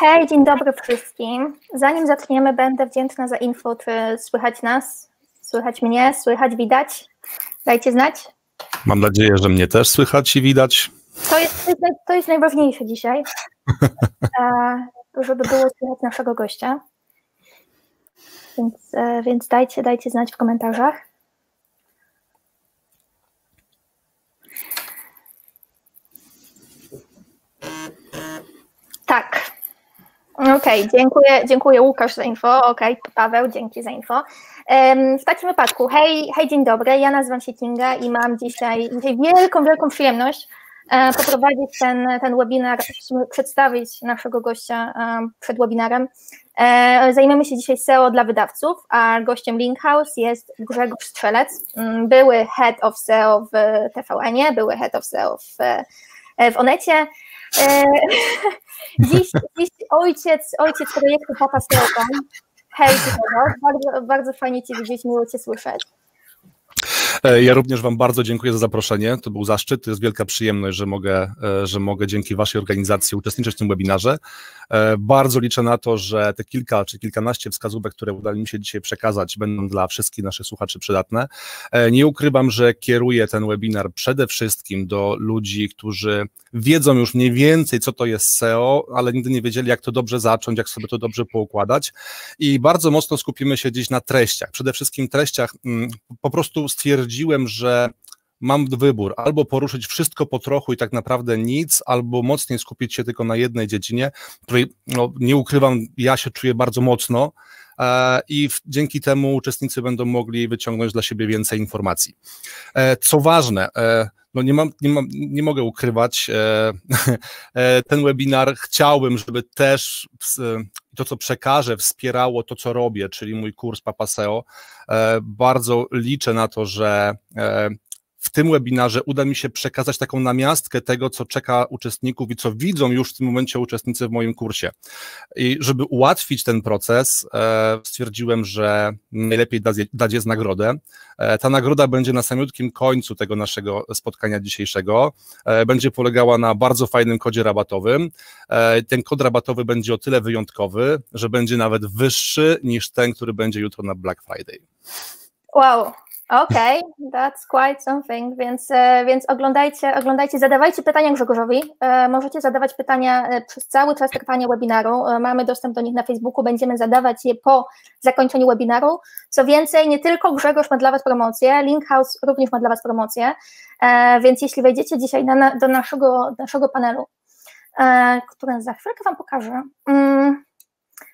Hej, dzień dobry wszystkim. Zanim zaczniemy, będę wdzięczna za info, czy słychać nas, słychać mnie, słychać, widać. Dajcie znać. Mam nadzieję, że mnie też słychać i widać. To jest, to jest najważniejsze dzisiaj, żeby było słychać naszego gościa. Więc, e, więc dajcie, dajcie znać w komentarzach. Tak, Okej, okay, dziękuję, dziękuję Łukasz za info. Okej, okay, Paweł, dzięki za info. W takim wypadku, hej, hej, dzień dobry, ja nazywam się Kinga i mam dzisiaj, dzisiaj wielką, wielką przyjemność e, poprowadzić ten, ten webinar, przedstawić naszego gościa e, przed webinarem. E, zajmiemy się dzisiaj SEO dla wydawców, a gościem Linkhouse jest Grzegorz Strzelec, mm, były head of SEO w TVN-ie, były head of SEO w, w Onecie. E, dziś, dziś ojciec, ojciec projektu Papa Slogan. Hej, bardzo, bardzo fajnie Cię widzieć, miło Cię słyszeć. E, ja również Wam bardzo dziękuję za zaproszenie. To był zaszczyt, to jest wielka przyjemność, że mogę, e, że mogę dzięki Waszej organizacji uczestniczyć w tym webinarze. E, bardzo liczę na to, że te kilka czy kilkanaście wskazówek, które udali mi się dzisiaj przekazać, będą dla wszystkich naszych słuchaczy przydatne. Nie ukrywam, że kieruję ten webinar przede wszystkim do ludzi, którzy wiedzą już mniej więcej, co to jest SEO, ale nigdy nie wiedzieli, jak to dobrze zacząć, jak sobie to dobrze poukładać. I bardzo mocno skupimy się dziś na treściach. Przede wszystkim treściach mm, po prostu prostu stwierdziłem, że mam wybór albo poruszyć wszystko po trochu i tak naprawdę nic, albo mocniej skupić się tylko na jednej dziedzinie, której no, nie ukrywam, ja się czuję bardzo mocno e, i dzięki temu uczestnicy będą mogli wyciągnąć dla siebie więcej informacji. E, co ważne, e, no nie, mam, nie, mam, nie mogę ukrywać, e, e, ten webinar chciałbym, żeby też e, to, co przekażę, wspierało to, co robię, czyli mój kurs Papaseo. E, bardzo liczę na to, że e, w tym webinarze uda mi się przekazać taką namiastkę tego, co czeka uczestników i co widzą już w tym momencie uczestnicy w moim kursie. I żeby ułatwić ten proces, e, stwierdziłem, że najlepiej dać, jest nagrodę. E, ta nagroda będzie na samiutkim końcu tego naszego spotkania dzisiejszego. E, będzie polegała na bardzo fajnym kodzie rabatowym. ten kod rabatowy będzie o tyle wyjątkowy, że będzie nawet wyższy niż ten, który będzie jutro na Black Friday. Wow, Okej, okay, that's quite something, więc, e, więc oglądajcie, oglądajcie, zadawajcie pytania Grzegorzowi. E, możecie zadawać pytania e, przez cały czas trwania webinaru. Mamy dostęp do nich na Facebooku, będziemy zadawać je po zakończeniu webinaru. Co więcej, nie tylko Grzegorz ma dla Was promocję, Linkhouse również ma dla Was promocję, więc jeśli wejdziecie dzisiaj na, do naszego, naszego panelu, który za chwilkę Wam pokażę, mm,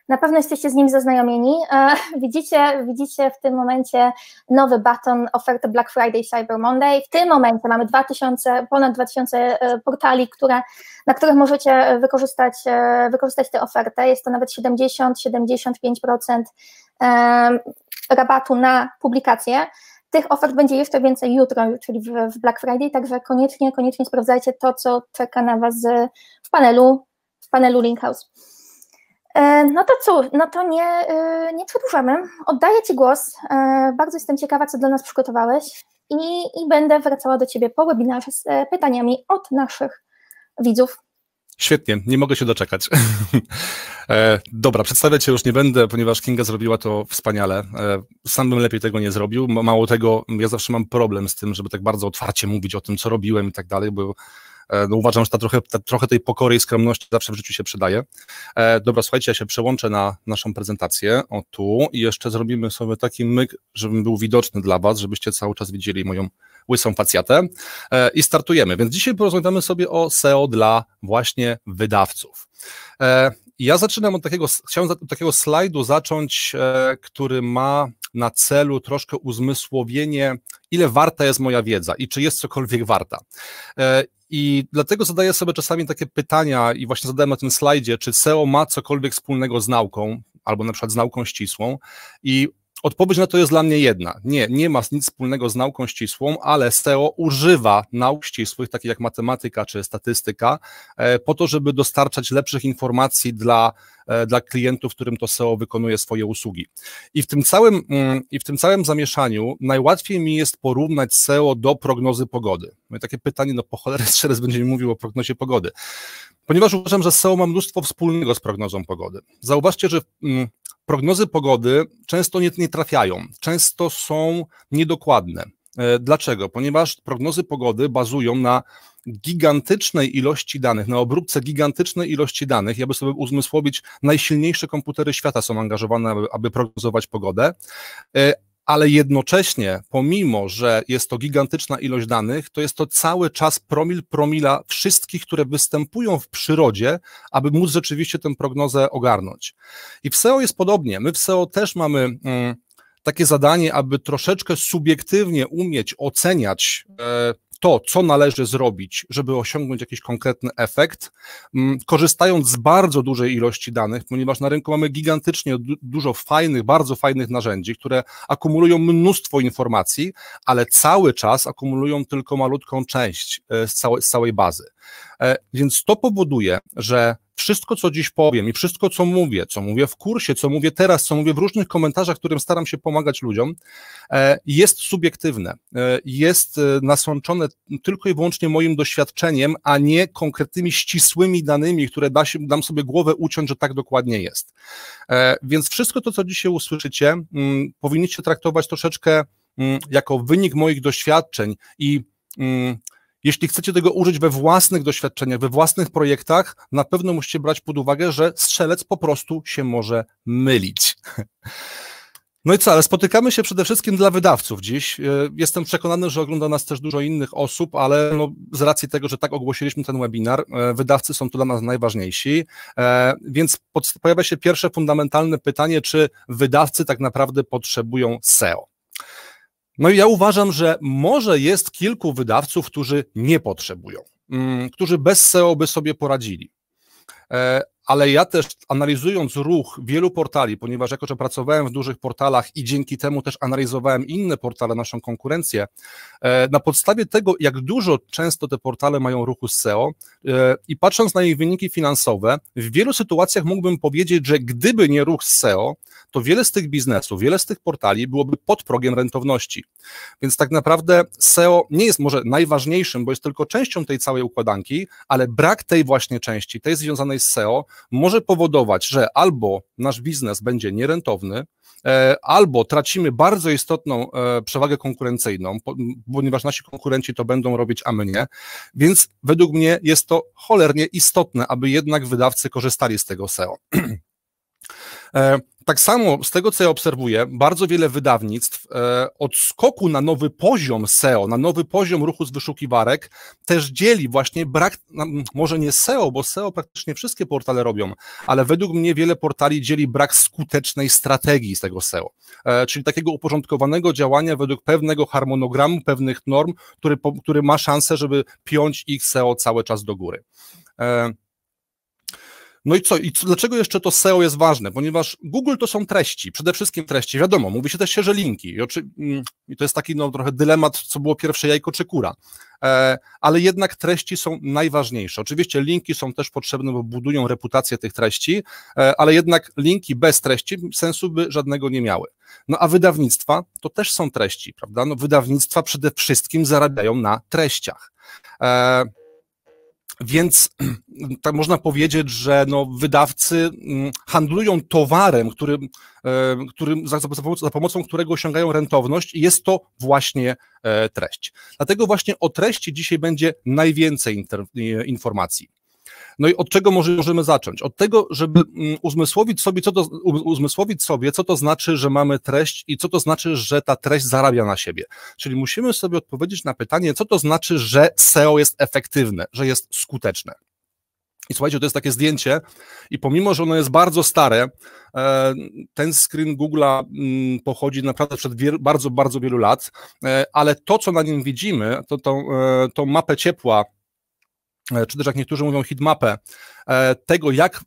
na pewno jesteście z nim zaznajomieni. E, widzicie, widzicie w tym momencie nowy baton oferty Black Friday, Cyber Monday. W tym momencie mamy 2000, ponad 2000 e, portali, które, na których możecie wykorzystać, e, wykorzystać tę ofertę. Jest to nawet 70-75% rabatu na publikacje. Tych ofert będzie jeszcze więcej jutro, czyli w Black Friday, także koniecznie, koniecznie sprawdzajcie to, co czeka na Was w panelu, w panelu Linkhouse. E, no to cóż, no to nie, e, nie przedłużamy. Oddaję Ci głos. E, bardzo jestem ciekawa, co dla nas przygotowałeś i, i będę wracała do Ciebie po webinarze z pytaniami od naszych widzów. Świetnie, nie mogę się doczekać. dobra, przedstawiać się już nie będę, ponieważ Kinga zrobiła to wspaniale. sam bym lepiej tego nie zrobił. Mało tego, ja zawsze mam problem z tym, żeby tak bardzo otwarcie mówić o tym, co robiłem i tak dalej, bo E, no uważam, że ta trochę, ta, trochę tej pokory i skromności zawsze w życiu się przydaje. E, dobra, słuchajcie, ja się przełączę na naszą prezentację, o tu, i jeszcze zrobimy sobie taki myk, żebym był widoczny dla was, żebyście cały czas widzieli moją łysą facjatę e, i startujemy. Więc dzisiaj porozmawiamy sobie o SEO dla właśnie wydawców. Ja zaczynam od takiego, chciałem od takiego slajdu zacząć, który ma na celu troszkę uzmysłowienie, ile warta jest moja wiedza i czy jest cokolwiek warta. I dlatego zadaję sobie czasami takie pytania, i właśnie zadałem na tym slajdzie, czy SEO ma cokolwiek wspólnego z nauką, albo na przykład z nauką ścisłą. I Odpowiedź na to jest dla mnie jedna. Nie, nie ma nic wspólnego z nauką ścisłą, ale SEO używa nauk ścisłych, takich jak matematyka czy statystyka, e, po to, żeby dostarczać lepszych informacji dla, e, dla klientów, którym to SEO wykonuje swoje usługi. I w, tym całym, mm, I w tym całym zamieszaniu najłatwiej mi jest porównać SEO do prognozy pogody. Moje takie pytanie, no po cholerę strzelec będzie mi mówił o prognozie pogody. Ponieważ uważam, że SEO ma mnóstwo wspólnego z prognozą pogody. Zauważcie, że mm, prognozy pogody często nie, nie trafiają, często są niedokładne. E, dlaczego? Ponieważ prognozy pogody bazują na gigantycznej ilości danych, na obróbce gigantycznej ilości danych, aby sobie uzmysłowić, najsilniejsze komputery świata są angażowane, aby, aby prognozować pogodę, e, ale jednocześnie, pomimo, że jest to gigantyczna ilość danych, to jest to cały czas promil promila wszystkich, które występują w przyrodzie, aby móc rzeczywiście tę prognozę ogarnąć. I w SEO jest podobnie. My w SEO też mamy. Mm, takie zadanie, aby troszeczkę subiektywnie umieć oceniać e, to, co należy zrobić, żeby osiągnąć jakiś konkretny efekt, mm, korzystając z bardzo dużej ilości danych, ponieważ na rynku mamy gigantycznie dużo fajnych, bardzo fajnych narzędzi, które akumulują mnóstwo informacji, ale cały czas akumulują tylko malutką część e, z całej, z całej bazy. E, więc to powoduje, że wszystko, co dziś powiem i wszystko, co mówię, co mówię w kursie, co mówię teraz, co mówię w różnych komentarzach, którym staram się pomagać ludziom, e, jest subiektywne, e, jest e, nasączone tylko i wyłącznie moim doświadczeniem, a nie konkretnymi, ścisłymi danymi, które da się, dam sobie głowę uciąć, że tak dokładnie jest. Więc wszystko to, co dzisiaj usłyszycie, mm, powinniście traktować troszeczkę mm, jako wynik moich doświadczeń i mm, jeśli chcecie tego użyć we własnych doświadczeniach, we własnych projektach, na pewno musicie brać pod uwagę, że strzelec po prostu się może mylić. No i co, ale spotykamy się przede wszystkim dla wydawców dziś. E, jestem przekonany, że ogląda nas też dużo innych osób, ale no, z racji tego, że tak ogłosiliśmy ten webinar, e, wydawcy są tu dla nas najważniejsi. E, więc pojawia się pierwsze fundamentalne pytanie, czy wydawcy tak naprawdę potrzebują SEO. No i ja uważam, że może jest kilku wydawców, którzy nie potrzebują, mm, którzy bez SEO by sobie poradzili. E, ale ja też analizując ruch wielu portali, ponieważ jako, że pracowałem w dużych portalach i dzięki temu też analizowałem inne portale, naszą konkurencję, e, na podstawie tego, jak dużo często te portale mają ruchu z SEO e, i patrząc na ich wyniki finansowe, w wielu sytuacjach mógłbym powiedzieć, że gdyby nie ruch z SEO, to wiele z tych biznesów, wiele z tych portali byłoby pod progiem rentowności. Więc tak naprawdę SEO nie jest może najważniejszym, bo jest tylko częścią tej całej układanki, ale brak tej właśnie części, tej związanej z SEO, może powodować, że albo nasz biznes będzie nierentowny, e, albo tracimy bardzo istotną e, przewagę konkurencyjną, ponieważ nasi konkurenci to będą robić, a my nie. Więc według mnie jest to cholernie istotne, aby jednak wydawcy korzystali z tego SEO. E, tak samo, z tego co ja obserwuję, bardzo wiele wydawnictw e, od skoku na nowy poziom SEO, na nowy poziom ruchu z wyszukiwarek, też dzieli właśnie brak, no, może nie SEO, bo SEO praktycznie wszystkie portale robią, ale według mnie wiele portali dzieli brak skutecznej strategii z tego SEO, e, czyli takiego uporządkowanego działania według pewnego harmonogramu, pewnych norm, który, który ma szansę, żeby piąć ich SEO cały czas do góry. No i co? I co, dlaczego jeszcze to SEO jest ważne? Ponieważ Google to są treści, przede wszystkim treści. Wiadomo, mówi się też się, że linki. I, oczy, mm, i to jest taki no, trochę dylemat, co było pierwsze jajko czy kura. E, ale jednak treści są najważniejsze. Oczywiście linki są też potrzebne, bo budują reputację tych treści, e, ale jednak linki bez treści sensu by żadnego nie miały. No a wydawnictwa to też są treści, prawda? No, wydawnictwa przede wszystkim zarabiają na treściach. E, więc tak można powiedzieć, że no, wydawcy mm, handlują towarem, który, e, którym, za, za pomocą którego osiągają rentowność i jest to właśnie e, treść. Dlatego właśnie o treści dzisiaj będzie najwięcej informacji. No i od czego może, możemy zacząć? Od tego, żeby mm, uzmysłowić sobie, co to, uzmysłowić sobie, co to znaczy, że mamy treść i co to znaczy, że ta treść zarabia na siebie. Czyli musimy sobie odpowiedzieć na pytanie, co to znaczy, że SEO jest efektywne, że jest skuteczne. I słuchajcie, to jest takie zdjęcie, i pomimo, że ono jest bardzo stare, e, ten screen Google'a mm, pochodzi naprawdę przed bardzo, bardzo wielu lat, e, ale to, co na nim widzimy, to tą, e, tą mapę ciepła E, czy też jak niektórzy mówią hitmapę, e, tego jak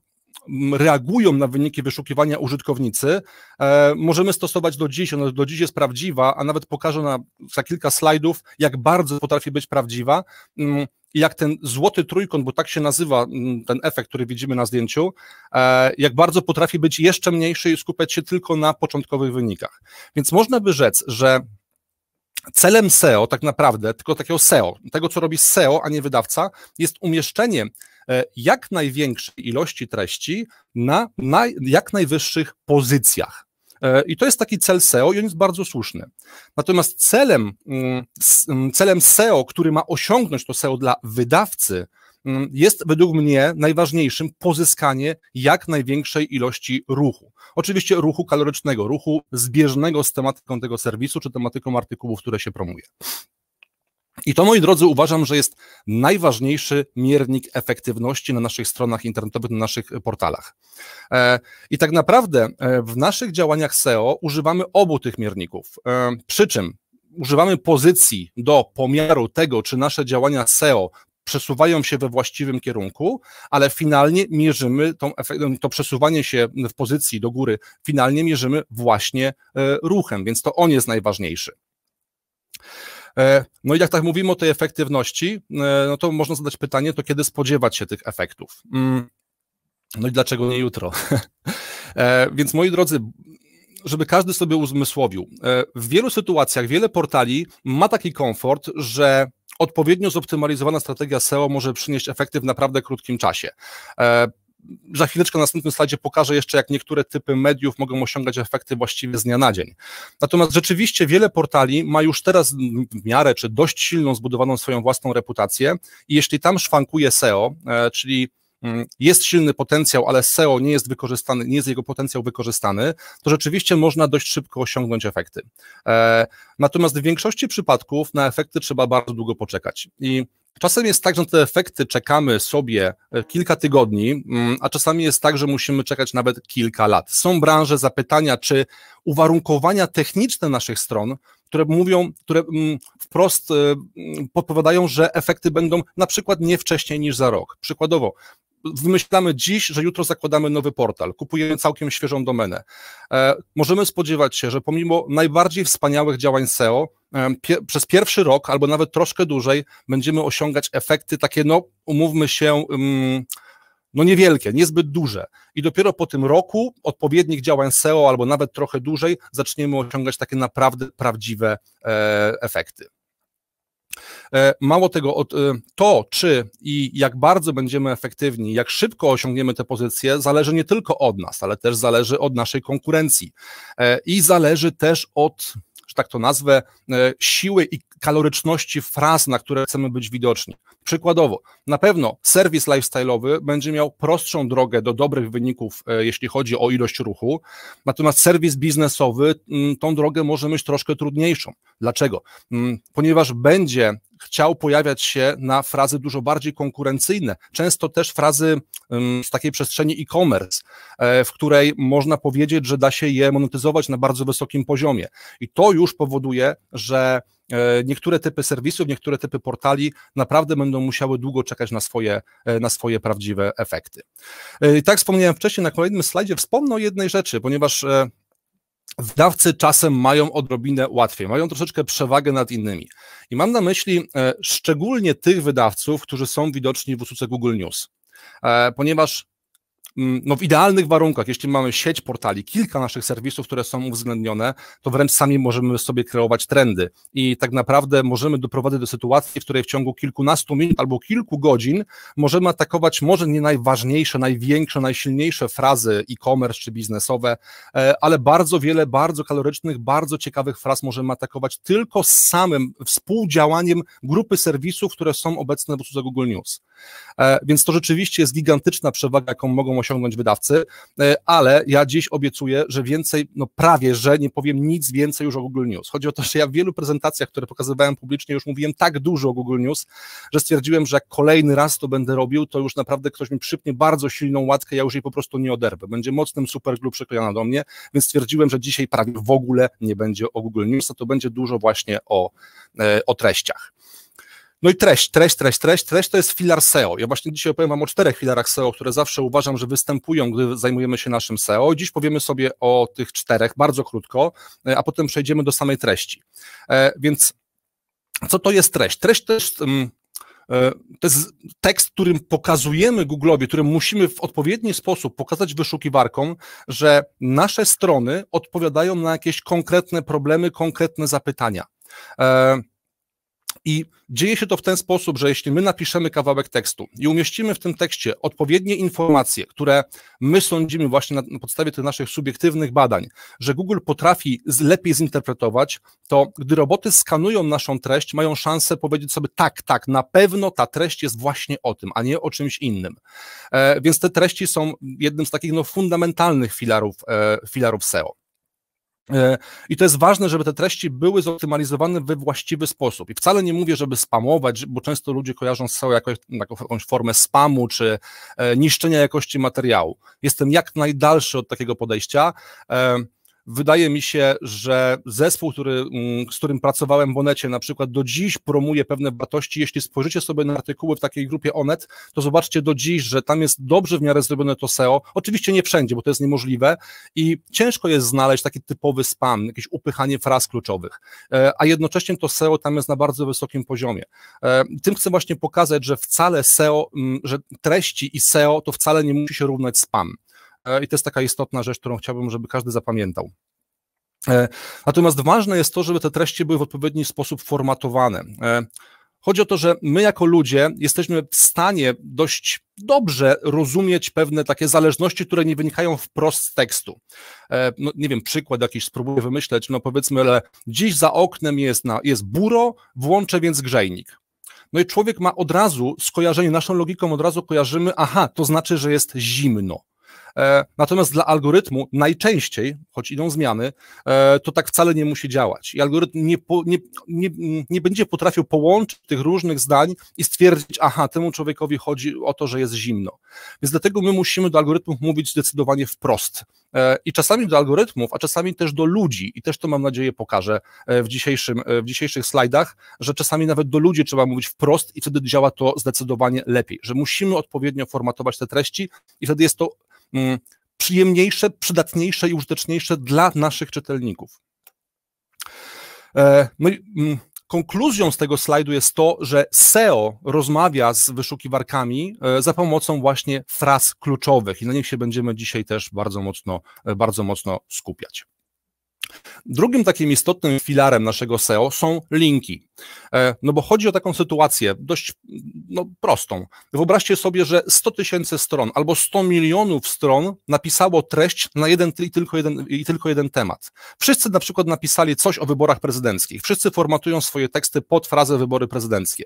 reagują na wyniki wyszukiwania użytkownicy, e, możemy stosować do dziś. Ona do dziś jest prawdziwa, a nawet pokażę na, za kilka slajdów, jak bardzo potrafi być prawdziwa mm, i jak ten złoty trójkąt, bo tak się nazywa mm, ten efekt, który widzimy na zdjęciu, jak bardzo potrafi być jeszcze mniejszy i skupiać się tylko na początkowych wynikach. Więc można by rzec, że Celem SEO, tak naprawdę, tylko takiego SEO, tego co robi SEO, a nie wydawca, jest umieszczenie e, jak największej ilości treści na, jak najwyższych pozycjach. E, I to jest taki cel SEO i on jest bardzo słuszny. Natomiast celem, mm, mm, celem SEO, który ma osiągnąć to SEO dla wydawcy, Mm, jest według mnie najważniejszym pozyskanie jak największej ilości ruchu. Oczywiście ruchu kalorycznego, ruchu zbieżnego z tematyką tego serwisu czy tematyką artykułów, które się promuje. I to, moi drodzy, uważam, że jest najważniejszy miernik efektywności na naszych stronach internetowych, na naszych e, portalach. E, I tak naprawdę e, w naszych działaniach SEO używamy obu tych mierników. Przy czym używamy pozycji do pomiaru tego, czy nasze działania SEO przesuwają się we właściwym kierunku, ale finalnie mierzymy tą, to przesuwanie się w pozycji do góry, finalnie mierzymy właśnie e, ruchem, więc to on jest najważniejszy. E, no i jak tak mówimy o tej efektywności, e, no to można zadać pytanie, to kiedy spodziewać się tych efektów? Mm. No i dlaczego nie jutro? Więc moi drodzy, żeby każdy sobie uzmysłowił, w wielu sytuacjach wiele portali ma taki komfort, że odpowiednio zoptymalizowana strategia SEO może przynieść efekty w naprawdę krótkim czasie. E, za chwileczkę na następnym slajdzie pokażę jeszcze, jak niektóre typy mediów mogą osiągać efekty właściwie z dnia na dzień. Natomiast rzeczywiście wiele portali ma już teraz w miarę czy dość silną zbudowaną swoją własną reputację i jeśli tam szwankuje SEO, e, czyli Mm, jest silny potencjał, ale SEO nie jest wykorzystany, nie jest jego potencjał wykorzystany, to rzeczywiście można dość szybko osiągnąć efekty. E, natomiast w większości przypadków na efekty trzeba bardzo długo poczekać. I Czasem jest tak, że te efekty czekamy sobie e, kilka tygodni, mm, a czasami jest tak, że musimy czekać nawet kilka lat. Są branże zapytania czy uwarunkowania techniczne naszych stron, które mówią, które mm, wprost e, podpowiadają, że efekty będą na przykład nie wcześniej niż za rok. Przykładowo, wymyślamy dziś, że jutro zakładamy nowy portal, kupujemy całkiem świeżą domenę. E, możemy spodziewać się, że pomimo najbardziej wspaniałych działań SEO, e, przez pierwszy rok albo nawet troszkę dłużej będziemy osiągać efekty takie, no umówmy się, mm, no niewielkie, niezbyt duże. I dopiero po tym roku odpowiednich działań SEO albo nawet trochę dłużej zaczniemy osiągać takie naprawdę prawdziwe e, efekty. E, mało tego, e, to czy i jak bardzo będziemy efektywni, jak szybko osiągniemy te pozycje, zależy nie tylko od nas, ale też zależy od naszej konkurencji e, i zależy też od, że tak to nazwę, siły i kaloryczności fraz, na które chcemy być widoczni. Przykładowo, na pewno serwis lifestyle'owy będzie miał prostszą drogę do dobrych wyników, e, jeśli chodzi o ilość ruchu, natomiast serwis biznesowy mm, tą drogę może mieć troszkę trudniejszą. Dlaczego? Mm, ponieważ będzie chciał pojawiać się na frazy dużo bardziej konkurencyjne, często też frazy mm, z takiej przestrzeni e-commerce, e, w której można powiedzieć, że da się je monetyzować na bardzo wysokim poziomie. I to już powoduje, że E, niektóre typy serwisów, niektóre typy portali naprawdę będą musiały długo czekać na swoje, e, na swoje prawdziwe efekty. E, I tak wspomniałem wcześniej na kolejnym slajdzie, wspomnę o jednej rzeczy, ponieważ wdawcy czasem mają odrobinę łatwiej, mają troszeczkę przewagę nad innymi. I mam na myśli szczególnie tych wydawców, którzy są widoczni w usłudze Google News, ponieważ Mm, no w idealnych warunkach, jeśli mamy sieć portali, kilka naszych serwisów, które są uwzględnione, to wręcz sami możemy sobie kreować trendy i tak naprawdę możemy doprowadzić do sytuacji, w której w ciągu kilkunastu minut albo kilku godzin możemy atakować może nie najważniejsze, największe, najsilniejsze frazy e-commerce czy biznesowe, e, ale bardzo wiele bardzo kalorycznych, bardzo ciekawych fraz możemy atakować tylko z samym współdziałaniem grupy serwisów, które są obecne w usłudze Google News. E, więc to rzeczywiście jest gigantyczna przewaga, jaką mogą osiągnąć osiągnąć wydawcy, e, ale ja dziś obiecuję, że więcej, no prawie, że nie powiem nic więcej już o Google News. Chodzi o to, że ja w wielu prezentacjach, które pokazywałem publicznie, już mówiłem tak dużo o Google News, że stwierdziłem, że jak kolejny raz to będę robił, to już naprawdę ktoś mi przypnie bardzo silną łatkę, ja już jej po prostu nie oderwę. Będzie mocnym superglue przyklejona do mnie, więc stwierdziłem, że dzisiaj prawie w ogóle nie będzie o Google News, a to będzie dużo właśnie o, e, o treściach. No i treść, treść, treść, treść, treść to jest filar SEO. Ja właśnie dzisiaj opowiem Wam o czterech filarach SEO, które zawsze uważam, że występują, gdy zajmujemy się naszym SEO. Dziś powiemy sobie o tych czterech bardzo krótko, e, a potem przejdziemy do samej treści. E, więc co to jest treść? Treść też. Mm, e, to jest tekst, którym pokazujemy Google'owi, którym musimy w odpowiedni sposób pokazać wyszukiwarkom, że nasze strony odpowiadają na jakieś konkretne problemy, konkretne zapytania. I dzieje się to w ten sposób, że jeśli my napiszemy kawałek tekstu i umieścimy w tym tekście odpowiednie informacje, które my sądzimy właśnie na, na podstawie tych naszych subiektywnych badań, że Google potrafi z, lepiej zinterpretować, to gdy roboty skanują naszą treść, mają szansę powiedzieć sobie tak, tak, na pewno ta treść jest właśnie o tym, a nie o czymś innym. E, więc te treści są jednym z takich no, fundamentalnych filarów, e, filarów SEO. E, I to jest ważne, żeby te treści były zoptymalizowane we właściwy sposób. I wcale nie mówię, żeby spamować, bo często ludzie kojarzą z SEO jako jakąś formę spamu czy e, niszczenia jakości materiału. Jestem jak najdalszy od takiego podejścia. E, Wydaje mi się, że zespół, który, mm, z którym pracowałem w Onecie, na przykład do dziś promuje pewne wartości. Jeśli spojrzycie sobie na artykuły w takiej grupie Onet, to zobaczcie do dziś, że tam jest dobrze w miarę zrobione to SEO. Oczywiście nie wszędzie, bo to jest niemożliwe i ciężko jest znaleźć taki typowy spam, jakieś upychanie fraz kluczowych, e, a jednocześnie to SEO tam jest na bardzo wysokim poziomie. E, tym chcę właśnie pokazać, że wcale SEO, mm, że treści i SEO to wcale nie musi się równać spam. E, I to jest taka istotna rzecz, którą chciałbym, żeby każdy zapamiętał. E, natomiast ważne jest to, żeby te treści były w odpowiedni sposób formatowane. E, chodzi o to, że my jako ludzie jesteśmy w stanie dość dobrze rozumieć pewne takie zależności, które nie wynikają wprost z tekstu. No, nie wiem, przykład jakiś spróbuję wymyśleć, no powiedzmy, ale dziś za oknem jest, na, jest buro, włączę więc grzejnik. No i człowiek ma od razu skojarzenie, naszą logiką od razu kojarzymy, aha, to znaczy, że jest zimno. E, natomiast dla algorytmu najczęściej, choć idą zmiany, e, to tak wcale nie musi działać. I algorytm nie, nie, nie, nie będzie potrafił połączyć tych różnych zdań i stwierdzić, aha, temu człowiekowi chodzi o to, że jest zimno. Więc dlatego my musimy do algorytmów mówić zdecydowanie wprost. E, I czasami do algorytmów, a czasami też do ludzi, i też to mam nadzieję pokażę w, dzisiejszym, w dzisiejszych slajdach, że czasami nawet do ludzi trzeba mówić wprost i wtedy działa to zdecydowanie lepiej, że musimy odpowiednio formatować te treści i wtedy jest to Mm, przyjemniejsze, przydatniejsze i użyteczniejsze dla naszych czytelników. E, no mm, konkluzją z tego slajdu jest to, że SEO rozmawia z wyszukiwarkami e, za pomocą właśnie fraz kluczowych i na nich się będziemy dzisiaj też bardzo mocno, e, bardzo mocno skupiać. Drugim takim istotnym filarem naszego SEO są linki. E, no bo chodzi o taką sytuację dość no, prostą. Wyobraźcie sobie, że 100 tysięcy stron albo 100 milionów stron napisało treść na jeden i tylko jeden, i tylko jeden temat. Wszyscy na przykład napisali coś o wyborach prezydenckich, wszyscy formatują swoje teksty pod frazę wybory prezydenckie.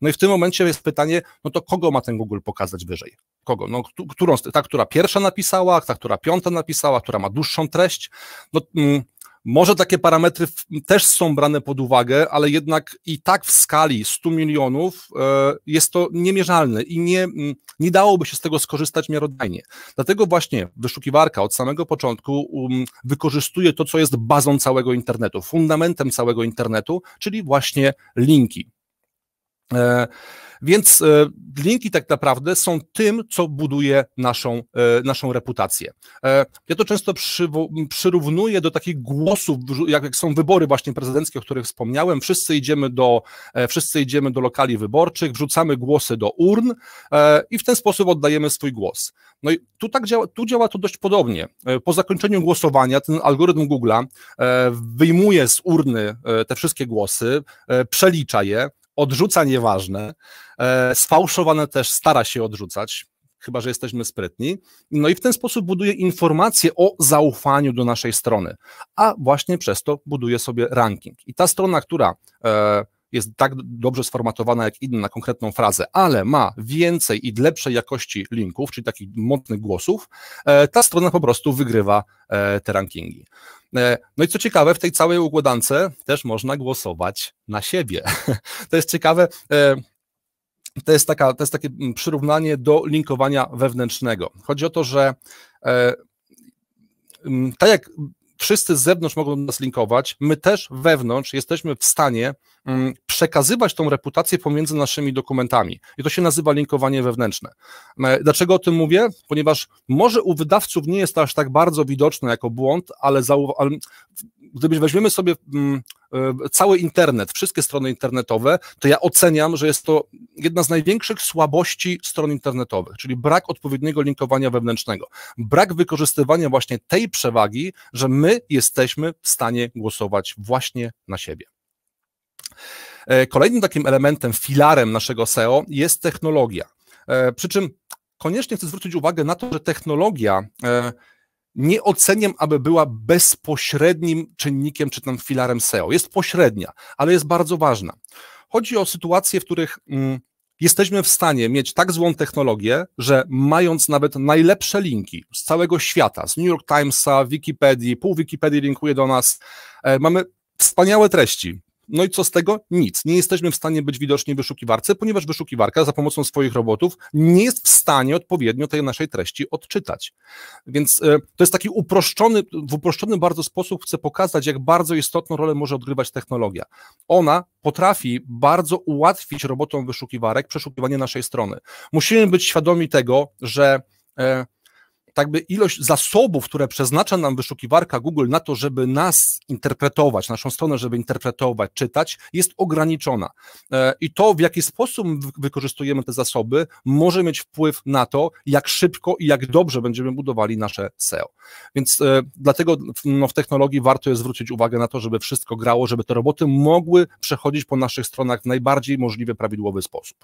No i w tym momencie jest pytanie, no to kogo ma ten Google pokazać wyżej? Kogo? No, którą, ta, która pierwsza napisała, ta, która piąta napisała, która ma dłuższą treść. No, mm, może takie parametry też są brane pod uwagę, ale jednak i tak w skali 100 milionów e, jest to niemierzalne i nie, nie dałoby się z tego skorzystać miarodajnie. Dlatego właśnie wyszukiwarka od samego początku um, wykorzystuje to, co jest bazą całego internetu, fundamentem całego internetu, czyli właśnie linki. E, więc e, linki tak naprawdę są tym, co buduje naszą, e, naszą reputację. Ja to często przyrównuję do takich głosów, jak są wybory właśnie prezydenckie, o których wspomniałem. Wszyscy idziemy do, wszyscy idziemy do lokali wyborczych, wrzucamy głosy do urn i w ten sposób oddajemy swój głos. No i tu, tak działa, tu działa to dość podobnie. Po zakończeniu głosowania ten algorytm Google'a wyjmuje z urny te wszystkie głosy, przelicza je, odrzuca nieważne, e, sfałszowane też stara się odrzucać, chyba że jesteśmy sprytni. No i w ten sposób buduje informacje o zaufaniu do naszej strony, a właśnie przez to buduje sobie ranking. I ta strona, która e, jest tak dobrze sformatowana jak inna na konkretną frazę, ale ma więcej i lepszej jakości linków, czyli takich mocnych głosów, e, ta strona po prostu wygrywa e, te rankingi. E, no i co ciekawe, w tej całej układance też można głosować na siebie. To jest ciekawe. To jest, taka, to jest takie mm, przyrównanie do linkowania wewnętrznego. Chodzi o to, że mm, tak jak wszyscy z zewnątrz mogą nas linkować, my też wewnątrz jesteśmy w stanie mm, przekazywać tą reputację pomiędzy naszymi dokumentami. I to się nazywa linkowanie wewnętrzne. E, dlaczego o tym mówię? Ponieważ może u wydawców nie jest to aż tak bardzo widoczne jako błąd, ale, ale gdybyś weźmiemy sobie mm, E, cały internet, wszystkie strony internetowe, to ja oceniam, że jest to jedna z największych słabości stron internetowych, czyli brak odpowiedniego linkowania wewnętrznego, brak wykorzystywania właśnie tej przewagi, że my jesteśmy w stanie głosować właśnie na siebie. E, kolejnym takim elementem, filarem naszego SEO jest technologia. E, przy czym koniecznie chcę zwrócić uwagę na to, że technologia nie oceniam, aby była bezpośrednim czynnikiem czy tam filarem SEO. Jest pośrednia, ale jest bardzo ważna. Chodzi o sytuacje, w których mm, jesteśmy w stanie mieć tak złą technologię, że mając nawet najlepsze linki z całego świata, z New York Timesa, Wikipedii, pół Wikipedii linkuje do nas, e, mamy wspaniałe treści, no i co z tego? Nic. Nie jesteśmy w stanie być widoczni w wyszukiwarce, ponieważ wyszukiwarka za pomocą swoich robotów nie jest w stanie odpowiednio tej naszej treści odczytać. Więc e, to jest taki uproszczony, w uproszczony bardzo sposób chcę pokazać, jak bardzo istotną rolę może odgrywać technologia. Ona potrafi bardzo ułatwić robotom wyszukiwarek przeszukiwanie naszej strony. Musimy być świadomi tego, że e, tak by ilość zasobów, które przeznacza nam wyszukiwarka Google na to, żeby nas interpretować, naszą stronę, żeby interpretować, czytać, jest ograniczona. E, I to, w jaki sposób wykorzystujemy te zasoby, może mieć wpływ na to, jak szybko i jak dobrze będziemy budowali nasze SEO. Więc e, dlatego no, w technologii warto jest zwrócić uwagę na to, żeby wszystko grało, żeby te roboty mogły przechodzić po naszych stronach w najbardziej możliwie prawidłowy sposób.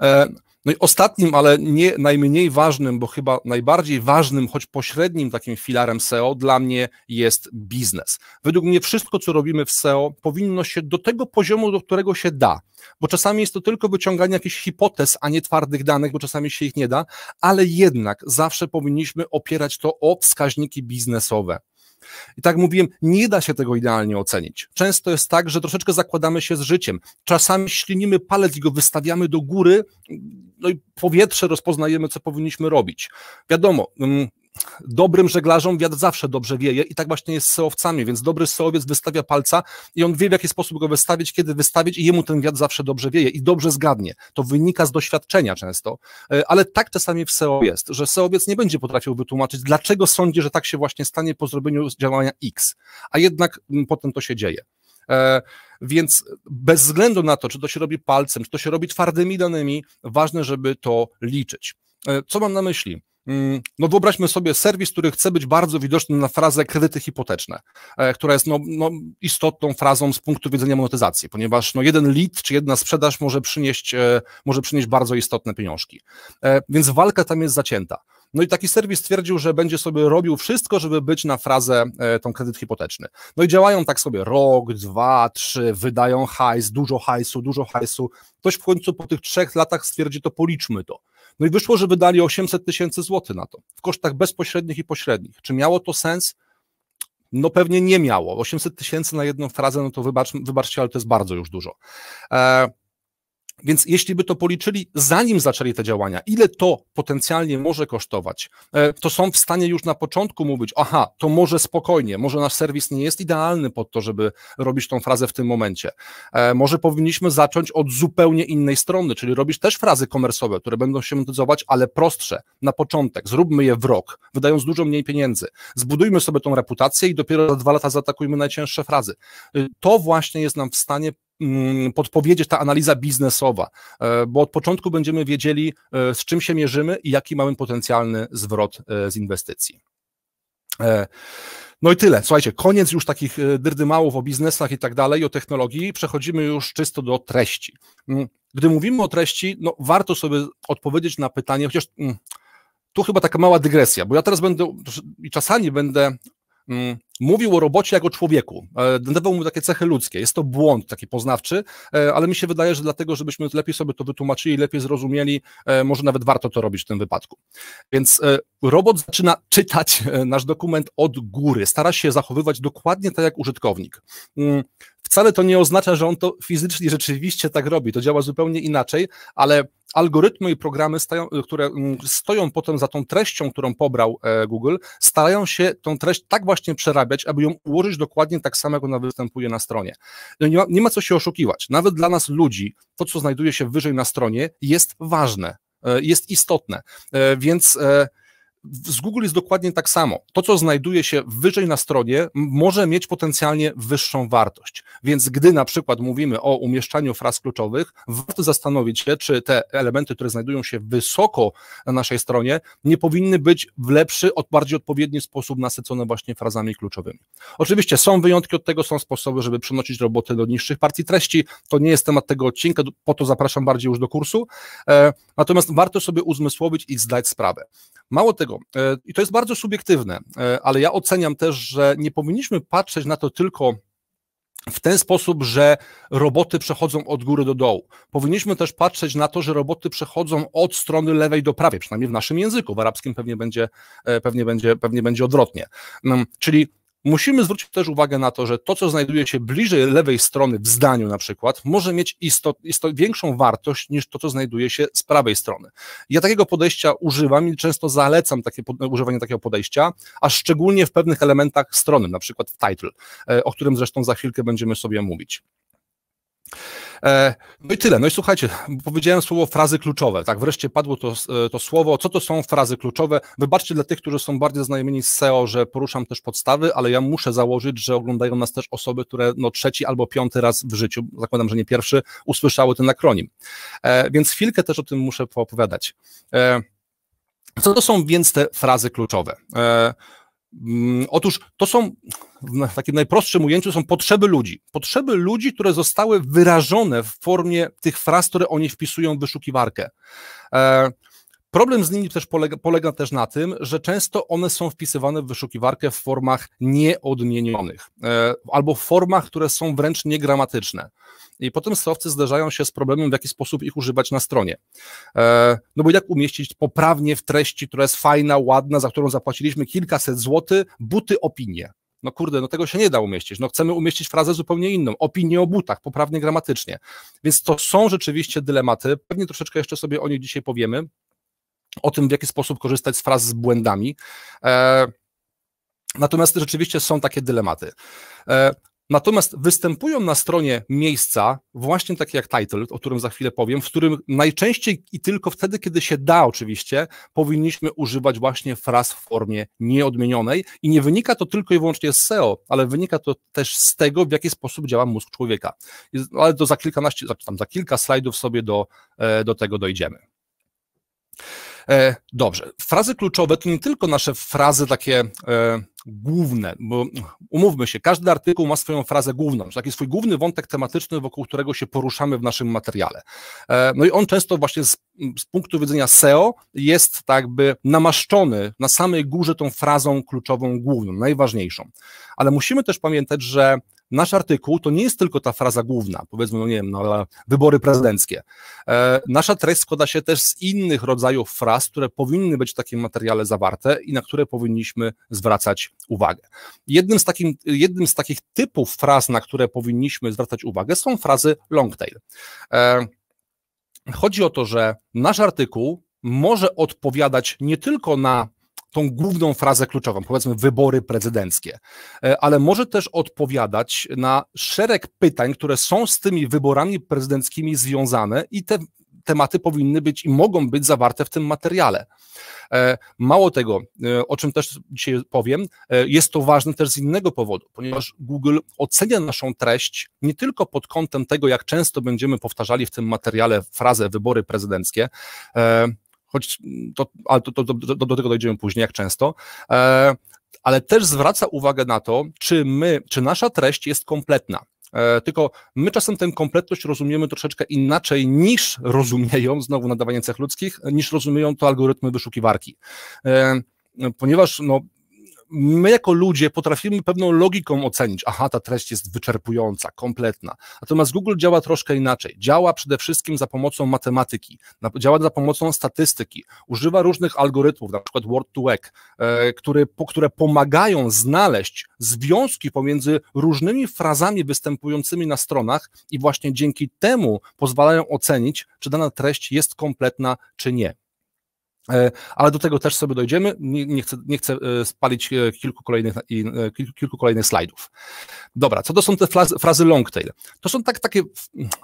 E, no i ostatnim, ale nie najmniej ważnym, bo chyba najbardziej ważnym, choć pośrednim takim filarem SEO dla mnie jest biznes. Według mnie wszystko, co robimy w SEO, powinno się do tego poziomu, do którego się da, bo czasami jest to tylko wyciąganie jakichś hipotez, a nie twardych danych, bo czasami się ich nie da, ale jednak zawsze powinniśmy opierać to o wskaźniki biznesowe. I tak mówiłem, nie da się tego idealnie ocenić. Często jest tak, że troszeczkę zakładamy się z życiem. Czasami ślinimy palec i go wystawiamy do góry, no i powietrze rozpoznajemy, co powinniśmy robić. Wiadomo, mm, dobrym żeglarzom wiatr zawsze dobrze wieje i tak właśnie jest z seowcami, więc dobry seowiec wystawia palca i on wie w jaki sposób go wystawić, kiedy wystawić i jemu ten wiatr zawsze dobrze wieje i dobrze zgadnie. To wynika z doświadczenia często, e, ale tak czasami w SEO jest, że seowiec nie będzie potrafił wytłumaczyć, dlaczego sądzi, że tak się właśnie stanie po zrobieniu działania X, a jednak mm, potem to się dzieje. E, więc bez względu na to, czy to się robi palcem, czy to się robi twardymi danymi, ważne, żeby to liczyć. E, co mam na myśli? Mm, no wyobraźmy sobie serwis, który chce być bardzo widoczny na frazę kredyty hipoteczne, e, która jest no, no istotną frazą z punktu widzenia monetyzacji, ponieważ no jeden lead czy jedna sprzedaż może przynieść, e, może przynieść bardzo istotne pieniążki. E, więc walka tam jest zacięta. No i taki serwis stwierdził, że będzie sobie robił wszystko, żeby być na frazę e, tą kredyt hipoteczny. No i działają tak sobie rok, dwa, trzy, wydają hajs, dużo hajsu, dużo hajsu. Ktoś w końcu po tych trzech latach stwierdzi, to policzmy to. No i wyszło, że wydali 800 tysięcy złotych na to, w kosztach bezpośrednich i pośrednich. Czy miało to sens? No pewnie nie miało. 800 tysięcy na jedną frazę, no to wybacz, wybaczcie, ale to jest bardzo już dużo. E, więc jeśli by to policzyli, zanim zaczęli te działania, ile to potencjalnie może kosztować, e, to są w stanie już na początku mówić, aha, to może spokojnie, może nasz serwis nie jest idealny pod to, żeby robić tą frazę w tym momencie. E, może powinniśmy zacząć od zupełnie innej strony, czyli robić też frazy komersowe, które będą się monetyzować, ale prostsze, na początek. Zróbmy je w rok, wydając dużo mniej pieniędzy. Zbudujmy sobie tą reputację i dopiero za dwa lata zaatakujmy najcięższe frazy. Y, to właśnie jest nam w stanie Mm, podpowiedzieć ta analiza biznesowa, e, bo od początku będziemy wiedzieli, e, z czym się mierzymy i jaki mamy potencjalny zwrot e, z inwestycji. No i tyle. Słuchajcie, koniec już takich dyrdymałów o biznesach i tak dalej, o technologii. Przechodzimy już czysto do treści. Mm, gdy mówimy o treści, no warto sobie odpowiedzieć na pytanie, chociaż mm, tu chyba taka mała dygresja, bo ja teraz będę i czasami będę Mm, mówił o robocie jako człowieku, e, dawał mu takie cechy ludzkie. Jest to błąd taki poznawczy, e, ale mi się wydaje, że dlatego, żebyśmy lepiej sobie to wytłumaczyli, lepiej zrozumieli, e, może nawet warto to robić w tym wypadku. Więc robot zaczyna czytać nasz dokument od góry, stara się zachowywać dokładnie tak jak użytkownik. Mm, Wcale to nie oznacza, że on to fizycznie rzeczywiście tak robi, to działa zupełnie inaczej, ale algorytmy i programy, stają, które mm, stoją potem za tą treścią, którą pobrał e, Google, starają się tą treść tak właśnie przerabiać, aby ją ułożyć dokładnie tak samo, jak ona występuje na stronie. No nie ma, nie ma co się oszukiwać. Nawet dla nas ludzi to, co znajduje się wyżej na stronie, jest ważne, e, jest istotne. E, więc z Google jest dokładnie tak samo. To, co znajduje się wyżej na stronie, może mieć potencjalnie wyższą wartość. Więc gdy na przykład mówimy o umieszczaniu fraz kluczowych, warto zastanowić się, czy te elementy, które znajdują się wysoko na naszej stronie, nie powinny być w lepszy, od bardziej odpowiedni sposób nasycone właśnie frazami kluczowymi. Oczywiście są wyjątki od tego, są sposoby, żeby przenosić roboty do niższych partii treści. To nie jest temat tego odcinka, po to zapraszam bardziej już do kursu. E, natomiast warto sobie uzmysłowić i zdać sprawę. Mało tego, e, i to jest bardzo subiektywne, e, ale ja oceniam też, że nie powinniśmy patrzeć na to tylko w ten sposób, że roboty przechodzą od góry do dołu. Powinniśmy też patrzeć na to, że roboty przechodzą od strony lewej do prawej, przynajmniej w naszym języku, w arabskim pewnie będzie, e, pewnie będzie, pewnie będzie odwrotnie. Mm, czyli Musimy zwrócić też uwagę na to, że to, co znajduje się bliżej lewej strony w zdaniu na przykład, może mieć istot, istot, większą wartość niż to, co znajduje się z prawej strony. Ja takiego podejścia używam i często zalecam takie, używanie takiego podejścia, a szczególnie w pewnych elementach strony, na przykład w title, e, o którym zresztą za chwilkę będziemy sobie mówić. E, no i tyle. No i słuchajcie, powiedziałem słowo frazy kluczowe, tak? Wreszcie padło to, e, to słowo. Co to są frazy kluczowe? Wybaczcie dla tych, którzy są bardziej znajomieni z SEO, że poruszam też podstawy, ale ja muszę założyć, że oglądają nas też osoby, które no trzeci albo piąty raz w życiu, zakładam, że nie pierwszy, usłyszały ten akronim. E, więc chwilkę też o tym muszę poopowiadać. E, co to są więc te frazy kluczowe? E, Mm, otóż to są, w takim najprostszym ujęciu, są potrzeby ludzi. Potrzeby ludzi, które zostały wyrażone w formie tych fraz, które oni wpisują w wyszukiwarkę. E, Problem z nimi też polega, polega też na tym, że często one są wpisywane w wyszukiwarkę w formach nieodmienionych e, albo w formach, które są wręcz niegramatyczne. I potem surowcy zderzają się z problemem, w jaki sposób ich używać na stronie. E, no bo jak umieścić poprawnie w treści, która jest fajna, ładna, za którą zapłaciliśmy kilkaset złotych, buty opinie. No kurde, no tego się nie da umieścić. No chcemy umieścić frazę zupełnie inną, opinię o butach, poprawnie gramatycznie. Więc to są rzeczywiście dylematy. Pewnie troszeczkę jeszcze sobie o nich dzisiaj powiemy o tym, w jaki sposób korzystać z fraz z błędami. E, natomiast rzeczywiście są takie dylematy. E, natomiast występują na stronie miejsca, właśnie takie jak title, o którym za chwilę powiem, w którym najczęściej i tylko wtedy, kiedy się da, oczywiście, powinniśmy używać właśnie fraz w formie nieodmienionej. I nie wynika to tylko i wyłącznie z SEO, ale wynika to też z tego, w jaki sposób działa mózg człowieka. Ale to za kilkanaście, tam za kilka slajdów sobie do, e, do tego dojdziemy. E, dobrze. Frazy kluczowe to nie tylko nasze frazy takie e, główne, bo umówmy się, każdy artykuł ma swoją frazę główną, taki swój główny wątek tematyczny, wokół którego się poruszamy w naszym materiale. E, no i on często właśnie z, z punktu widzenia SEO jest tak by namaszczony na samej górze tą frazą kluczową główną, najważniejszą. Ale musimy też pamiętać, że nasz artykuł to nie jest tylko ta fraza główna, powiedzmy, no nie wiem, no, wybory prezydenckie. E, nasza treść składa się też z innych rodzajów fraz, które powinny być w takim materiale zawarte i na które powinniśmy zwracać uwagę. Jednym z, takim, jednym z takich typów fraz, na które powinniśmy zwracać uwagę, są frazy longtail e, Chodzi o to, że nasz artykuł może odpowiadać nie tylko na tą główną frazę kluczową, powiedzmy wybory prezydenckie, e, ale może też odpowiadać na szereg pytań, które są z tymi wyborami prezydenckimi związane i te tematy powinny być i mogą być zawarte w tym materiale. E, mało tego, e, o czym też dzisiaj powiem, jest to ważne też z innego powodu, ponieważ Google ocenia naszą treść nie tylko pod kątem tego, jak często będziemy powtarzali w tym materiale frazę wybory prezydenckie, choć mm, to, ale to, to, to, do tego dojdziemy później, jak często, e, ale też zwraca uwagę na to, czy my, czy nasza treść jest kompletna. E, tylko my czasem tę kompletność rozumiemy troszeczkę inaczej niż rozumieją, znowu nadawanie cech ludzkich, niż rozumieją to algorytmy wyszukiwarki e, ponieważ no, my jako ludzie potrafimy pewną logiką ocenić, aha, ta treść jest wyczerpująca, kompletna. Natomiast Google działa troszkę inaczej. Działa przede wszystkim za pomocą matematyki, działa za pomocą statystyki, używa różnych algorytmów, na przykład Word2Egg, które, które pomagają znaleźć związki pomiędzy różnymi frazami występującymi na stronach i właśnie dzięki temu pozwalają ocenić, czy dana treść jest kompletna, czy nie. E, ale do tego też sobie dojdziemy. Nie, nie, chcę, nie chcę e, spalić e, kilku kolejnych, kilku kolejnych slajdów. Dobra, co to są te frazy, longtail? long tail? To są tak, takie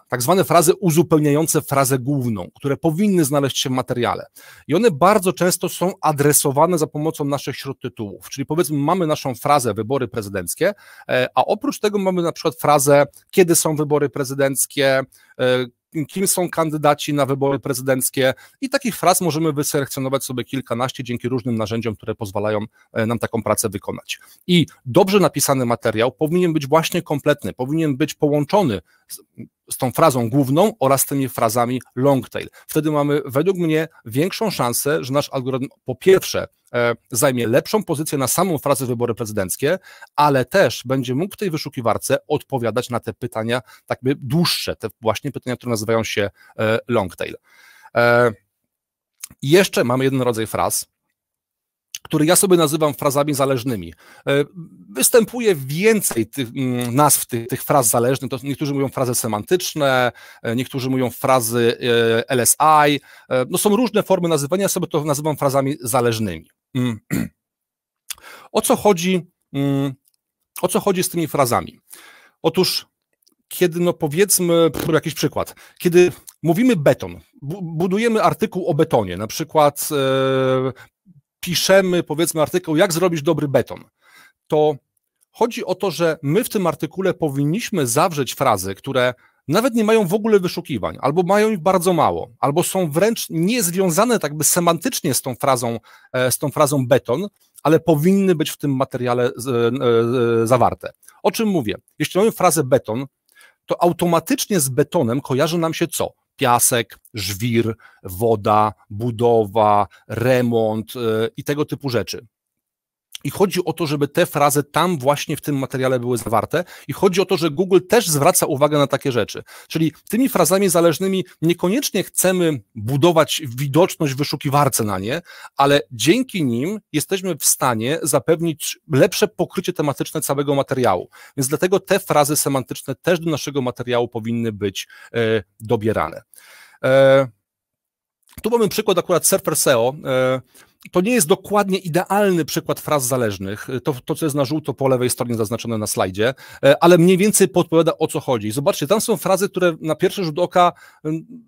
tak zwane frazy uzupełniające frazę główną, które powinny znaleźć się w materiale. I one bardzo często są adresowane za pomocą naszych śródtytułów. Czyli powiedzmy, mamy naszą frazę wybory prezydenckie, a oprócz tego mamy na przykład frazę kiedy są wybory prezydenckie, kim są kandydaci na wybory prezydenckie i takich fraz możemy wyselekcjonować sobie kilkanaście dzięki różnym narzędziom, które pozwalają e, nam taką pracę wykonać. I dobrze napisany materiał powinien być właśnie kompletny, powinien być połączony z z tą frazą główną oraz tymi frazami longtail. Wtedy mamy według mnie większą szansę, że nasz algorytm po pierwsze e, zajmie lepszą pozycję na samą frazę wybory prezydenckie, ale też będzie mógł w tej wyszukiwarce odpowiadać na te pytania tak by dłuższe, te właśnie pytania, które nazywają się e, longtail. E, I jeszcze mamy jeden rodzaj fraz, który ja sobie nazywam frazami zależnymi. E, występuje więcej tych mm, nazw tych, tych fraz zależnych. To niektórzy mówią frazy semantyczne, e, niektórzy mówią frazy e, LSI. No są różne formy nazywania, ja sobie to nazywam frazami zależnymi. Mm. O co chodzi, mm, o co chodzi z tymi frazami? Otóż, kiedy, no powiedzmy, jakiś przykład, kiedy mówimy beton, budujemy artykuł o betonie, na przykład piszemy, powiedzmy, artykuł, jak zrobić dobry beton, to chodzi o to, że my w tym artykule powinniśmy zawrzeć frazy, które nawet nie mają w ogóle wyszukiwań, albo mają ich bardzo mało, albo są wręcz niezwiązane tak by semantycznie z tą frazą, e, z tą frazą beton, ale powinny być w tym materiale e, e, zawarte. O czym mówię? Jeśli mamy frazę beton, to automatycznie z betonem kojarzy nam się co? piasek, żwir, woda, budowa, remont y, i tego typu rzeczy. I chodzi o to, żeby te frazy tam właśnie w tym materiale były zawarte, i chodzi o to, że Google też zwraca uwagę na takie rzeczy. Czyli tymi frazami zależnymi niekoniecznie chcemy budować widoczność w wyszukiwarce na nie, ale dzięki nim jesteśmy w stanie zapewnić lepsze pokrycie tematyczne całego materiału. Więc dlatego te frazy semantyczne też do naszego materiału powinny być e, dobierane. E, tu mamy przykład akurat Surfer SEO. E, to nie jest dokładnie idealny przykład fraz zależnych, e, to, to co jest na żółto po lewej stronie zaznaczone na slajdzie, e, ale mniej więcej podpowiada o co chodzi. Zobaczcie, tam są frazy, które na pierwszy rzut oka,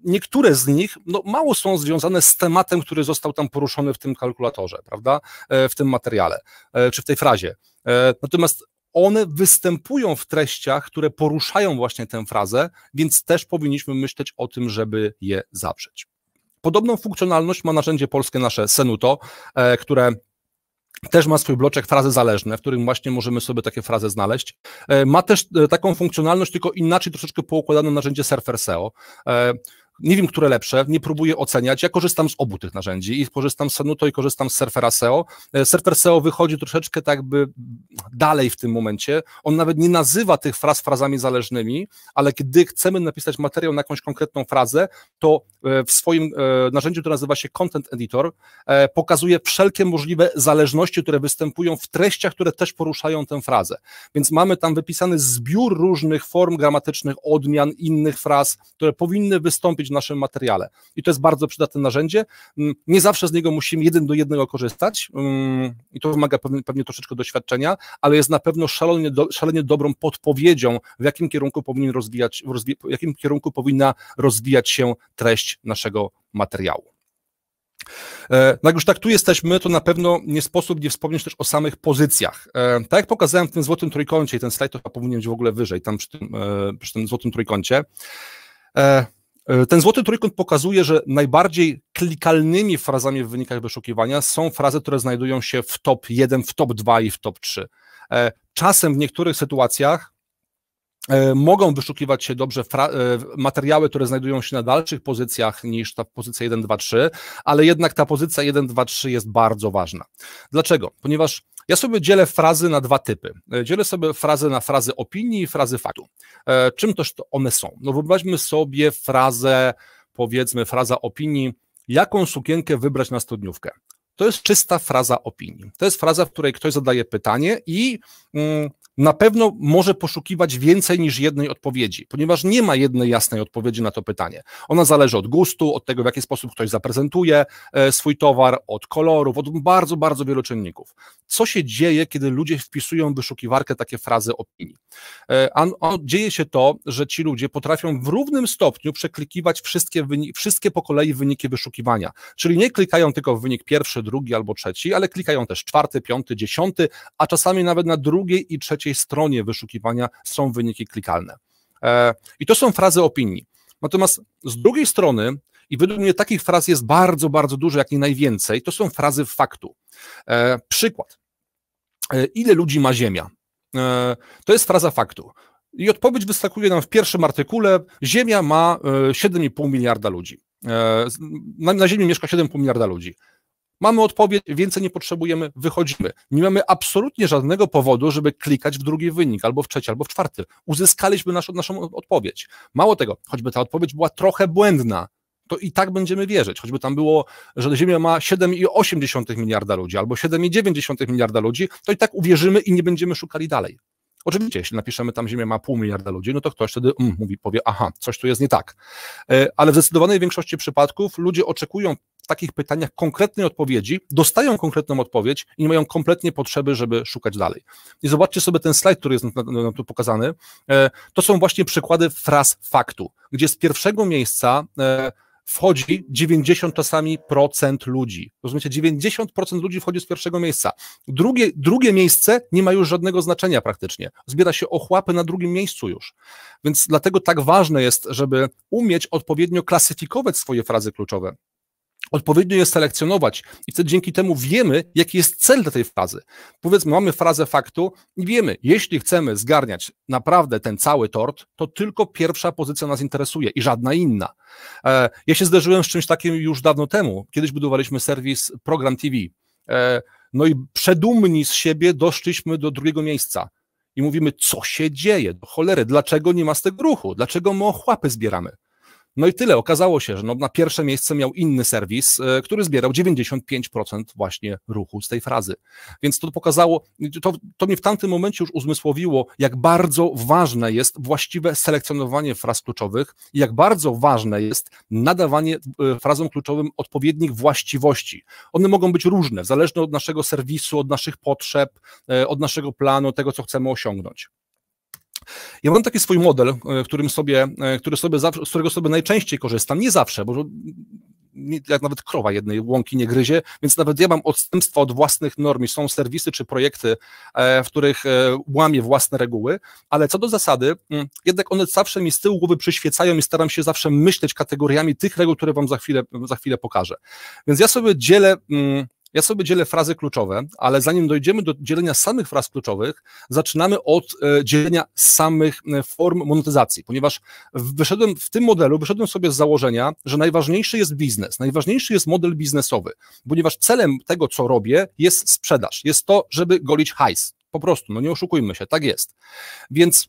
niektóre z nich no, mało są związane z tematem, który został tam poruszony w tym kalkulatorze, prawda, w tym materiale, czy w tej frazie. Natomiast one występują w treściach, które poruszają właśnie tę frazę, więc też powinniśmy myśleć o tym, żeby je zawrzeć. Podobną funkcjonalność ma narzędzie polskie nasze Senuto, e, które też ma swój bloczek frazy zależne, w którym właśnie możemy sobie takie frazy znaleźć. E, ma też e, taką funkcjonalność, tylko inaczej troszeczkę poukładane narzędzie Surfer SEO, nie wiem, które lepsze, nie próbuję oceniać. Ja korzystam z obu tych narzędzi i korzystam z Senuto i korzystam z Surfera SEO. E, Surfer SEO wychodzi troszeczkę tak by dalej w tym momencie. On nawet nie nazywa tych fraz frazami zależnymi, ale gdy chcemy napisać materiał na jakąś konkretną frazę, to e, w swoim e, narzędziu, które nazywa się Content Editor, pokazuje wszelkie możliwe zależności, które występują w treściach, które też poruszają tę frazę. Więc mamy tam wypisany zbiór różnych form gramatycznych, odmian, innych fraz, które powinny wystąpić w naszym materiale. I to jest bardzo przydatne narzędzie. Mm, nie zawsze z niego musimy jeden do jednego korzystać mm, i to wymaga pewnie, pewnie troszeczkę doświadczenia, ale jest na pewno szalenie, do, szalenie dobrą podpowiedzią, w jakim kierunku powinien rozwijać, rozwi, w jakim kierunku powinna rozwijać się treść naszego materiału. E, no jak już tak tu jesteśmy, to na pewno nie sposób nie wspomnieć też o samych pozycjach. E, tak jak pokazałem w tym złotym trójkącie, i ten slajd to powinien być w ogóle wyżej, tam przy tym, e, przy tym złotym trójkącie. E, ten złoty trójkąt pokazuje, że najbardziej klikalnymi frazami w wynikach wyszukiwania są frazy, które znajdują się w top 1, w top 2 i w top 3. E, czasem w niektórych sytuacjach E, mogą wyszukiwać się dobrze e, materiały, które znajdują się na dalszych pozycjach niż ta pozycja 1, 2, 3, ale jednak ta pozycja 1, 2, 3 jest bardzo ważna. Dlaczego? Ponieważ ja sobie dzielę frazy na dwa typy. E, dzielę sobie frazy na frazy opinii i frazy faktu. Czym toż to one są? No wyobraźmy sobie frazę, powiedzmy fraza opinii, jaką sukienkę wybrać na studniówkę. To jest czysta fraza opinii. To jest fraza, w której ktoś zadaje pytanie i... Mm, na pewno może poszukiwać więcej niż jednej odpowiedzi, ponieważ nie ma jednej jasnej odpowiedzi na to pytanie. Ona zależy od gustu, od tego, w jaki sposób ktoś zaprezentuje e, swój towar, od kolorów, od bardzo, bardzo wielu czynników. Co się dzieje, kiedy ludzie wpisują w wyszukiwarkę takie frazy opinii? E, a, dzieje się to, że ci ludzie potrafią w równym stopniu przeklikiwać wszystkie, wszystkie po kolei wyniki wyszukiwania. Czyli nie klikają tylko w wynik pierwszy, drugi albo trzeci, ale klikają też czwarty, piąty, dziesiąty, a czasami nawet na drugiej i trzeciej jakiej stronie wyszukiwania są wyniki klikalne. E, I to są frazy opinii. Natomiast z drugiej strony, i według mnie takich fraz jest bardzo, bardzo dużo, jak nie najwięcej, to są frazy faktu. E, przykład. E, ile ludzi ma Ziemia? to jest fraza faktu. I odpowiedź wystarczy nam w pierwszym artykule: Ziemia ma 7,5 miliarda ludzi. Na, na Ziemi mieszka 7,5 miliarda ludzi. Mamy odpowiedź, więcej nie potrzebujemy, wychodzimy. Nie mamy absolutnie żadnego powodu, żeby klikać w drugi wynik, albo w trzeci, albo w czwarty. Uzyskaliśmy naszą, naszą odpowiedź. Mało tego, choćby ta odpowiedź była trochę błędna, to i tak będziemy wierzyć. Choćby tam było, że Ziemia ma 7,8 miliarda ludzi albo 7,9 miliarda ludzi, to i tak uwierzymy i nie będziemy szukali dalej. Oczywiście, jeśli napiszemy tam Ziemia ma pół miliarda ludzi, no to ktoś wtedy mm, mówi, powie, aha, coś tu jest nie tak. E, ale w zdecydowanej większości przypadków ludzie oczekują w takich pytaniach konkretnej odpowiedzi, dostają konkretną odpowiedź i nie mają kompletnie potrzeby, żeby szukać dalej. I zobaczcie sobie ten slajd, który jest nam tu pokazany. E, to są właśnie przykłady fraz faktu, gdzie z pierwszego miejsca e, wchodzi 90 czasami procent ludzi. Rozumiecie? 90% ludzi wchodzi z pierwszego miejsca. Drugie, drugie miejsce nie ma już żadnego znaczenia praktycznie. Zbiera się ochłapy na drugim miejscu już. Więc dlatego tak ważne jest, żeby umieć odpowiednio klasyfikować swoje frazy kluczowe odpowiednio je selekcjonować i wtedy dzięki temu wiemy, jaki jest cel dla tej frazy. Powiedzmy, mamy frazę faktu i wiemy, jeśli chcemy zgarniać naprawdę ten cały tort, to tylko pierwsza pozycja nas interesuje i żadna inna. E, ja się zderzyłem z czymś takim już dawno temu. Kiedyś budowaliśmy serwis Program TV. E, no i przedumni z siebie doszliśmy do drugiego miejsca i mówimy, co się dzieje, cholery, dlaczego nie ma z tego ruchu, dlaczego my ochłapy zbieramy. No i tyle. Okazało się, że no, na pierwsze miejsce miał inny serwis, e, który zbierał 95% właśnie ruchu z tej frazy. Więc to pokazało, to, to mnie w tamtym momencie już uzmysłowiło, jak bardzo ważne jest właściwe selekcjonowanie fraz kluczowych i jak bardzo ważne jest nadawanie e, frazom kluczowym odpowiednich właściwości. One mogą być różne, zależne od naszego serwisu, od naszych potrzeb, e, od naszego planu, tego, co chcemy osiągnąć. Ja mam taki swój model, e, którym sobie, e, który sobie z którego sobie najczęściej korzystam. Nie zawsze, bo jak nawet krowa jednej łąki nie gryzie, więc nawet ja mam odstępstwa od własnych norm. Są serwisy czy projekty, e, w których łamię własne reguły, ale co do zasady, mm, jednak one zawsze mi z tyłu głowy przyświecają i staram się zawsze myśleć kategoriami tych reguł, które Wam za chwilę, za chwilę pokażę. Więc ja sobie dzielę mm, ja sobie dzielę frazy kluczowe, ale zanim dojdziemy do dzielenia samych fraz kluczowych, zaczynamy od e, dzielenia samych e, form monetyzacji, ponieważ wyszedłem w tym modelu, wyszedłem sobie z założenia, że najważniejszy jest biznes, najważniejszy jest model biznesowy, ponieważ celem tego, co robię, jest sprzedaż, jest to, żeby golić hajs. Po prostu, no nie oszukujmy się, tak jest. Więc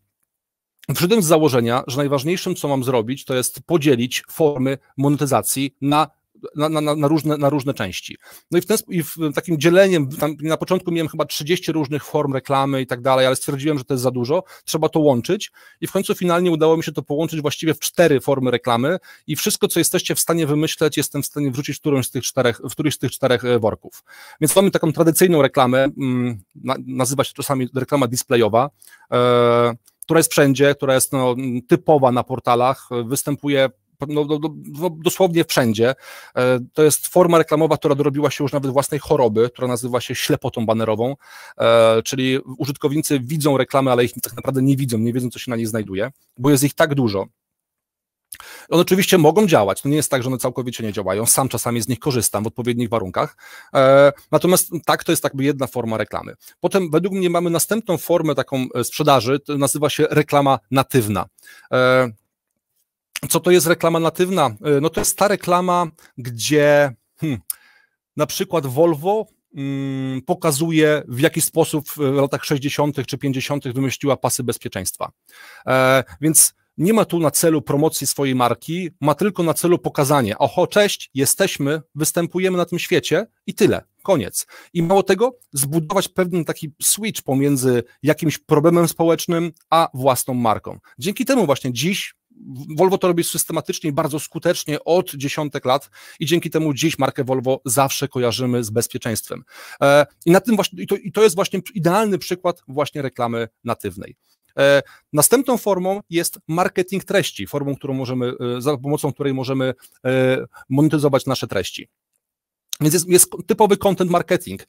Wyszedłem z założenia, że najważniejszym, co mam zrobić, to jest podzielić formy monetyzacji na na, na, na, różne, na różne części. No i w, ten, i w takim dzieleniem, na początku miałem chyba 30 różnych form reklamy i tak dalej, ale stwierdziłem, że to jest za dużo, trzeba to łączyć i w końcu finalnie udało mi się to połączyć właściwie w cztery formy reklamy i wszystko, co jesteście w stanie wymyśleć, jestem w stanie wrzucić w którąś z tych czterech, w któryś z tych czterech e, worków. Więc mamy taką tradycyjną reklamę, mm, nazywa się czasami reklama displayowa, e, która jest wszędzie, która jest no, typowa na portalach, e, występuje no, do, no, no, no, dosłownie wszędzie. E, to jest forma reklamowa, która dorobiła się już nawet własnej choroby, która nazywa się ślepotą banerową, e, czyli użytkownicy widzą reklamy, ale ich tak naprawdę nie widzą, nie wiedzą, co się na niej znajduje, bo jest ich tak dużo. One oczywiście mogą działać, to nie jest tak, że one całkowicie nie działają, sam czasami z nich korzystam w odpowiednich warunkach, e, natomiast tak, to jest jakby jedna forma reklamy. Potem według mnie mamy następną formę taką sprzedaży, to nazywa się reklama natywna. Co to jest reklama natywna? E, no to jest ta reklama, gdzie hmm, na przykład Volvo hmm, pokazuje, w jaki sposób w latach 60. czy 50. wymyśliła pasy bezpieczeństwa. E, więc nie ma tu na celu promocji swojej marki, ma tylko na celu pokazanie, oho, cześć, jesteśmy, występujemy na tym świecie i tyle, koniec. I mało tego, zbudować pewien taki switch pomiędzy jakimś problemem społecznym, a własną marką. Dzięki temu właśnie dziś Volvo to robi systematycznie i bardzo skutecznie od dziesiątek lat i dzięki temu dziś markę Volvo zawsze kojarzymy z bezpieczeństwem. E, I, na tym właśnie, i, to, i to jest właśnie idealny przykład właśnie reklamy natywnej. E, następną formą jest marketing treści, formą, którą możemy, e, za pomocą której możemy monetyzować nasze treści. Więc jest, jest, typowy content marketing.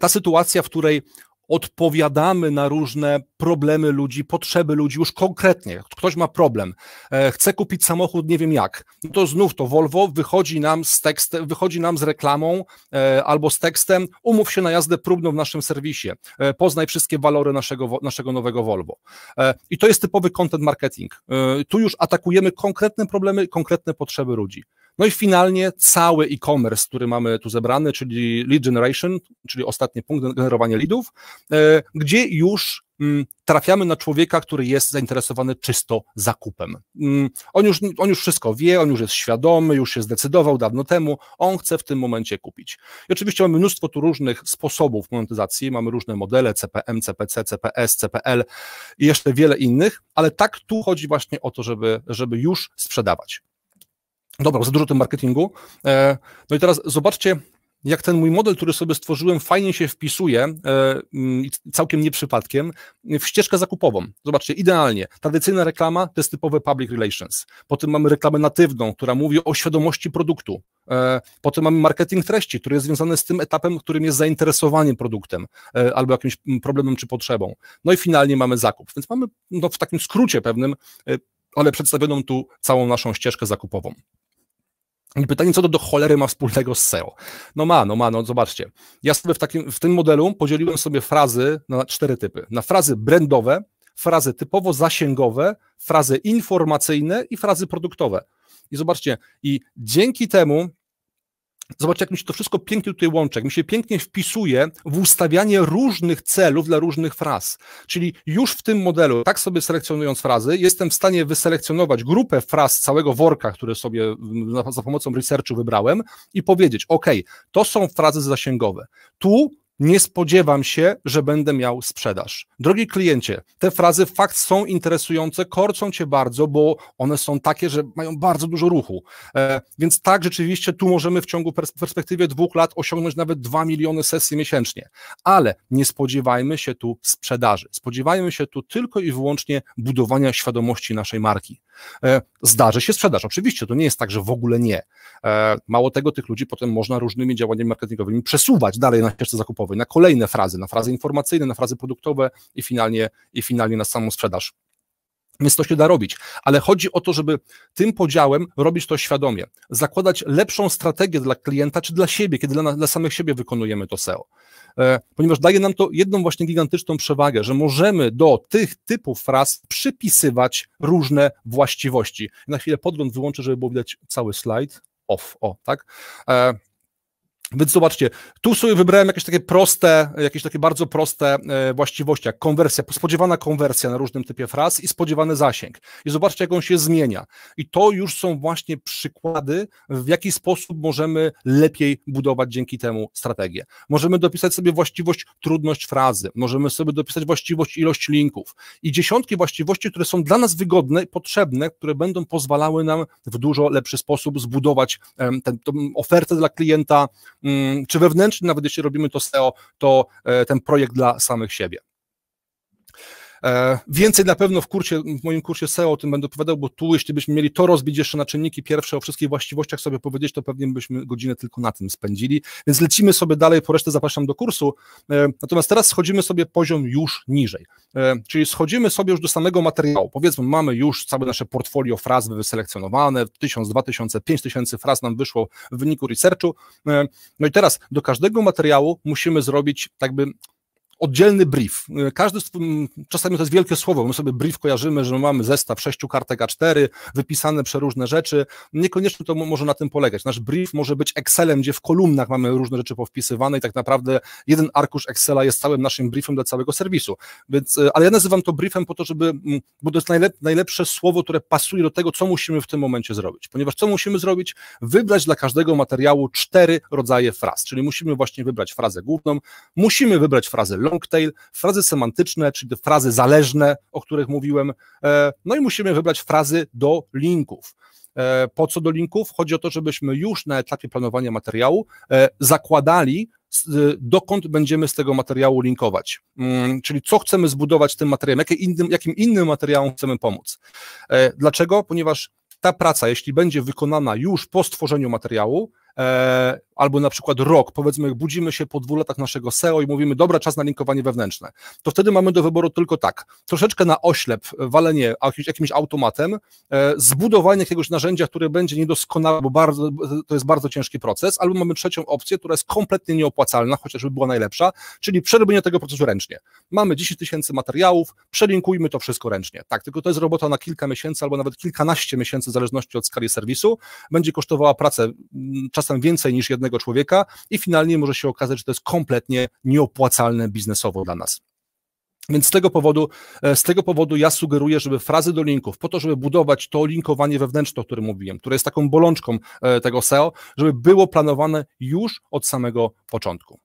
Ta sytuacja, w której odpowiadamy na różne problemy ludzi, potrzeby ludzi już konkretnie. Ktoś ma problem, e, chce kupić samochód, nie wiem jak. No to znów to Volvo wychodzi nam z tekstem, wychodzi nam z reklamą e, albo z tekstem umów się na jazdę próbną w naszym serwisie, e, poznaj wszystkie walory naszego, naszego nowego Volvo. I to jest typowy content marketing. Tu już atakujemy konkretne problemy, konkretne potrzeby ludzi. No i finalnie cały e-commerce, który mamy tu zebrany, czyli lead generation, czyli ostatni punkt generowanie leadów, e, gdzie już mm, trafiamy na człowieka, który jest zainteresowany czysto zakupem. Mm, on już, on już wszystko wie, on już jest świadomy, już się zdecydował dawno temu, on chce w tym momencie kupić. I oczywiście mamy mnóstwo tu różnych sposobów monetyzacji, mamy różne modele CPM, CPC, CPS, CPL i jeszcze wiele innych, ale tak tu chodzi właśnie o to, żeby, żeby już sprzedawać. Dobra, za dużo tym marketingu. E, no i teraz zobaczcie, jak ten mój model, który sobie stworzyłem, fajnie się wpisuje, e, mm, całkiem nieprzypadkiem, w ścieżkę zakupową. Zobaczcie, idealnie. Tradycyjna reklama to jest typowe public relations. Potem mamy reklamę natywną, która mówi o świadomości produktu. E, potem mamy marketing treści, który jest związany z tym etapem, którym jest zainteresowanie produktem albo jakimś problemem czy potrzebą. No i finalnie mamy zakup. Więc mamy no, w takim skrócie pewnym, ale przedstawioną tu całą naszą ścieżkę zakupową. I pytanie, co to do cholery ma wspólnego z SEO? No ma, no ma, no zobaczcie. Ja sobie w, takim, w tym modelu podzieliłem sobie frazy na cztery typy. Na frazy brandowe, frazy typowo zasięgowe, frazy informacyjne i frazy produktowe. I zobaczcie, i dzięki temu Zobaczcie, jak mi się to wszystko pięknie tutaj łączy, jak mi się pięknie wpisuje w ustawianie różnych celów dla różnych fraz. Czyli już w tym modelu, tak sobie selekcjonując frazy, jestem w stanie wyselekcjonować grupę fraz z całego worka, które sobie za pomocą researchu wybrałem i powiedzieć, OK, to są frazy zasięgowe. Tu nie spodziewam się, że będę miał sprzedaż. Drogi kliencie, te frazy fakt są interesujące, korcą cię bardzo, bo one są takie, że mają bardzo dużo ruchu. E, więc tak, rzeczywiście tu możemy w ciągu pers perspektywie dwóch lat osiągnąć nawet 2 miliony sesji miesięcznie. Ale nie spodziewajmy się tu sprzedaży. Spodziewajmy się tu tylko i wyłącznie budowania świadomości naszej marki. E, zdarzy się sprzedaż, oczywiście, to nie jest tak, że w ogóle nie. E, mało tego, tych ludzi potem można różnymi działaniami marketingowymi przesuwać dalej na ścieżce zakupowej, na kolejne frazy, na frazy informacyjne, na frazy produktowe i finalnie, i finalnie na samą sprzedaż. Więc to się da robić, ale chodzi o to, żeby tym podziałem robić to świadomie, zakładać lepszą strategię dla klienta czy dla siebie, kiedy dla, dla samych siebie wykonujemy to SEO. E, ponieważ daje nam to jedną właśnie gigantyczną przewagę, że możemy do tych typów fraz przypisywać różne właściwości. Na chwilę podgląd wyłączę, żeby było widać cały slajd. Off, o, tak? E, więc zobaczcie, tu sobie wybrałem jakieś takie proste, jakieś takie bardzo proste e, właściwości, jak konwersja, spodziewana konwersja na różnym typie fraz i spodziewany zasięg. I zobaczcie, jak on się zmienia. I to już są właśnie przykłady, w jaki sposób możemy lepiej budować dzięki temu strategię. Możemy dopisać sobie właściwość trudność frazy, możemy sobie dopisać właściwość ilość linków i dziesiątki właściwości, które są dla nas wygodne potrzebne, które będą pozwalały nam w dużo lepszy sposób zbudować tę ofertę dla klienta, Mm, czy wewnętrzny, nawet jeśli robimy to SEO, to e, ten projekt dla samych siebie. E, więcej na pewno w kursie, w moim kursie SEO o tym będę opowiadał, bo tu, jeśli byśmy mieli to rozbić jeszcze na czynniki pierwsze, o wszystkich właściwościach sobie powiedzieć, to pewnie byśmy godzinę tylko na tym spędzili. Więc lecimy sobie dalej, po resztę zapraszam do kursu. E, natomiast teraz schodzimy sobie poziom już niżej. E, czyli schodzimy sobie już do samego materiału. Powiedzmy, mamy już całe nasze portfolio fraz wyselekcjonowane, 1000, 2000, 5000 fraz nam wyszło w wyniku researchu. No i teraz do każdego materiału musimy zrobić, tak by oddzielny brief. Y, każdy, mm, czasami to jest wielkie słowo, my sobie brief kojarzymy, że mamy zestaw sześciu kartek A4, wypisane przeróżne rzeczy. Niekoniecznie to może na tym polegać. Nasz brief może być Excelem, gdzie w kolumnach mamy różne rzeczy powpisywane i tak naprawdę jeden arkusz Excela jest całym naszym briefem dla całego serwisu. Więc, y, ale ja nazywam to briefem po to, żeby, mm, bo to jest najlepsze słowo, które pasuje do tego, co musimy w tym momencie zrobić. Ponieważ co musimy zrobić? Wybrać dla każdego materiału cztery rodzaje fraz, czyli musimy właśnie wybrać frazę główną, musimy wybrać frazę longtail, frazy semantyczne, czyli te frazy zależne, o których mówiłem. E, no i musimy wybrać frazy do linków. E, po co do linków? Chodzi o to, żebyśmy już na etapie planowania materiału e, zakładali, dokąd będziemy z tego materiału linkować, mm, czyli co chcemy zbudować tym materiałem, jakim innym materiałom chcemy pomóc. Dlaczego? Ponieważ ta praca, jeśli będzie wykonana już po stworzeniu materiału, albo na przykład rok, powiedzmy, budzimy się po dwóch latach naszego SEO i mówimy, dobra, czas na linkowanie wewnętrzne, to wtedy mamy do wyboru tylko tak, troszeczkę na oślep, e, walenie jakimś automatem, e, zbudowanie jakiegoś narzędzia, które będzie niedoskonałe, bo bardzo, to jest bardzo ciężki proces, albo mamy trzecią opcję, która jest kompletnie nieopłacalna, chociażby była najlepsza, czyli przerobienie tego procesu ręcznie. Mamy 10 tysięcy materiałów, przelinkujmy to wszystko ręcznie. Tak, tylko to jest robota na kilka miesięcy albo nawet kilkanaście miesięcy, w zależności od skali serwisu. Będzie kosztowała pracę mm, czasem więcej niż jednego jednego człowieka i finalnie może się okazać, że to jest kompletnie nieopłacalne biznesowo dla nas. Więc z tego powodu, e, z tego powodu ja sugeruję, żeby frazy do linków, po to, żeby budować to linkowanie wewnętrzne, o którym mówiłem, które jest taką bolączką e, tego SEO, żeby było planowane już od samego początku.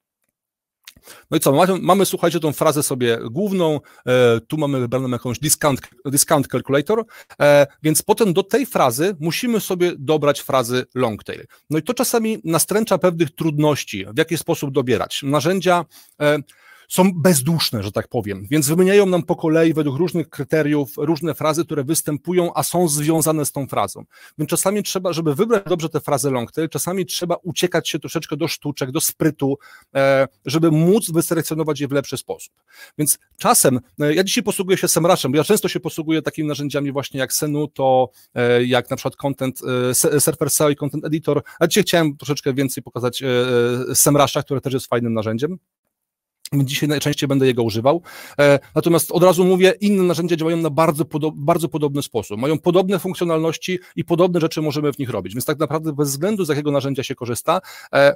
No i co, mamy, mamy słuchajcie tą frazę sobie główną, e, tu mamy wybraną jakąś discount, discount calculator, e, więc potem do tej frazy musimy sobie dobrać frazy long tail. No i to czasami nastręcza pewnych trudności, w jaki sposób dobierać. Narzędzia... E, są bezduszne, że tak powiem. Więc wymieniają nam po kolei według różnych kryteriów różne frazy, które występują, a są związane z tą frazą. Więc czasami trzeba, żeby wybrać dobrze te frazy longtail, czasami trzeba uciekać się troszeczkę do sztuczek, do sprytu, e, żeby móc wyselekcjonować je w lepszy sposób. Więc czasem, e, ja dzisiaj posługuję się semrażem, bo ja często się posługuję takimi narzędziami właśnie jak Senuto, e, jak na przykład content, server SEO i content editor, a dzisiaj chciałem troszeczkę więcej pokazać semrasza, które też jest fajnym narzędziem. Dzisiaj najczęściej będę jego używał. E, natomiast od razu mówię, inne narzędzia działają na bardzo, podob, bardzo podobny sposób. Mają podobne funkcjonalności i podobne rzeczy możemy w nich robić. Więc tak naprawdę bez względu z jakiego narzędzia się korzysta, e,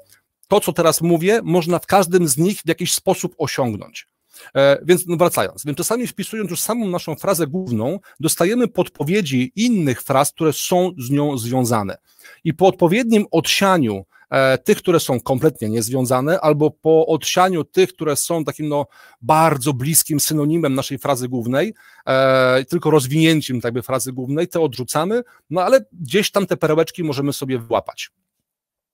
to co teraz mówię, można w każdym z nich w jakiś sposób osiągnąć. E, więc no wracając, więc czasami wpisując już samą naszą frazę główną, dostajemy podpowiedzi innych fraz, które są z nią związane. I po odpowiednim odsianiu E, tych, które są kompletnie niezwiązane, albo po odsianiu tych, które są takim no, bardzo bliskim synonimem naszej frazy głównej, e, tylko rozwinięciem tak by, frazy głównej, te odrzucamy, no ale gdzieś tam te perełeczki możemy sobie włapać.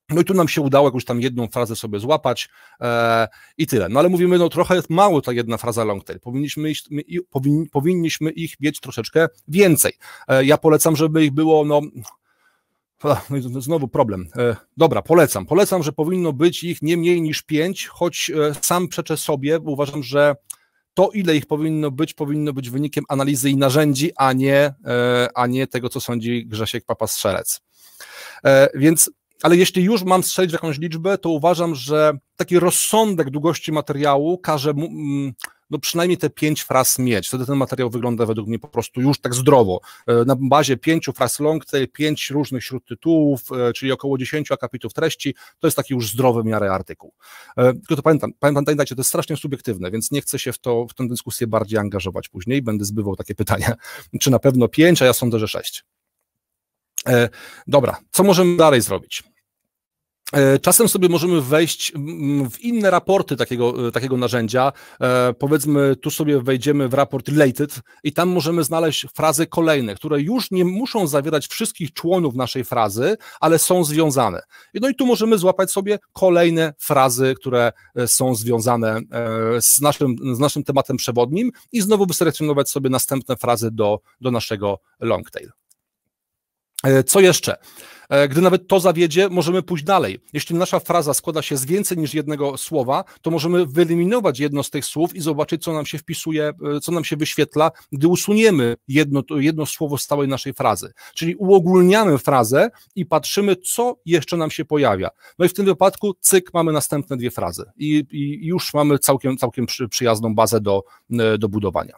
No i tu nam się udało jakąś tam jedną frazę sobie złapać e, i tyle. No ale mówimy, no trochę jest mało ta jedna fraza long tail. Powinniśmy, iść, my, powin, powinniśmy ich mieć troszeczkę więcej. E, ja polecam, żeby ich było no Znowu problem. E, dobra, polecam. Polecam, że powinno być ich nie mniej niż pięć, choć e, sam przeczę sobie, bo uważam, że to, ile ich powinno być, powinno być wynikiem analizy i narzędzi, a nie, e, a nie tego, co sądzi Grzesiek Papa Strzelec. Więc, ale jeśli już mam strzelić w jakąś liczbę, to uważam, że taki rozsądek długości materiału każe mm, no przynajmniej te pięć fraz mieć. Wtedy ten materiał wygląda według mnie po prostu już tak zdrowo. E, na bazie pięciu fraz longtail, pięć różnych śródtytułów, e, czyli około dziesięciu akapitów treści, to jest taki już zdrowy w miarę artykuł. E, tylko to pamiętam, Pamiętam. pamiętajcie, to jest strasznie subiektywne, więc nie chcę się w, to, w tę dyskusję bardziej angażować później. Będę zbywał takie pytania, czy na pewno pięć, a ja sądzę, że sześć. Dobra, co możemy dalej zrobić? E, czasem sobie możemy wejść w inne raporty takiego, e, takiego narzędzia. E, powiedzmy, tu sobie wejdziemy w raport related i tam możemy znaleźć frazy kolejne, które już nie muszą zawierać wszystkich członów naszej frazy, ale są związane. No i tu możemy złapać sobie kolejne frazy, które e, są związane z naszym, z naszym tematem przewodnim i znowu wyselekcjonować sobie następne frazy do, do naszego longtail. E, co jeszcze? E, gdy nawet to zawiedzie, możemy pójść dalej. Jeśli nasza fraza składa się z więcej niż jednego słowa, to możemy wyeliminować jedno z tych słów i zobaczyć, co nam się wpisuje, e, co nam się wyświetla, gdy usuniemy jedno, jedno słowo z całej naszej frazy. Czyli uogólniamy frazę i patrzymy, co jeszcze nam się pojawia. No i w tym wypadku, cyk, mamy następne dwie frazy i, i już mamy całkiem, całkiem przyjazną bazę do, e, do budowania.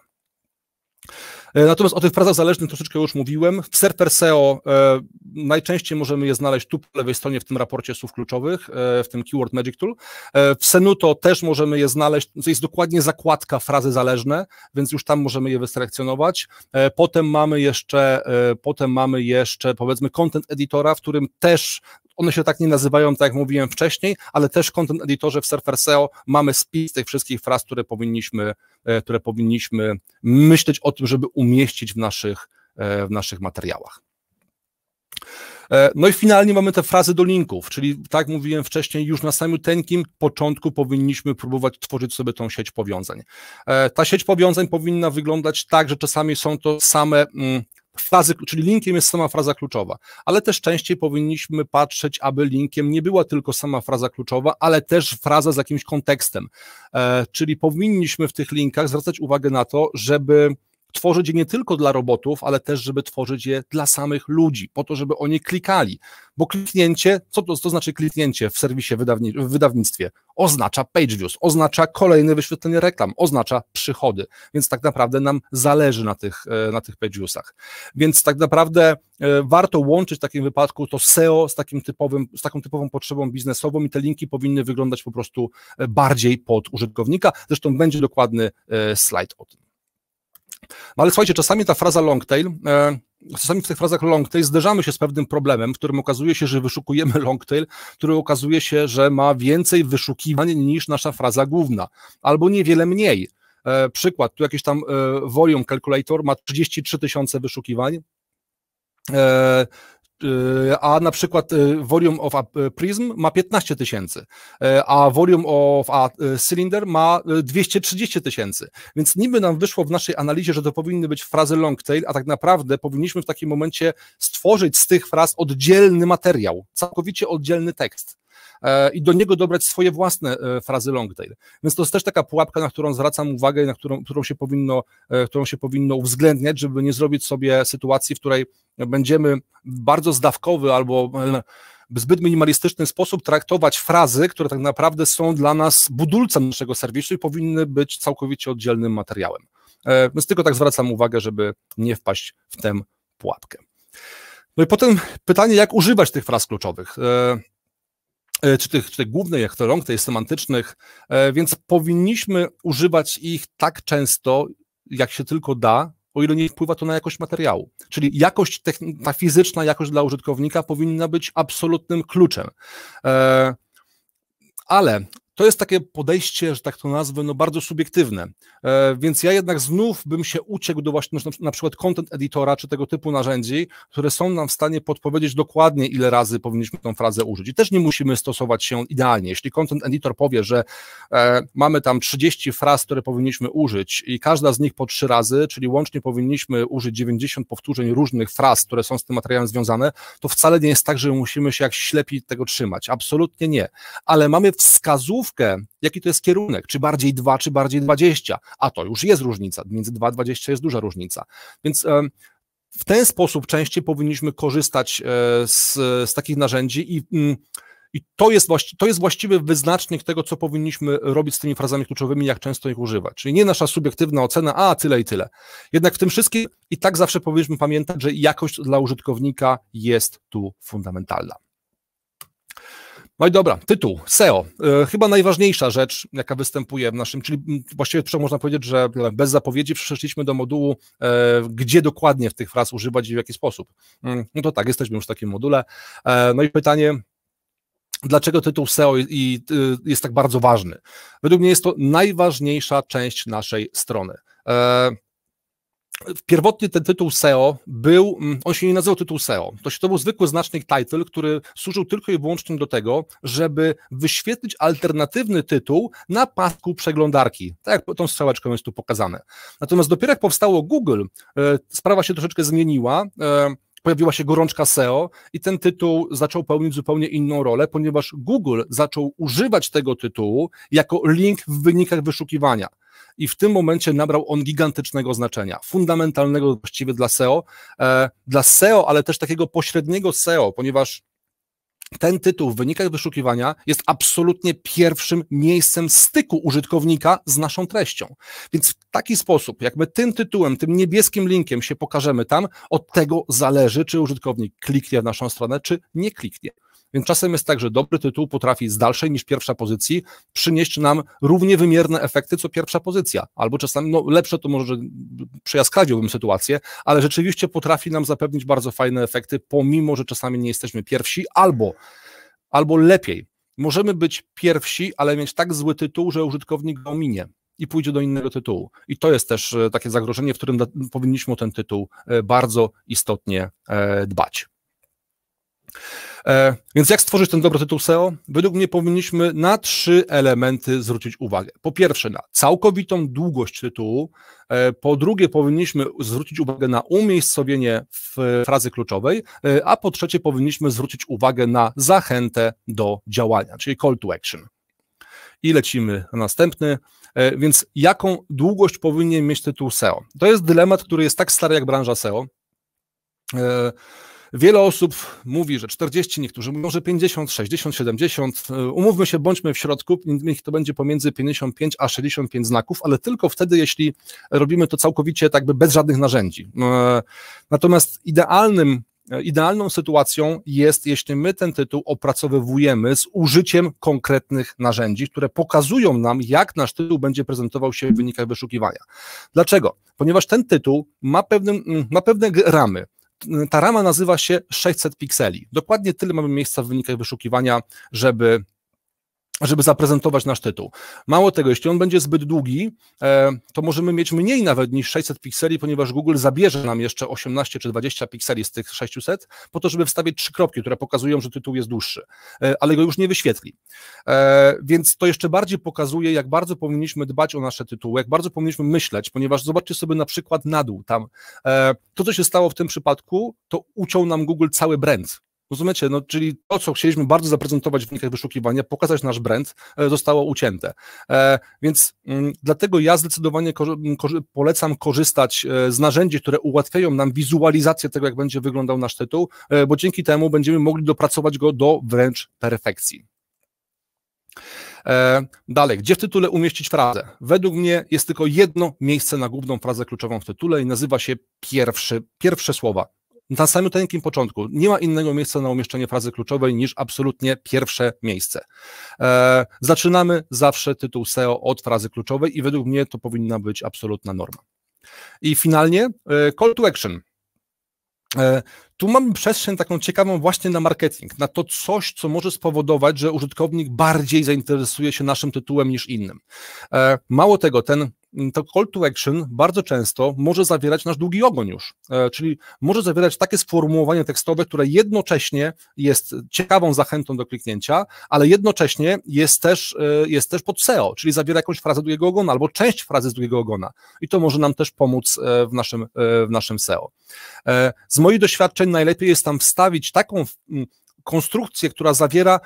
E, natomiast o tych frazach zależnych troszeczkę już mówiłem. W Serper SEO e, najczęściej możemy je znaleźć tu po lewej stronie w tym raporcie słów kluczowych, e, w tym Keyword Magic Tool. E, w Senuto też możemy je znaleźć, to jest dokładnie zakładka frazy zależne, więc już tam możemy je wyselekcjonować. E, potem mamy jeszcze, e, potem mamy jeszcze powiedzmy content editora, w którym też one się tak nie nazywają, tak jak mówiłem wcześniej, ale też content editorze w Surfer SEO mamy spis tych wszystkich fraz, które powinniśmy, e, które powinniśmy myśleć o tym, żeby umieścić w naszych, e, w naszych materiałach. E, no i finalnie mamy te frazy do linków, czyli tak mówiłem wcześniej, już na samym tenkim początku powinniśmy próbować tworzyć sobie tą sieć powiązań. Ta sieć powiązań powinna wyglądać tak, że czasami są to same mm, frazy, czyli linkiem jest sama fraza kluczowa, ale też częściej powinniśmy patrzeć, aby linkiem nie była tylko sama fraza kluczowa, ale też fraza z jakimś kontekstem. E, czyli powinniśmy w tych linkach zwracać uwagę na to, żeby tworzyć je nie tylko dla robotów, ale też, żeby tworzyć je dla samych ludzi, po to, żeby oni klikali. Bo kliknięcie, co to, to znaczy kliknięcie w serwisie wydawni w wydawnictwie? Oznacza page views, oznacza kolejne wyświetlenie reklam, oznacza przychody. Więc tak naprawdę nam zależy na tych, e, na tych page viewsach. Więc tak naprawdę e, warto łączyć w takim wypadku to SEO z, takim typowym, z taką typową potrzebą biznesową i te linki powinny wyglądać po prostu e, bardziej pod użytkownika. Zresztą będzie dokładny slajd o tym. No ale słuchajcie, czasami ta fraza long tail, e, czasami w tych frazach long tail zderzamy się z pewnym problemem, w którym okazuje się, że wyszukujemy long tail, który okazuje się, że ma więcej wyszukiwań niż nasza fraza główna, albo niewiele mniej. E, przykład, tu jakiś tam e, volume calculator ma 33 tysiące wyszukiwań, a na przykład e, Volume of a e, Prism ma 15 tysięcy, e, a Volume of a Cylinder ma 230 tysięcy. Więc niby nam wyszło w naszej analizie, że to powinny być frazy long tail, a tak naprawdę powinniśmy w takim momencie stworzyć z tych fraz oddzielny materiał, całkowicie oddzielny tekst. E, i do niego dobrać swoje własne e, frazy longtail. Więc to jest też taka pułapka, na którą zwracam uwagę i na którą, którą, się powinno, e, którą się powinno uwzględniać, żeby nie zrobić sobie sytuacji, w której będziemy bardzo zdawkowy albo w zbyt minimalistyczny sposób traktować frazy, które tak naprawdę są dla nas budulcem naszego serwisu i powinny być całkowicie oddzielnym materiałem. Więc tylko tak zwracam uwagę, żeby nie wpaść w tę pułapkę. No i potem pytanie, jak używać tych fraz kluczowych. E, czy tych, czy tych głównych, jak to rąk, tych semantycznych, e, więc powinniśmy używać ich tak często, jak się tylko da, o ile nie wpływa to na jakość materiału. Czyli jakość, ta fizyczna jakość dla użytkownika powinna być absolutnym kluczem. E, ale to jest takie podejście, że tak to nazwę, no bardzo subiektywne. E, więc ja jednak znów bym się uciekł do właśnie na przykład content editora czy tego typu narzędzi, które są nam w stanie podpowiedzieć dokładnie, ile razy powinniśmy tą frazę użyć. I też nie musimy stosować się idealnie. Jeśli content editor powie, że e, mamy tam 30 fraz, które powinniśmy użyć i każda z nich po trzy razy, czyli łącznie powinniśmy użyć 90 powtórzeń różnych fraz, które są z tym materiałem związane, to wcale nie jest tak, że musimy się jak ślepi tego trzymać. Absolutnie nie. Ale mamy wskazówki, jaki to jest kierunek, czy bardziej 2, czy bardziej 20, a to już jest różnica, między 2 a 20 jest duża różnica. Więc w ten sposób częściej powinniśmy korzystać e, z, z takich narzędzi i, mm, i to, jest właści, to jest właściwy wyznacznik tego, co powinniśmy robić z tymi frazami kluczowymi, jak często ich używać. Czyli nie nasza subiektywna ocena, a tyle i tyle. Jednak w tym wszystkim i tak zawsze powinniśmy pamiętać, że jakość dla użytkownika jest tu fundamentalna. No i dobra, tytuł, SEO. E, chyba najważniejsza rzecz, jaka występuje w naszym, czyli właściwie można powiedzieć, że bez zapowiedzi przeszliśmy do modułu, e, gdzie dokładnie w tych fraz używać i w jaki sposób. Mm, no to tak, jesteśmy już w takim module. E, no i pytanie, dlaczego tytuł SEO i, y, jest tak bardzo ważny. Według mnie jest to najważniejsza część naszej strony. Pierwotnie ten tytuł SEO był, mm, on się nie nazywał tytuł SEO. To, się, to był zwykły znacznik title, który służył tylko i wyłącznie do tego, żeby wyświetlić alternatywny tytuł na pasku przeglądarki. Tak jak tą strzałeczką jest tu pokazane. Natomiast dopiero jak powstało Google, e, sprawa się troszeczkę zmieniła e, pojawiła się gorączka SEO i ten tytuł zaczął pełnić zupełnie inną rolę, ponieważ Google zaczął używać tego tytułu jako link w wynikach wyszukiwania i w tym momencie nabrał on gigantycznego znaczenia, fundamentalnego właściwie dla SEO, e, dla SEO, ale też takiego pośredniego SEO, ponieważ ten tytuł w wynikach wyszukiwania jest absolutnie pierwszym miejscem styku użytkownika z naszą treścią. Więc w taki sposób, jak my tym tytułem, tym niebieskim linkiem się pokażemy tam, od tego zależy, czy użytkownik kliknie w naszą stronę, czy nie kliknie. Więc czasem jest tak, że dobry tytuł potrafi z dalszej niż pierwsza pozycji przynieść nam równie wymierne efekty, co pierwsza pozycja. Albo czasami, no lepsze to może przejaskradziłbym sytuację, ale rzeczywiście potrafi nam zapewnić bardzo fajne efekty, pomimo, że czasami nie jesteśmy pierwsi, albo, albo lepiej. Możemy być pierwsi, ale mieć tak zły tytuł, że użytkownik go minie i pójdzie do innego tytułu. I to jest też e, takie zagrożenie, w którym powinniśmy o ten tytuł e, bardzo istotnie e, dbać. E, więc jak stworzyć ten dobry tytuł SEO? Według mnie powinniśmy na trzy elementy zwrócić uwagę. Po pierwsze, na całkowitą długość tytułu. E, po drugie, powinniśmy zwrócić uwagę na umiejscowienie w frazy kluczowej. E, a po trzecie, powinniśmy zwrócić uwagę na zachętę do działania, czyli call to action. I lecimy na następny. Więc jaką długość powinien mieć tytuł SEO? To jest dylemat, który jest tak stary jak branża SEO. Wiele osób mówi, że 40, niektórzy może że 50, 60, 70. Umówmy się, bądźmy w środku, niech to będzie pomiędzy 55 a 65 znaków, ale tylko wtedy, jeśli robimy to całkowicie tak by bez żadnych narzędzi. E, natomiast idealnym e, Idealną sytuacją jest, jeśli my ten tytuł opracowywujemy z użyciem konkretnych narzędzi, które pokazują nam, jak nasz tytuł będzie prezentował się w wynikach wyszukiwania. Dlaczego? Ponieważ ten tytuł ma, pewnym, mm, ma pewne ramy ta rama nazywa się 600 pikseli. Dokładnie tyle mamy miejsca w wynikach wyszukiwania, żeby żeby zaprezentować nasz tytuł. Mało tego, jeśli on będzie zbyt długi, e, to możemy mieć mniej nawet niż 600 pikseli, ponieważ Google zabierze nam jeszcze 18 czy 20 pikseli z tych 600, po to, żeby wstawić trzy kropki, które pokazują, że tytuł jest dłuższy, e, ale go już nie wyświetli. E, więc to jeszcze bardziej pokazuje, jak bardzo powinniśmy dbać o nasze tytuły, jak bardzo powinniśmy myśleć, ponieważ zobaczcie sobie na przykład na dół tam. To, co się stało w tym przypadku, to uciął nam Google cały brand Rozumiecie? No, czyli to, co chcieliśmy bardzo zaprezentować w wynikach wyszukiwania, pokazać nasz brand, e, zostało ucięte. E, więc mm, dlatego ja zdecydowanie mm, polecam korzystać e, z narzędzi, które ułatwiają nam wizualizację tego, jak będzie wyglądał nasz tytuł, bo dzięki temu będziemy mogli dopracować go do wręcz perfekcji. Dalej, gdzie w tytule umieścić frazę? Według mnie jest tylko jedno miejsce na główną frazę kluczową w tytule i nazywa się pierwszy, pierwsze słowa na samym tenkim początku. Nie ma innego miejsca na umieszczenie frazy kluczowej niż absolutnie pierwsze miejsce. E, zaczynamy zawsze tytuł SEO od frazy kluczowej i według mnie to powinna być absolutna norma. I finalnie e, call to action. E, tu mamy przestrzeń taką ciekawą właśnie na marketing, na to coś, co może spowodować, że użytkownik bardziej zainteresuje się naszym tytułem niż innym. E, mało tego, ten Mm, to call to action bardzo często może zawierać nasz długi ogon już, e, czyli może zawierać takie sformułowanie tekstowe, które jednocześnie jest ciekawą zachętą do kliknięcia, ale jednocześnie jest też, e, jest też pod SEO, czyli zawiera jakąś frazę długiego ogona albo część frazy z długiego ogona i to może nam też pomóc e, w naszym, w naszym SEO. Z moich doświadczeń najlepiej jest tam wstawić taką konstrukcję, która zawiera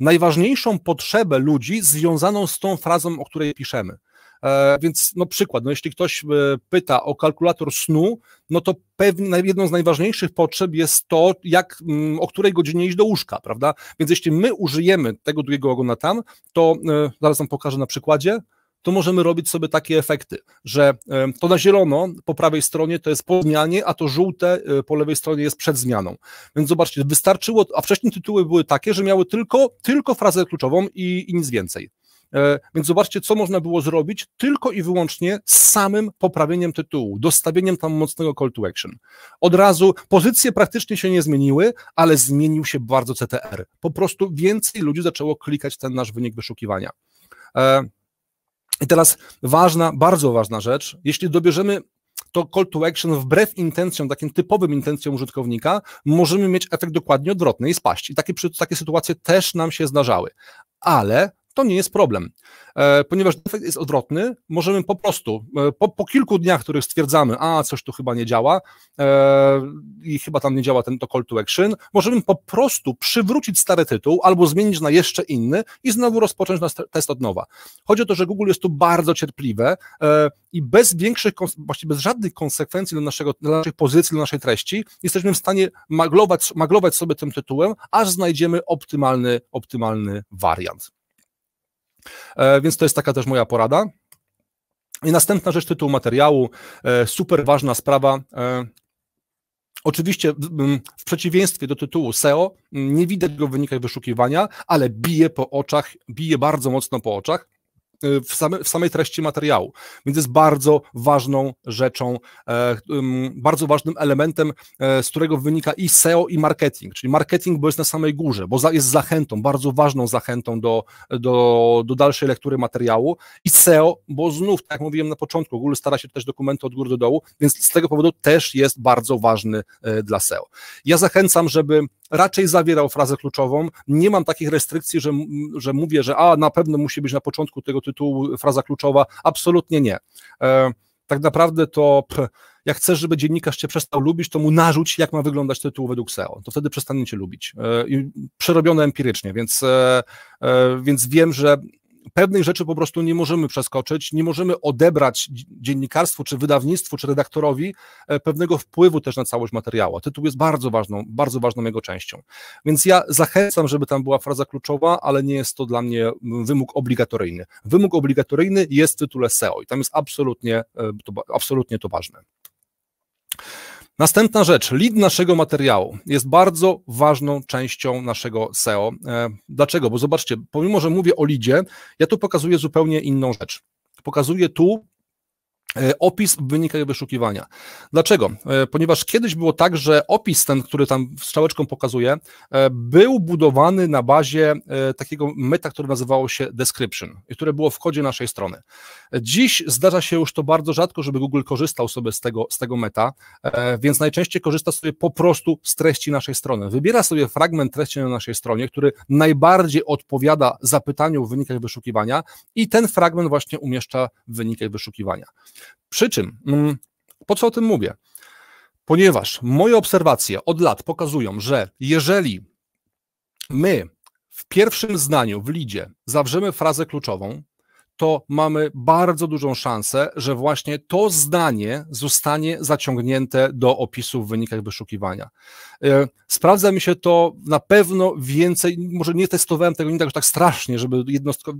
najważniejszą potrzebę ludzi związaną z tą frazą, o której piszemy. E, więc no przykład, no jeśli ktoś e, pyta o kalkulator snu, no to pewnie jedną z najważniejszych potrzeb jest to, jak, mm, o której godzinie iść do łóżka, prawda? Więc jeśli my użyjemy tego drugiego ogona tam, to e, zaraz wam pokażę na przykładzie, to możemy robić sobie takie efekty, że to na zielono po prawej stronie to jest po zmianie, a to żółte po lewej stronie jest przed zmianą. Więc zobaczcie, wystarczyło, a wcześniej tytuły były takie, że miały tylko, tylko frazę kluczową i, i nic więcej. E, więc zobaczcie, co można było zrobić tylko i wyłącznie z samym poprawieniem tytułu, dostawieniem tam mocnego call to action. Od razu pozycje praktycznie się nie zmieniły, ale zmienił się bardzo CTR. Po prostu więcej ludzi zaczęło klikać ten nasz wynik wyszukiwania. E, I teraz ważna, bardzo ważna rzecz, jeśli dobierzemy to call to action wbrew intencjom, takim typowym intencjom użytkownika, możemy mieć efekt dokładnie odwrotny i spaść. I takie, takie sytuacje też nam się zdarzały. Ale to nie jest problem, e, ponieważ defekt jest odwrotny, możemy po prostu e, po, po kilku dniach, których stwierdzamy, a coś tu chyba nie działa e, i chyba tam nie działa ten to call to action, możemy po prostu przywrócić stary tytuł albo zmienić na jeszcze inny i znowu rozpocząć nasz test od nowa. Chodzi o to, że Google jest tu bardzo cierpliwe i bez większych, właściwie bez żadnych konsekwencji dla, naszego, dla naszej pozycji, dla naszej treści, jesteśmy w stanie maglować, maglować sobie tym tytułem, aż znajdziemy optymalny, optymalny wariant. E, więc to jest taka też moja porada. I następna rzecz, tytuł materiału, e, super ważna sprawa. E, oczywiście w przeciwieństwie do tytułu SEO nie widać go w wynikach wyszukiwania, ale bije po oczach, bije bardzo mocno po oczach. Y, w, same, w samej treści materiału. Więc jest bardzo ważną rzeczą, e, bardzo ważnym elementem, e, z którego wynika i SEO, i marketing. Czyli marketing, bo jest na samej górze, bo jest zachętą, bardzo ważną zachętą do, do, do dalszej lektury materiału. I SEO, bo znów, tak jak mówiłem na początku, Google stara się też dokumenty od góry do dołu, więc z tego powodu też jest bardzo ważny e, dla SEO. Ja zachęcam, żeby raczej zawierał frazę kluczową. Nie mam takich restrykcji, że, że mówię, że a na pewno musi być na początku tego tytułu fraza kluczowa. Absolutnie nie. E, tak naprawdę to jak chcesz, żeby dziennikarz cię przestał lubić, to mu narzuć, jak ma wyglądać tytuł według SEO. To wtedy przestanie cię lubić. E, przerobione empirycznie, więc, e, więc wiem, że pewnych rzeczy po prostu nie możemy przeskoczyć, nie możemy odebrać dziennikarstwu, czy wydawnictwu, czy redaktorowi e, pewnego wpływu też na całość materiału. Tytuł jest bardzo ważną, bardzo ważną jego częścią. Więc ja zachęcam, żeby tam była fraza kluczowa, ale nie jest to dla mnie mm, wymóg obligatoryjny. Wymóg obligatoryjny jest w tytule SEO i tam jest absolutnie e, to, absolutnie to ważne. Następna rzecz, lead naszego materiału jest bardzo ważną częścią naszego SEO. E, dlaczego? Bo zobaczcie, pomimo, że mówię o lidzie, ja tu pokazuję zupełnie inną rzecz. Pokazuję tu E, opis wynika wyszukiwania. Dlaczego? E, ponieważ kiedyś było tak, że opis ten, który tam strzałeczką pokazuje, e, był budowany na bazie takiego meta, które nazywało się description i które było w kodzie naszej strony. Dziś zdarza się już to bardzo rzadko, żeby Google korzystał sobie z tego, z tego meta, więc najczęściej korzysta sobie po prostu z treści naszej strony. Wybiera sobie fragment treści na naszej stronie, który najbardziej odpowiada zapytaniu w wynikach wyszukiwania i ten fragment właśnie umieszcza w wynikach wyszukiwania. Przy czym, mm, po co o tym mówię? Ponieważ moje obserwacje od lat pokazują, że jeżeli my w pierwszym zdaniu w lidzie zawrzemy frazę kluczową, to mamy bardzo dużą szansę, że właśnie to zdanie zostanie zaciągnięte do opisu w wynikach wyszukiwania. E, sprawdza mi się to na pewno więcej, może nie testowałem tego nie tak, tak strasznie, żeby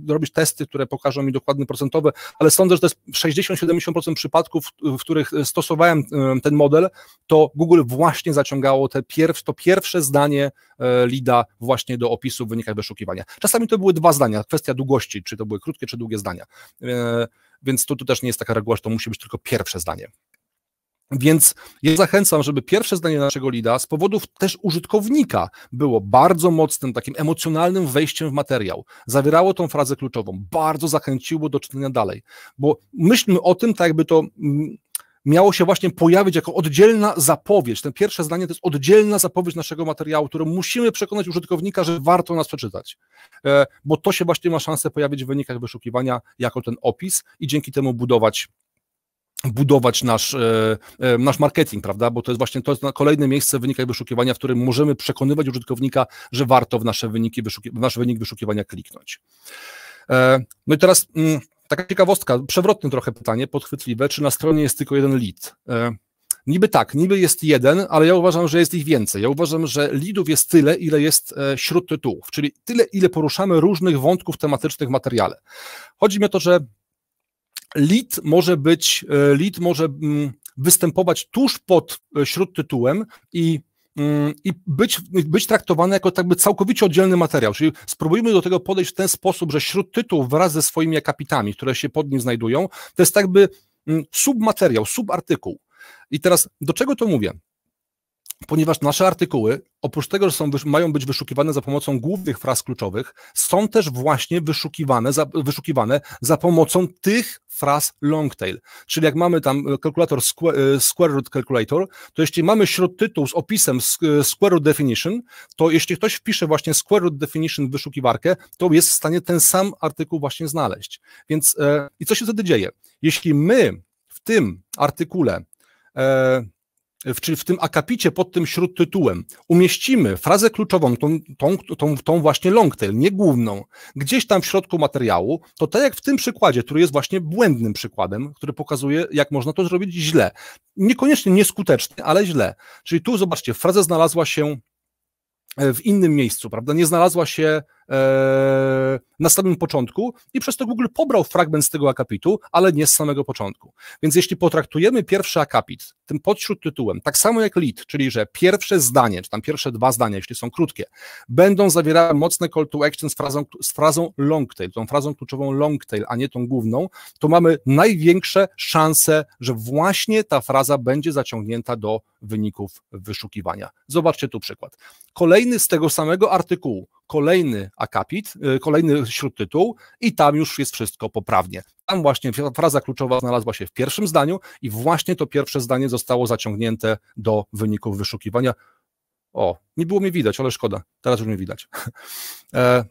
robić testy, które pokażą mi dokładne procentowe, ale sądzę, że to jest 60-70% przypadków, w których e, stosowałem e, ten model, to Google właśnie zaciągało te pierw, to pierwsze zdanie E, lida właśnie do opisu w wynikach wyszukiwania. Czasami to były dwa zdania, kwestia długości, czy to były krótkie, czy długie zdania. E, więc to, też nie jest taka reguła, że to musi być tylko pierwsze zdanie. Więc ja zachęcam, żeby pierwsze zdanie naszego lida z powodów też użytkownika było bardzo mocnym, takim emocjonalnym wejściem w materiał. Zawierało tą frazę kluczową, bardzo zachęciło do czytania dalej, bo myślmy o tym, tak jakby to mm, miało się właśnie pojawić jako oddzielna zapowiedź. Ten pierwsze zdanie to jest oddzielna zapowiedź naszego materiału, którą musimy przekonać użytkownika, że warto nas przeczytać, e, bo to się właśnie ma szansę pojawić w wynikach wyszukiwania jako ten opis i dzięki temu budować budować nasz, e, e, nasz marketing, prawda? Bo to jest właśnie to jest kolejne miejsce w wynikach wyszukiwania, w którym możemy przekonywać użytkownika, że warto w nasze wyniki wyszuki- w nasz wynik wyszukiwania kliknąć. No i teraz mm, Taka ciekawostka, przewrotne trochę pytanie, podchwytliwe, czy na stronie jest tylko jeden lead? E, niby tak, niby jest jeden, ale ja uważam, że jest ich więcej. Ja uważam, że lidów jest tyle, ile jest wśród e, tytułów, czyli tyle, ile poruszamy różnych wątków tematycznych w materiale. Chodzi mi o to, że lead może być, e, lead może mm, występować tuż pod śródtytułem i Mm, i być, być traktowane jako takby całkowicie oddzielny materiał. Czyli spróbujmy do tego podejść w ten sposób, że śródtytuł wraz ze swoimi akapitami, które się pod nim znajdują, to jest tak mm, submateriał, subartykuł. I teraz do czego to mówię? ponieważ nasze artykuły, oprócz tego, że są, mają być wyszukiwane za pomocą głównych fraz kluczowych, są też właśnie wyszukiwane za, wyszukiwane za pomocą tych fraz longtail. Czyli jak mamy tam kalkulator square, y, square root calculator, to jeśli mamy śródtytuł z opisem y, square root definition, to jeśli ktoś wpisze właśnie square root definition w wyszukiwarkę, to jest w stanie ten sam artykuł właśnie znaleźć. Więc e, i co się wtedy dzieje? Jeśli my w tym artykule e, w, w tym akapicie pod tym śródtytułem umieścimy frazę kluczową, tą, tą, tą, tą właśnie longtail, nie główną, gdzieś tam w środku materiału, to tak jak w tym przykładzie, który jest właśnie błędnym przykładem, który pokazuje, jak można to zrobić źle. Niekoniecznie nieskutecznie, ale źle. Czyli tu zobaczcie, fraza znalazła się e, w innym miejscu, prawda? Nie znalazła się. E, na samym początku i przez to Google pobrał fragment z tego akapitu, ale nie z samego początku. Więc jeśli potraktujemy pierwszy akapit tym podśród tytułem, tak samo jak lead, czyli że pierwsze zdanie, czy tam pierwsze dwa zdania, jeśli są krótkie, będą zawierały mocne call to action z frazą, z frazą long tail, tą frazą kluczową long tail, a nie tą główną, to mamy największe szanse, że właśnie ta fraza będzie zaciągnięta do wyników wyszukiwania. Zobaczcie tu przykład. Kolejny z tego samego artykułu, kolejny akapit, y, kolejny śródtytuł i tam już jest wszystko poprawnie. Tam właśnie fraza kluczowa znalazła się w pierwszym zdaniu i właśnie to pierwsze zdanie zostało zaciągnięte do wyników wyszukiwania. O, nie było mnie widać, ale szkoda, teraz już mnie widać. E,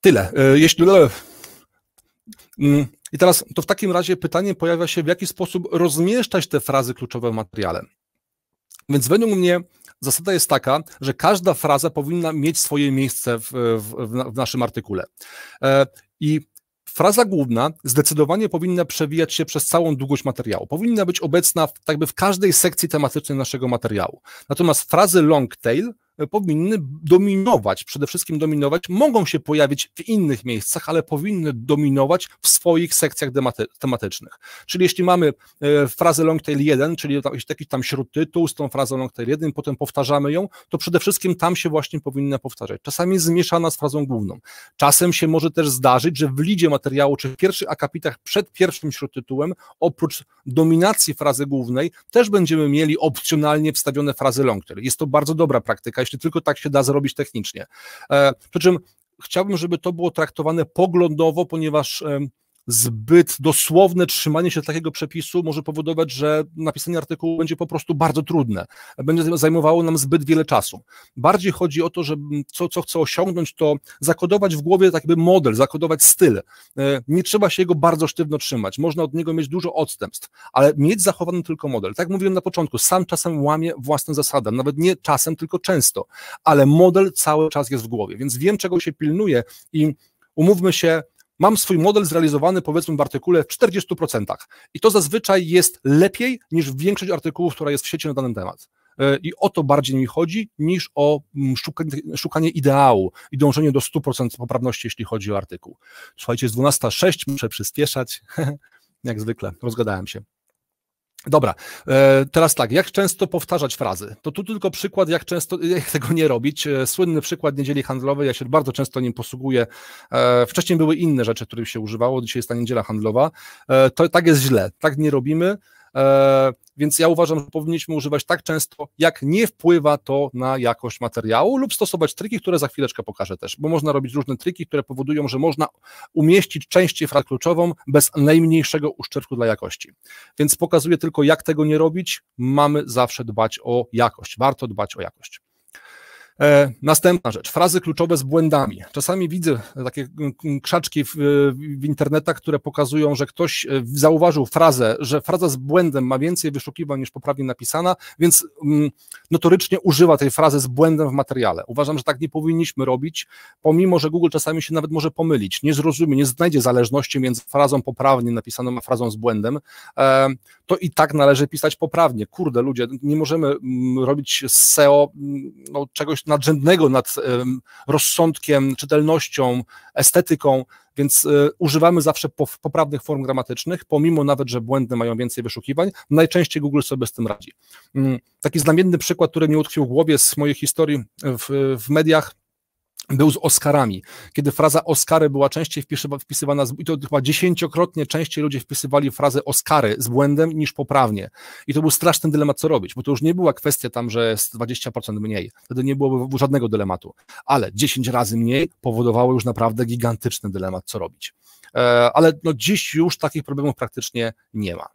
tyle. E, jeśli... E, mm, I teraz to w takim razie pytanie pojawia się, w jaki sposób rozmieszczać te frazy kluczowe w materiale. Więc według mnie zasada jest taka, że każda fraza powinna mieć swoje miejsce w, w, w naszym artykule. E, I fraza główna zdecydowanie powinna przewijać się przez całą długość materiału. Powinna być obecna w, tak by w każdej sekcji tematycznej naszego materiału. Natomiast frazy long tail E, powinny dominować, przede wszystkim dominować, mogą się pojawić w innych miejscach, ale powinny dominować w swoich sekcjach tematycznych. Czyli jeśli mamy e, frazę longtail 1, czyli jakiś tam śródtytuł z tą frazą longtail 1, potem powtarzamy ją, to przede wszystkim tam się właśnie powinna powtarzać. Czasami zmieszana z frazą główną. Czasem się może też zdarzyć, że w lidzie materiału, czy w pierwszych akapitach przed pierwszym śródtytułem, oprócz dominacji frazy głównej, też będziemy mieli opcjonalnie wstawione frazy longtail. Jest to bardzo dobra praktyka, jeśli tylko tak się da zrobić technicznie. E, przy czym chciałbym, żeby to było traktowane poglądowo, ponieważ zbyt dosłowne trzymanie się takiego przepisu może powodować, że napisanie artykułu będzie po prostu bardzo trudne, będzie zajmowało nam zbyt wiele czasu. Bardziej chodzi o to, że co, co chcę osiągnąć, to zakodować w głowie taki model, zakodować styl. E, nie trzeba się jego bardzo sztywno trzymać, można od niego mieć dużo odstępstw, ale mieć zachowany tylko model. Tak jak mówiłem na początku, sam czasem łamie własne zasady, nawet nie czasem, tylko często, ale model cały czas jest w głowie, więc wiem, czego się pilnuję i umówmy się, mam swój model zrealizowany powiedzmy w artykule w 40%. I to zazwyczaj jest lepiej niż większość artykułów, która jest w sieci na dany temat. E, I o to bardziej mi chodzi niż o mm, szukanie, szukanie ideału i dążenie do 100% poprawności, jeśli chodzi o artykuł. Słuchajcie, jest 12.06, muszę przyspieszać. Jak zwykle, rozgadałem się. Dobra, e, teraz tak, jak często powtarzać frazy? To tu tylko przykład, jak często jak tego nie robić. E, słynny przykład niedzieli handlowej, ja się bardzo często nim posługuję. E, wcześniej były inne rzeczy, których się używało, dzisiaj jest ta niedziela handlowa. To tak jest źle, tak nie robimy. E, więc ja uważam, że powinniśmy używać tak często, jak nie wpływa to na jakość materiału, lub stosować triki, które za chwileczkę pokażę też, bo można robić różne triki, które powodują, że można umieścić część frazę kluczową bez najmniejszego uszczerbku dla jakości. Więc pokazuję tylko, jak tego nie robić. Mamy zawsze dbać o jakość. Warto dbać o jakość. E, następna rzecz, frazy kluczowe z błędami. Czasami widzę takie krzaczki w, w internetach, które pokazują, że ktoś e, zauważył frazę, że fraza z błędem ma więcej wyszukiwań niż poprawnie napisana, więc notorycznie używa tej frazy z błędem w materiale. Uważam, że tak nie powinniśmy robić, pomimo, że Google czasami się nawet może pomylić, nie zrozumie, nie znajdzie zależności między frazą poprawnie napisaną a frazą z błędem, e, to i tak należy pisać poprawnie. Kurde, ludzie, nie możemy robić z SEO no, czegoś nadrzędnego nad rozsądkiem, czytelnością, estetyką, więc e, używamy zawsze poprawnych form gramatycznych, pomimo nawet, że błędy mają więcej wyszukiwań. Najczęściej Google sobie z tym radzi. Mm, taki znamienny przykład, który mi utkwił w głowie z mojej historii w, w mediach, był z Oscarami, kiedy fraza Oscary była częściej wpisywana, i to chyba dziesięciokrotnie częściej ludzie wpisywali frazę Oscary z błędem niż poprawnie. I to był straszny dylemat, co robić, bo to już nie była kwestia tam, że 20% mniej. Wtedy nie byłoby żadnego dylematu. Ale 10 razy mniej powodowało już naprawdę gigantyczny dylemat, co robić. E, ale no dziś już takich problemów praktycznie nie ma.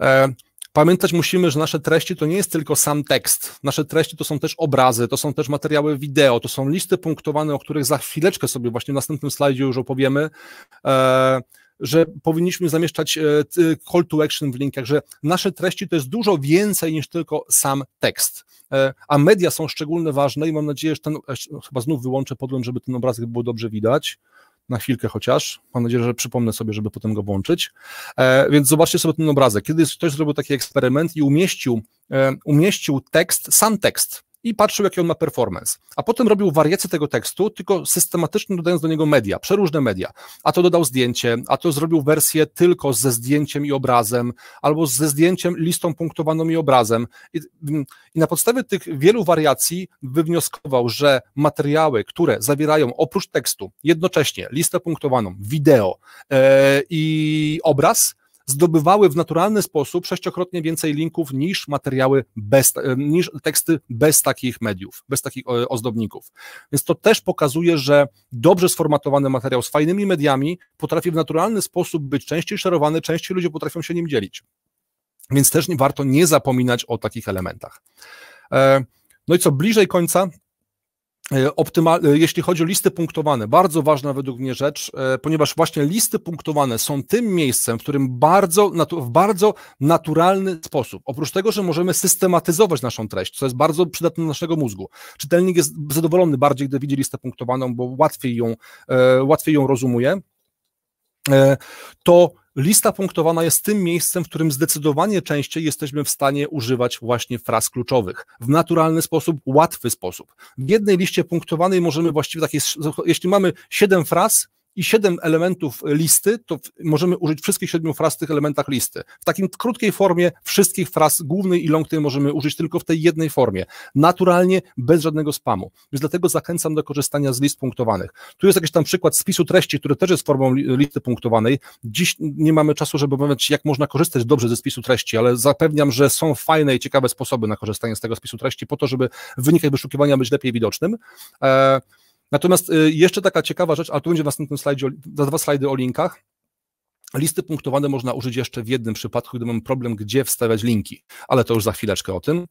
E, Pamiętać musimy, że nasze treści to nie jest tylko sam tekst. Nasze treści to są też obrazy, to są też materiały wideo, to są listy punktowane, o których za chwileczkę sobie właśnie w następnym slajdzie już opowiemy. E, że powinniśmy zamieszczać e, call to action w linkach, że nasze treści to jest dużo więcej niż tylko sam tekst. E, a media są szczególnie ważne i mam nadzieję, że ten, chyba znów wyłączę podłem, żeby ten obrazek był dobrze widać na chwilkę chociaż. Mam nadzieję, że przypomnę sobie, żeby potem go włączyć. E, więc zobaczcie sobie ten obrazek. Kiedyś ktoś zrobił taki eksperyment i umieścił, e, umieścił tekst, sam tekst i patrzył, jaki on ma performance. A potem robił wariację tego tekstu, tylko systematycznie dodając do niego media, przeróżne media. A to dodał zdjęcie, a to zrobił wersję tylko ze zdjęciem i obrazem, albo ze zdjęciem, listą punktowaną i obrazem. I, i na podstawie tych wielu wariacji wywnioskował, że materiały, które zawierają oprócz tekstu jednocześnie listę punktowaną, wideo yy, i obraz, zdobywały w naturalny sposób sześciokrotnie więcej linków niż materiały bez, e, niż teksty bez takich mediów, bez takich e, ozdobników. Więc to też pokazuje, że dobrze sformatowany materiał z fajnymi mediami potrafi w naturalny sposób być częściej szerowany, częściej ludzie potrafią się nim dzielić. Więc też nie, warto nie zapominać o takich elementach. E, no i co bliżej końca, E, e, jeśli chodzi o listy punktowane, bardzo ważna według mnie rzecz, e, ponieważ właśnie listy punktowane są tym miejscem, w którym bardzo, w bardzo naturalny sposób, oprócz tego, że możemy systematyzować naszą treść, co jest bardzo przydatne dla naszego mózgu. Czytelnik jest zadowolony bardziej, gdy widzi listę punktowaną, bo łatwiej ją, łatwiej ją rozumie. E, to lista punktowana jest tym miejscem, w którym zdecydowanie częściej jesteśmy w stanie używać właśnie fraz kluczowych w naturalny sposób, łatwy sposób. W jednej liście punktowanej możemy właściwie takie, jeśli mamy siedem fraz, i siedem elementów listy, to możemy użyć wszystkich siedmiu fraz w tych elementach listy. W takim krótkiej formie wszystkich fraz głównej i long możemy użyć tylko w tej jednej formie. Naturalnie, bez żadnego spamu. Więc dlatego zachęcam do korzystania z list punktowanych. Tu jest jakiś tam przykład spisu treści, który też jest formą listy punktowanej. Dziś nie mamy czasu, żeby omawiać, jak można korzystać dobrze ze spisu treści, ale zapewniam, że są fajne i ciekawe sposoby na korzystanie z tego spisu treści po to, żeby wynik wyszukiwania być lepiej widocznym. Eee, Natomiast y, jeszcze taka ciekawa rzecz, ale to będzie w następnym slajdzie, za dwa slajdy o linkach. Listy punktowane można użyć jeszcze w jednym przypadku, gdy mam problem, gdzie wstawiać linki, ale to już za chwileczkę o tym.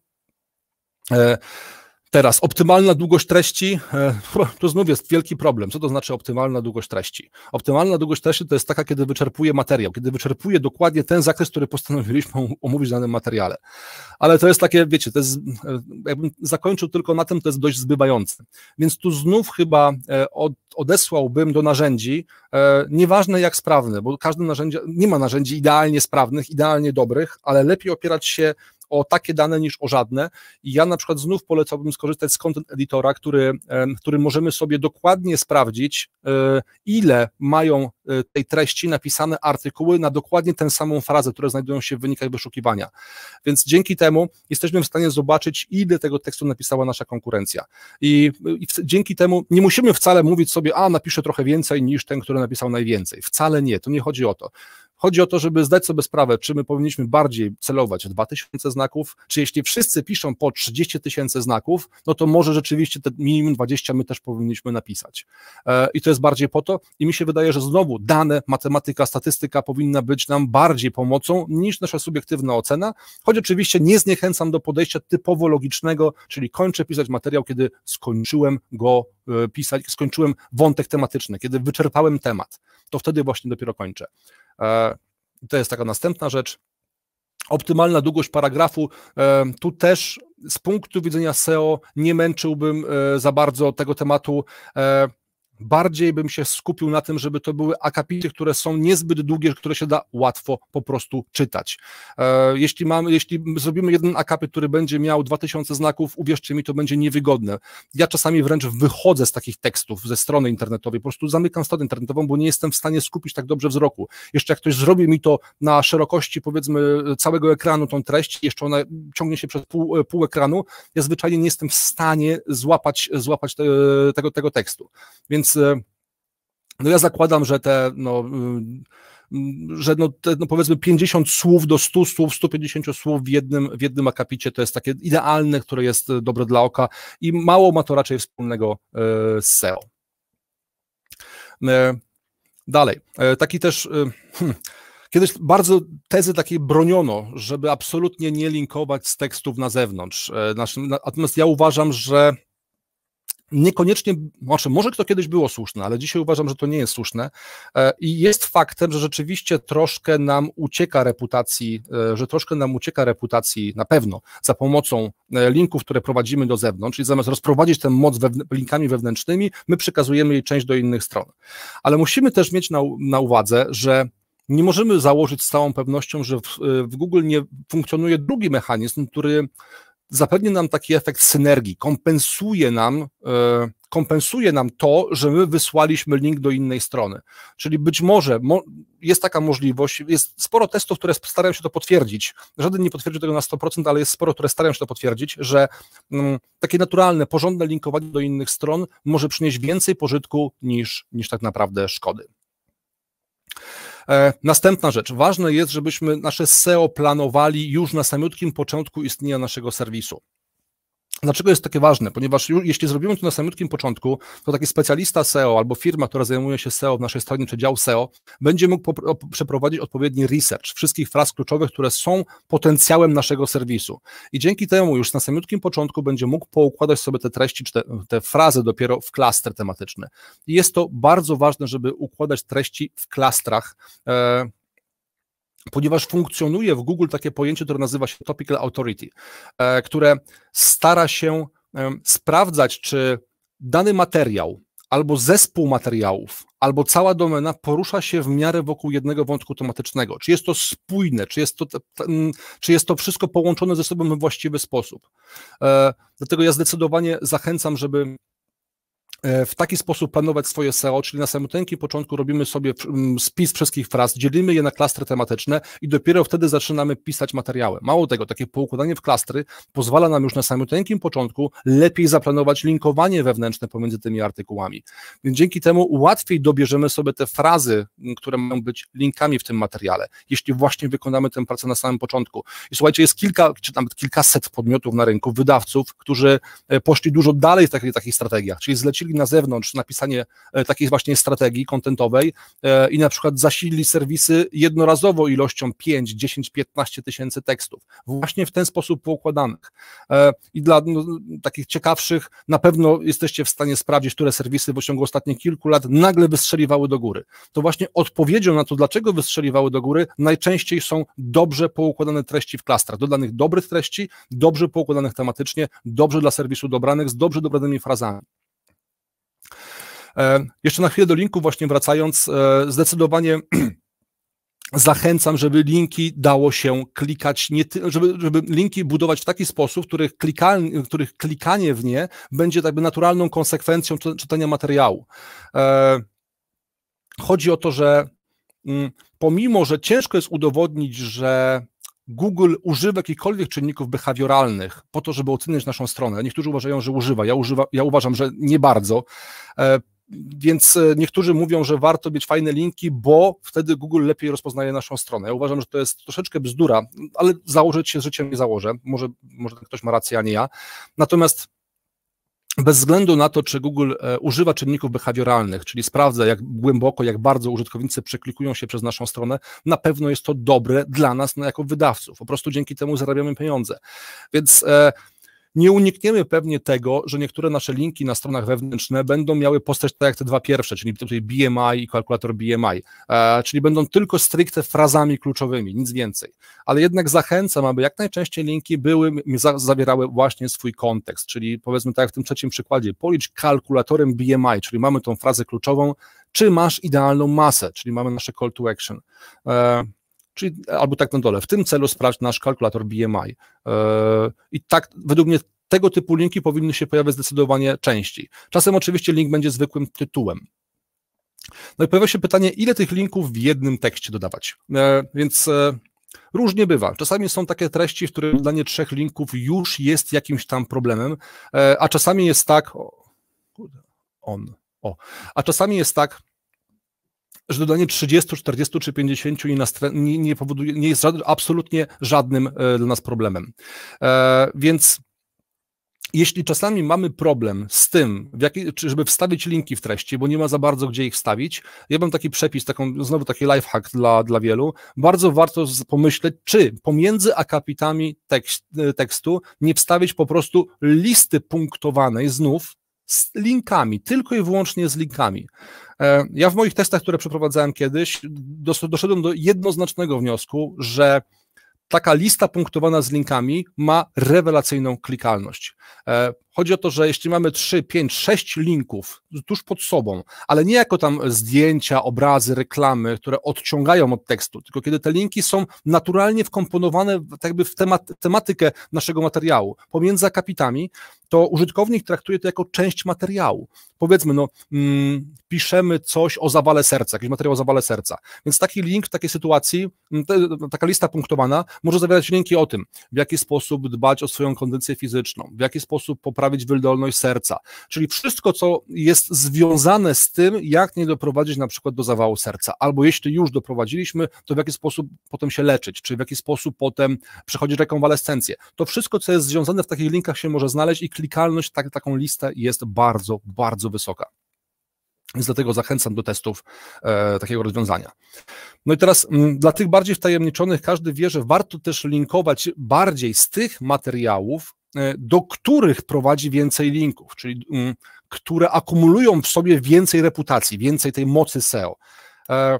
E, Teraz optymalna długość treści, e, to znów jest wielki problem. Co to znaczy optymalna długość treści? Optymalna długość treści to jest taka, kiedy wyczerpuje materiał, kiedy wyczerpuje dokładnie ten zakres, który postanowiliśmy um-, omówić w danym materiale. Ale to jest takie, wiecie, to jest, e, jakbym zakończył tylko na tym, to jest dość zbywające. Więc tu znów chyba e, od, odesłałbym do narzędzi, nieważne jak sprawne, bo każde narzędzie, nie ma narzędzi idealnie sprawnych, idealnie dobrych, ale lepiej opierać się o takie dane niż o żadne. I ja na przykład znów polecałbym skorzystać z content editora, który, który możemy sobie dokładnie sprawdzić, e, ile mają e, tej treści napisane artykuły na dokładnie tę samą frazę, które znajdują się w wynikach wyszukiwania. Więc dzięki temu jesteśmy w stanie zobaczyć, ile tego tekstu napisała nasza konkurencja. I, i w, dzięki temu nie musimy wcale mówić sobie, a napiszę trochę więcej niż ten, który napisał najwięcej. Wcale nie, to nie chodzi o to. Chodzi o to, żeby zdać sobie sprawę, czy my powinniśmy bardziej celować w 2000 znaków, czy jeśli wszyscy piszą po 30 tysięcy znaków, no to może rzeczywiście te minimum 20 my też powinniśmy napisać. E, I to jest bardziej po to i mi się wydaje, że znowu dane, matematyka, statystyka powinna być nam bardziej pomocą niż nasza subiektywna ocena, choć oczywiście nie zniechęcam do podejścia typowo logicznego, czyli kończę pisać materiał, kiedy skończyłem go e, pisać, skończyłem wątek tematyczny, kiedy wyczerpałem temat, to wtedy właśnie dopiero kończę. E, to jest taka następna rzecz. Optymalna długość paragrafu. E, tu też z punktu widzenia SEO nie męczyłbym e, za bardzo tego tematu bardziej bym się skupił na tym, żeby to były akapity, które są niezbyt długie, które się da łatwo po prostu czytać. E, jeśli, mamy, jeśli zrobimy jeden akapit, który będzie miał 2000 znaków, uwierzcie mi, to będzie niewygodne. Ja czasami wręcz wychodzę z takich tekstów ze strony internetowej, po prostu zamykam stronę internetową, bo nie jestem w stanie skupić tak dobrze wzroku. Jeszcze jak ktoś zrobi mi to na szerokości powiedzmy całego ekranu tą treść, jeszcze ona ciągnie się przez pół, e, pół ekranu, ja zwyczajnie nie jestem w stanie złapać, złapać te, tego, tego tekstu. Więc E, no ja zakładam, że te no, mm, mm, że no, te, no powiedzmy 50 słów do 100 słów, 150 słów w jednym, w jednym akapicie to jest takie idealne, które jest e, dobre dla oka i mało ma to raczej wspólnego e, z SEO. Dalej, taki też... Hmm, Kiedyś bardzo tezy takiej broniono, żeby absolutnie nie linkować z tekstów na zewnątrz. Natomiast ja uważam, że niekoniecznie, znaczy może to kiedyś było słuszne, ale dzisiaj uważam, że to nie jest słuszne e, i jest faktem, że rzeczywiście troszkę nam ucieka reputacji, e, że troszkę nam ucieka reputacji na pewno za pomocą e, linków, które prowadzimy do zewnątrz i zamiast rozprowadzić tę moc wewn linkami wewnętrznymi, my przekazujemy jej część do innych stron. Ale musimy też mieć na, na uwadze, że nie możemy założyć z całą pewnością, że w, w Google nie funkcjonuje drugi mechanizm, który zapewnia nam taki efekt synergii, kompensuje nam, e, kompensuje nam to, że my wysłaliśmy link do innej strony. Czyli być może jest taka możliwość, jest sporo testów, które starają się to potwierdzić. Żaden nie potwierdził tego na 100%, ale jest sporo, które starają się to potwierdzić, że mm, takie naturalne, porządne linkowanie do innych stron może przynieść więcej pożytku niż, niż tak naprawdę szkody. E, następna rzecz. Ważne jest, żebyśmy nasze SEO planowali już na samiutkim początku istnienia naszego serwisu. Dlaczego jest takie ważne? Ponieważ już, jeśli zrobimy to na samym początku, to taki specjalista SEO albo firma, która zajmuje się SEO w naszej stronie, czy dział SEO, będzie mógł przeprowadzić odpowiedni research wszystkich fraz kluczowych, które są potencjałem naszego serwisu. I dzięki temu już na samym początku będzie mógł poukładać sobie te treści, czy te, te frazy dopiero w klaster tematyczny. I jest to bardzo ważne, żeby układać treści w klastrach. E, ponieważ funkcjonuje w Google takie pojęcie, które nazywa się Topical Authority, e, które stara się sprawdzać, czy dany materiał albo zespół materiałów, albo cała domena porusza się w miarę wokół jednego wątku tematycznego. Czy jest to spójne, czy jest to, czy jest to wszystko połączone ze sobą we właściwy sposób. E, dlatego ja zdecydowanie zachęcam, żeby E, w taki sposób planować swoje SEO, czyli na samym początku robimy sobie spis wszystkich fraz, dzielimy je na klastry tematyczne i dopiero wtedy zaczynamy pisać materiały. Mało tego, takie poukładanie w klastry pozwala nam już na samym początku lepiej zaplanować linkowanie wewnętrzne pomiędzy tymi artykułami. Więc dzięki temu łatwiej dobierzemy sobie te frazy, które mają być linkami w tym materiale, jeśli właśnie wykonamy tę pracę na samym początku. I słuchajcie, jest kilka, czy nawet kilkaset podmiotów na rynku, wydawców, którzy e, poszli dużo dalej w takich, takich strategiach, czyli zlecili na zewnątrz, napisanie e, takiej właśnie strategii kontentowej e, i na przykład zasilili serwisy jednorazowo ilością 5, 10, 15 tysięcy tekstów, właśnie w ten sposób poukładanych. E, I dla no, takich ciekawszych, na pewno jesteście w stanie sprawdzić, które serwisy w ciągu ostatnich kilku lat nagle wystrzeliwały do góry. To właśnie odpowiedzią na to, dlaczego wystrzeliwały do góry, najczęściej są dobrze poukładane treści w klastrach, dodanych dobrych treści, dobrze poukładanych tematycznie, dobrze dla serwisu dobranych, z dobrze dobranymi frazami. E, jeszcze na chwilę do linku właśnie wracając, e, zdecydowanie zachęcam, żeby linki dało się klikać, nie ty, żeby, żeby linki budować w taki sposób, których, których klikanie w nie będzie tak jakby naturalną konsekwencją czytania materiału. E, chodzi o to, że mm, pomimo, że ciężko jest udowodnić, że Google używa jakichkolwiek czynników behawioralnych po to, żeby ocenić naszą stronę. Niektórzy uważają, że używa. Ja, używa, ja uważam, że nie bardzo. Więc e, niektórzy mówią, że warto mieć fajne linki, bo wtedy Google lepiej rozpoznaje naszą stronę. Ja uważam, że to jest troszeczkę bzdura, ale założyć się z życiem nie założę. Może, może tak ktoś ma rację, a nie ja. Natomiast bez względu na to, czy Google e, używa czynników behawioralnych, czyli sprawdza, jak głęboko, jak bardzo użytkownicy przeklikują się przez naszą stronę, na pewno jest to dobre dla nas no, jako wydawców. Po prostu dzięki temu zarabiamy pieniądze. Więc. E, nie unikniemy pewnie tego, że niektóre nasze linki na stronach wewnętrzne będą miały postać tak jak te dwa pierwsze, czyli tutaj BMI i kalkulator BMI, e, czyli będą tylko stricte frazami kluczowymi, nic więcej. Ale jednak zachęcam, aby jak najczęściej linki były, za, zawierały właśnie swój kontekst, czyli powiedzmy tak jak w tym trzecim przykładzie, policz kalkulatorem BMI, czyli mamy tą frazę kluczową, czy masz idealną masę, czyli mamy nasze call to action. E, Czyli, albo tak na dole. W tym celu sprawdź nasz kalkulator BMI. E, I tak, według mnie tego typu linki powinny się pojawiać zdecydowanie częściej. Czasem oczywiście link będzie zwykłym tytułem. No i pojawia się pytanie, ile tych linków w jednym tekście dodawać. E, więc e, Różnie bywa. Czasami są takie treści, w których dodanie trzech linków już jest jakimś tam problemem, a czasami jest tak. On. O. A czasami jest tak, że dodanie 30, 40 czy 50 nie, nas, nie, nie powoduje, nie jest absolutnie żadnym e, dla nas problemem. E, więc jeśli czasami mamy problem z tym, żeby wstawić linki w treści, bo nie ma za bardzo gdzie ich wstawić, ja mam taki przepis, taką, znowu taki lifehack dla, dla wielu. Bardzo warto pomyśleć, czy pomiędzy akapitami tekst, e, tekstu nie wstawić po prostu listy punktowanej znów z linkami, tylko i wyłącznie z linkami. E, ja w moich testach, które przeprowadzałem kiedyś, doszedłem do jednoznacznego wniosku, że taka lista punktowana z linkami ma rewelacyjną klikalność. E, Chodzi o to, że jeśli mamy 3, 5, 6 linków tuż pod sobą, ale nie jako tam zdjęcia, obrazy, reklamy, które odciągają od tekstu, tylko kiedy te linki są naturalnie wkomponowane tak jakby w temat, tematykę naszego materiału, pomiędzy akapitami, to użytkownik traktuje to jako część materiału. Powiedzmy, no, mm, piszemy coś o zawale serca, jakiś materiał o zawale serca. Więc taki link w takiej sytuacji, mm, te, taka lista punktowana może zawierać linki o tym, w jaki sposób dbać o swoją kondycję fizyczną, w jaki sposób poprawić poprawić wydolność serca. Czyli wszystko, co jest związane z tym, jak nie doprowadzić na przykład do zawału serca, albo jeśli już doprowadziliśmy, to w jaki sposób potem się leczyć, czy w jaki sposób potem przechodzić rekonwalescencję. To wszystko, co jest związane w takich linkach się może znaleźć i klikalność tak, taką listę jest bardzo, bardzo wysoka. Więc dlatego zachęcam do testów e, takiego rozwiązania. No i teraz m, dla tych bardziej wtajemniczonych każdy wie, że warto też linkować bardziej z tych materiałów, E, do których prowadzi więcej linków, czyli mm, które akumulują w sobie więcej reputacji, więcej tej mocy SEO. E,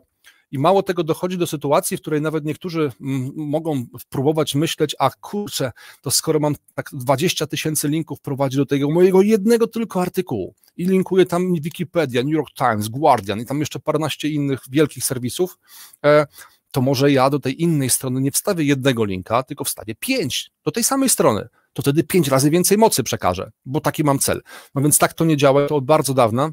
I mało tego dochodzi do sytuacji, w której nawet niektórzy mm, mogą próbować myśleć, a kurczę, to skoro mam tak 20 tysięcy linków prowadzi do tego mojego jednego tylko artykułu i linkuję tam Wikipedia, New York Times, Guardian i tam jeszcze paręnaście innych wielkich serwisów, e, to może ja do tej innej strony nie wstawię jednego linka, tylko wstawię pięć do tej samej strony to wtedy pięć razy więcej mocy przekażę, bo taki mam cel. No więc tak to nie działa, to od bardzo dawna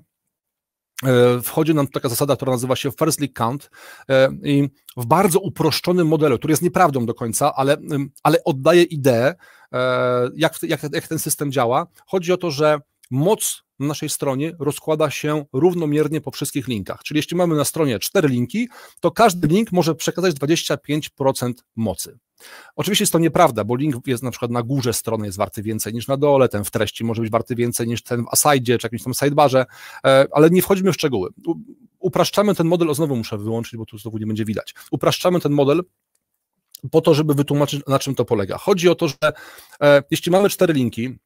e, wchodzi nam taka zasada, która nazywa się first leak count e, i w bardzo uproszczonym modelu, który jest nieprawdą do końca, ale, ale oddaje ideę, e, jak, jak, jak ten system działa. Chodzi o to, że moc na naszej stronie rozkłada się równomiernie po wszystkich linkach. Czyli jeśli mamy na stronie cztery linki, to każdy link może przekazać 25% mocy. Oczywiście jest to nieprawda, bo link jest na przykład na górze strony jest warty więcej niż na dole, ten w treści może być warty więcej niż ten w asidzie czy jakimś tam sidebarze, e, ale nie wchodzimy w szczegóły. Upraszczamy ten model, o znowu muszę wyłączyć, bo tu znowu nie będzie widać. Upraszczamy ten model po to, żeby wytłumaczyć, na czym to polega. Chodzi o to, że e, jeśli mamy cztery linki,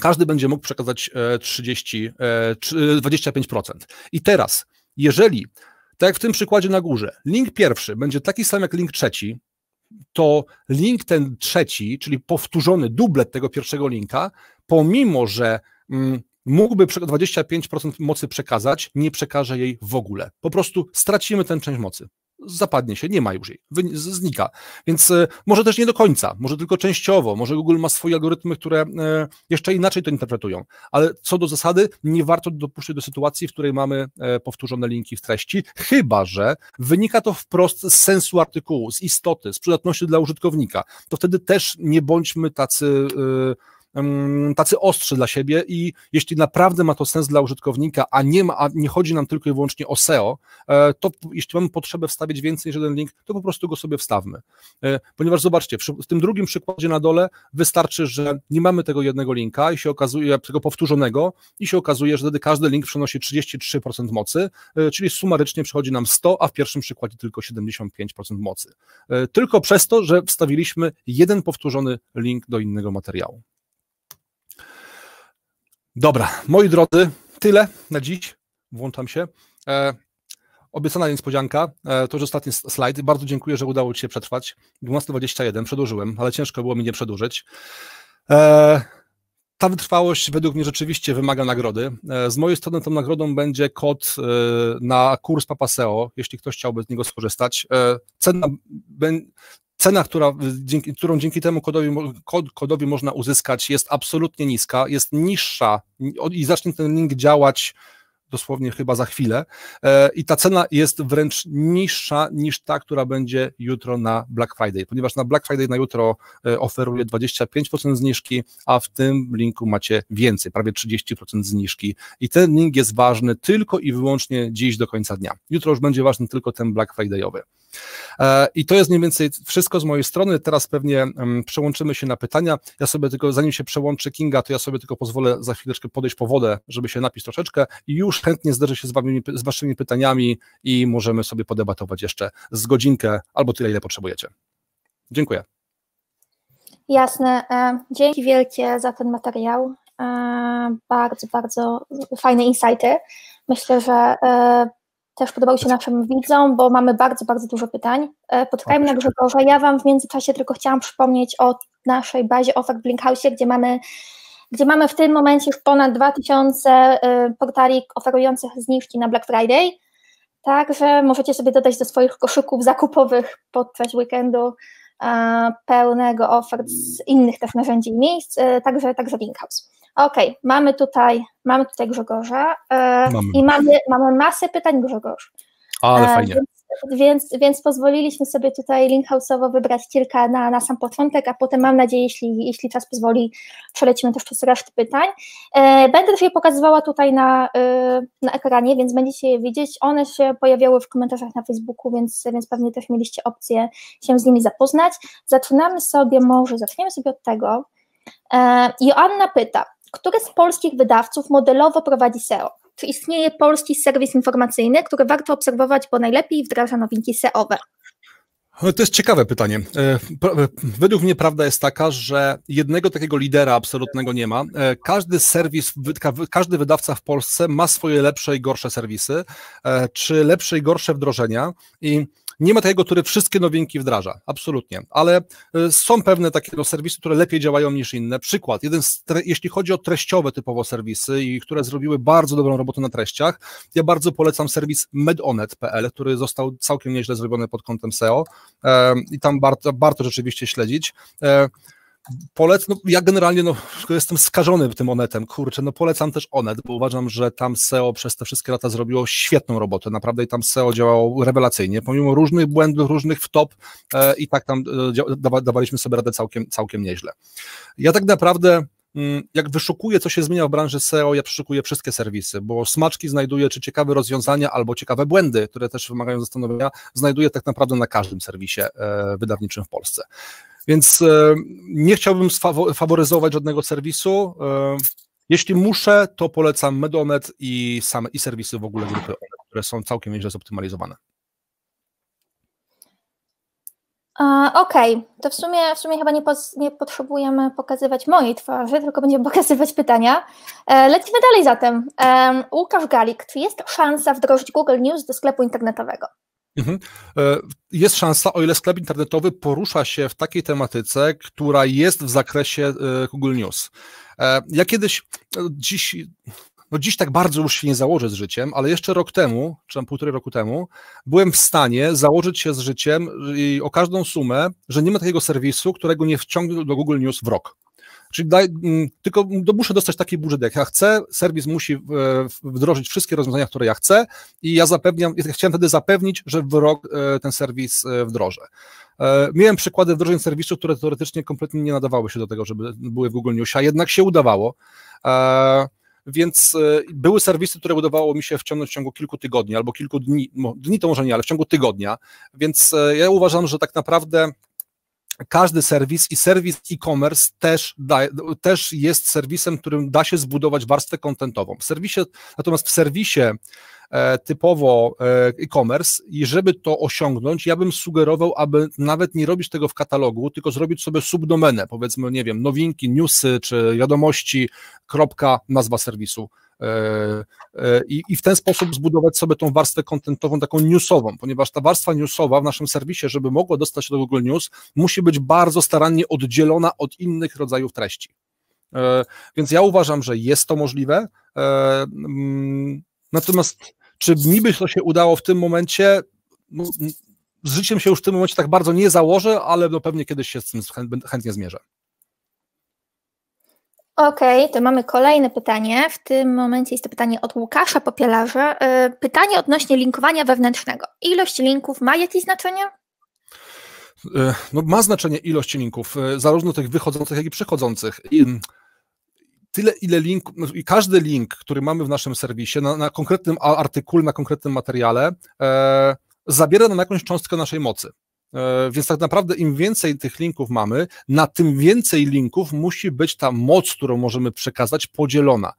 każdy będzie mógł przekazać 30, e, 25%. E, e, I teraz, jeżeli, tak jak w tym przykładzie na górze, link pierwszy będzie taki sam jak link trzeci, to link ten trzeci, czyli powtórzony dublet tego pierwszego linka, pomimo że mm, mógłby 25% mocy przekazać, nie przekaże jej w ogóle. Po prostu stracimy tę część mocy zapadnie się, nie ma już jej, znika. Więc e, może też nie do końca, może tylko częściowo, może Google ma swoje algorytmy, które e, jeszcze inaczej to interpretują, ale co do zasady nie warto dopuszczać do sytuacji, w której mamy e, powtórzone linki w treści, chyba że wynika to wprost z sensu artykułu, z istoty, z przydatności dla użytkownika. To wtedy też nie bądźmy tacy tacy ostrzy dla siebie i jeśli naprawdę ma to sens dla użytkownika, a nie, ma, a nie chodzi nam tylko i wyłącznie o SEO, e, to jeśli mamy potrzebę wstawić więcej niż jeden link, to po prostu go sobie wstawmy. E, ponieważ zobaczcie, w tym drugim przykładzie na dole wystarczy, że nie mamy tego jednego linka i się okazuje, tego powtórzonego i się okazuje, że wtedy każdy link przenosi 33% mocy, e, czyli sumarycznie przychodzi nam 100, a w pierwszym przykładzie tylko 75% mocy. Tylko przez to, że wstawiliśmy jeden powtórzony link do innego materiału. Dobra, moi drodzy, tyle na dziś. Włączam się. E, obiecana niespodzianka, e, to już ostatni slajd. Bardzo dziękuję, że udało Ci się przetrwać. 12.21, przedłużyłem, ale ciężko było mi nie przedłużyć. E, ta wytrwałość według mnie rzeczywiście wymaga nagrody. E, z mojej strony tą nagrodą będzie kod e, na kurs Papaseo, jeśli ktoś chciałby z niego skorzystać. E, cena cena, która, dzięki, którą dzięki temu kodowi, kod, kodowi można uzyskać, jest absolutnie niska, jest niższa i zacznie ten link działać dosłownie chyba za chwilę. E, I ta cena jest wręcz niższa niż ta, która będzie jutro na Black Friday, ponieważ na Black Friday na jutro e, oferuje 25% zniżki, a w tym linku macie więcej, prawie 30% zniżki. I ten link jest ważny tylko i wyłącznie dziś do końca dnia. Jutro już będzie ważny tylko ten Black Fridayowy. E, I to jest mniej więcej wszystko z mojej strony. Teraz pewnie mm, przełączymy się na pytania. Ja sobie tylko, zanim się przełączy Kinga, to ja sobie tylko pozwolę za chwileczkę podejść po wodę, żeby się napić troszeczkę i już już chętnie zderzę się z, wami, z waszymi pytaniami i możemy sobie podebatować jeszcze z godzinkę albo tyle, ile potrzebujecie. Dziękuję. Jasne. E, dzięki wielkie za ten materiał. E, bardzo, bardzo fajne insighty. Myślę, że e, też podobał się naszym widzom, bo mamy bardzo, bardzo dużo pytań. Poczekajmy na Grzegorza. Ja Wam w międzyczasie tylko chciałam przypomnieć o naszej bazie ofert w Linkhouse, gdzie mamy gdzie mamy w tym momencie już ponad 2000 y, portali oferujących zniżki na Black Friday. Także możecie sobie dodać do swoich koszyków zakupowych podczas weekendu e, pełnego ofert z innych też narzędzi i miejsc, e, także, także Okej, OK, mamy tutaj, mamy tutaj Grzegorza e, mamy. i mamy, mamy masę pytań Grzegorz. Ale fajnie. Więc więc, więc pozwoliliśmy sobie tutaj Linkhouse'owo wybrać kilka na, na sam początek, a potem mam nadzieję, jeśli, jeśli czas pozwoli, przelecimy też przez resztę pytań. E, będę też je pokazywała tutaj na, e, na ekranie, więc będziecie je widzieć. One się pojawiały w komentarzach na Facebooku, więc, więc pewnie też mieliście opcję się z nimi zapoznać. Zaczynamy sobie, może zaczniemy sobie od tego. E, Joanna pyta, który z polskich wydawców modelowo prowadzi SEO? istnieje polski serwis informacyjny, który warto obserwować, bo najlepiej wdraża nowinki SEOwe. E, to jest ciekawe pytanie. E, e, według mnie prawda jest taka, że jednego takiego lidera absolutnego nie ma. Każdy serwis, każdy wydawca w Polsce ma swoje lepsze i gorsze serwisy, czy lepsze i gorsze wdrożenia i nie ma takiego, który wszystkie nowinki wdraża, absolutnie, ale y, są pewne takie no, serwisy, które lepiej działają niż inne. Przykład, jeden jeśli chodzi o treściowe typowo serwisy i które zrobiły bardzo dobrą robotę na treściach, ja bardzo polecam serwis medonet.pl, który został całkiem nieźle zrobiony pod kątem SEO i tam warto, warto rzeczywiście śledzić. E, polecam, no, ja generalnie no, jestem skażony tym Onetem, kurczę, no polecam też Onet, bo uważam, że tam SEO przez te wszystkie lata zrobiło świetną robotę, naprawdę i tam SEO działało rewelacyjnie, pomimo różnych błędów, różnych wtop e, i tak tam e, dawa, dawaliśmy sobie radę całkiem, całkiem nieźle. Ja tak naprawdę mm, jak wyszukuję, co się zmienia w branży SEO, ja przeszukuję wszystkie serwisy, bo smaczki znajduję, czy ciekawe rozwiązania, albo ciekawe błędy, które też wymagają zastanowienia, znajduję tak naprawdę na każdym serwisie e, wydawniczym w Polsce. Więc e, nie chciałbym faworyzować żadnego serwisu. E, jeśli muszę, to polecam Medonet i same i serwisy w ogóle grupy, które są całkiem nieźle zoptymalizowane. Okej, okay. to w sumie, w sumie chyba nie, nie, potrzebujemy pokazywać mojej twarzy, tylko będziemy pokazywać pytania. E, lecimy dalej zatem. Łukasz Galik, czy jest szansa wdrożyć Google News do sklepu internetowego? Mhm. E, jest szansa, o ile sklep internetowy porusza się w takiej tematyce, która jest w zakresie e, Google News. E, ja kiedyś, no dziś, no dziś tak bardzo już się nie założę z życiem, ale jeszcze rok temu, czy tam półtorej roku temu, byłem w stanie założyć się z życiem i o każdą sumę, że nie ma takiego serwisu, którego nie wciągnę do Google News w rok. Czyli daj, mm, tylko muszę dostać taki budżet, jak ja chcę, serwis musi e, wdrożyć wszystkie rozwiązania, które ja chcę i ja zapewniam, ja chciałem wtedy zapewnić, że w rok e, ten serwis e, wdrożę. Miałem przykłady wdrożeń serwisów, które teoretycznie kompletnie nie nadawały się do tego, żeby były w Google News, a jednak się udawało. Więc były serwisy, które udawało mi się wciągnąć w ciągu kilku tygodni albo kilku dni, dni to może nie, ale w ciągu tygodnia. Więc ja uważam, że tak naprawdę każdy serwis i serwis e-commerce też, da, też jest serwisem, którym da się zbudować warstwę kontentową. W serwisie, natomiast w serwisie e, typowo e, e-commerce i żeby to osiągnąć, ja bym sugerował, aby nawet nie robić tego w katalogu, tylko zrobić sobie subdomenę, powiedzmy, nie wiem, nowinki, newsy czy wiadomości, kropka, nazwa serwisu E, e, I, I, w ten sposób zbudować sobie tą warstwę kontentową, taką newsową, ponieważ ta warstwa newsowa w naszym serwisie, żeby mogła dostać się do Google News, musi być bardzo starannie oddzielona od innych rodzajów treści. E, więc ja uważam, że jest to możliwe. Mm, natomiast czy mi to się udało w tym momencie? No, z życiem się już w tym momencie tak bardzo nie założę, ale no pewnie kiedyś się z tym chętnie zmierzę. Okej, okay, to mamy kolejne pytanie. W tym momencie jest to pytanie od Łukasza Popielarza. E, pytanie odnośnie linkowania wewnętrznego. Ilość linków ma jakieś znaczenie? E, no, ma znaczenie ilość linków, e, zarówno tych wychodzących, jak i przychodzących. I mm, tyle, ile link, no i każdy link, który mamy w naszym serwisie, na, na konkretnym artykule, na konkretnym materiale, e, zabiera nam jakąś cząstkę naszej mocy. E, więc tak naprawdę im więcej tych linków mamy, na tym więcej linków musi być ta moc, którą możemy przekazać, podzielona.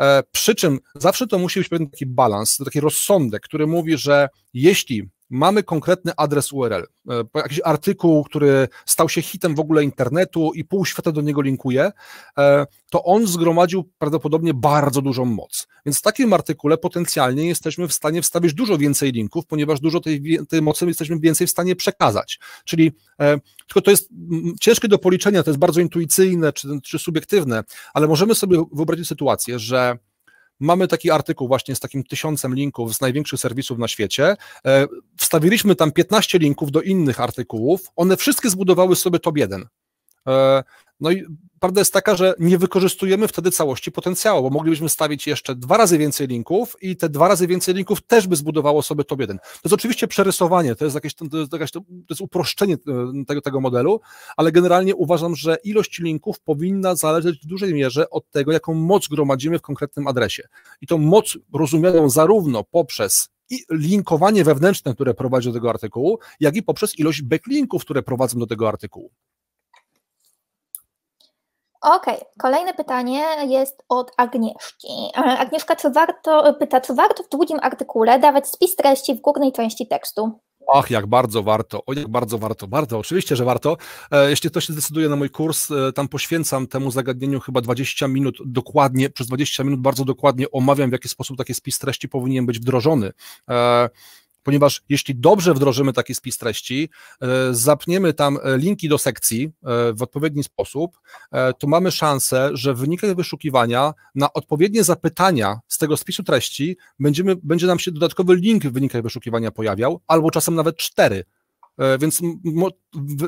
E, przy czym zawsze to musi być pewien taki balans, taki rozsądek, który mówi, że jeśli mamy konkretny adres URL, e, jakiś artykuł, który stał się hitem w ogóle internetu i pół świata do niego linkuje, e, to on zgromadził prawdopodobnie bardzo dużą moc. Więc w takim artykule potencjalnie jesteśmy w stanie wstawić dużo więcej linków, ponieważ dużo tej, tej mocy jesteśmy więcej w stanie przekazać. Czyli e, tylko to jest ciężkie do policzenia, to jest bardzo intuicyjne czy, czy subiektywne, ale możemy sobie wyobrazić sytuację, że mamy taki artykuł właśnie z takim tysiącem linków z największych serwisów na świecie. E, wstawiliśmy tam 15 linków do innych artykułów. One wszystkie zbudowały sobie top jeden. E, no i prawda jest taka, że nie wykorzystujemy wtedy całości potencjału, bo moglibyśmy stawić jeszcze dwa razy więcej linków i te dwa razy więcej linków też by zbudowało sobie top jeden. To jest oczywiście przerysowanie, to jest jakieś, to jest, to jest uproszczenie e, tego, tego modelu, ale generalnie uważam, że ilość linków powinna zależeć w dużej mierze od tego, jaką moc gromadzimy w konkretnym adresie. I tą moc rozumianą zarówno poprzez i linkowanie wewnętrzne, które prowadzi do tego artykułu, jak i poprzez ilość backlinków, które prowadzą do tego artykułu. Okej, okay. kolejne pytanie jest od Agnieszki. E, Agnieszka co warto, pyta, co warto w długim artykule dawać spis treści w górnej części tekstu? Ach, jak bardzo warto, o jak bardzo warto, bardzo, oczywiście, że warto. E, jeśli ktoś się zdecyduje na mój kurs, e, tam poświęcam temu zagadnieniu chyba 20 minut dokładnie, przez 20 minut bardzo dokładnie omawiam, w jaki sposób taki spis treści powinien być wdrożony ponieważ jeśli dobrze wdrożymy taki spis treści, e, zapniemy tam e, linki do sekcji e, w odpowiedni sposób, to mamy szansę, że w wynikach wyszukiwania na odpowiednie zapytania z tego spisu treści będziemy, będzie nam się dodatkowy link w wynikach wyszukiwania pojawiał, albo czasem nawet cztery E, więc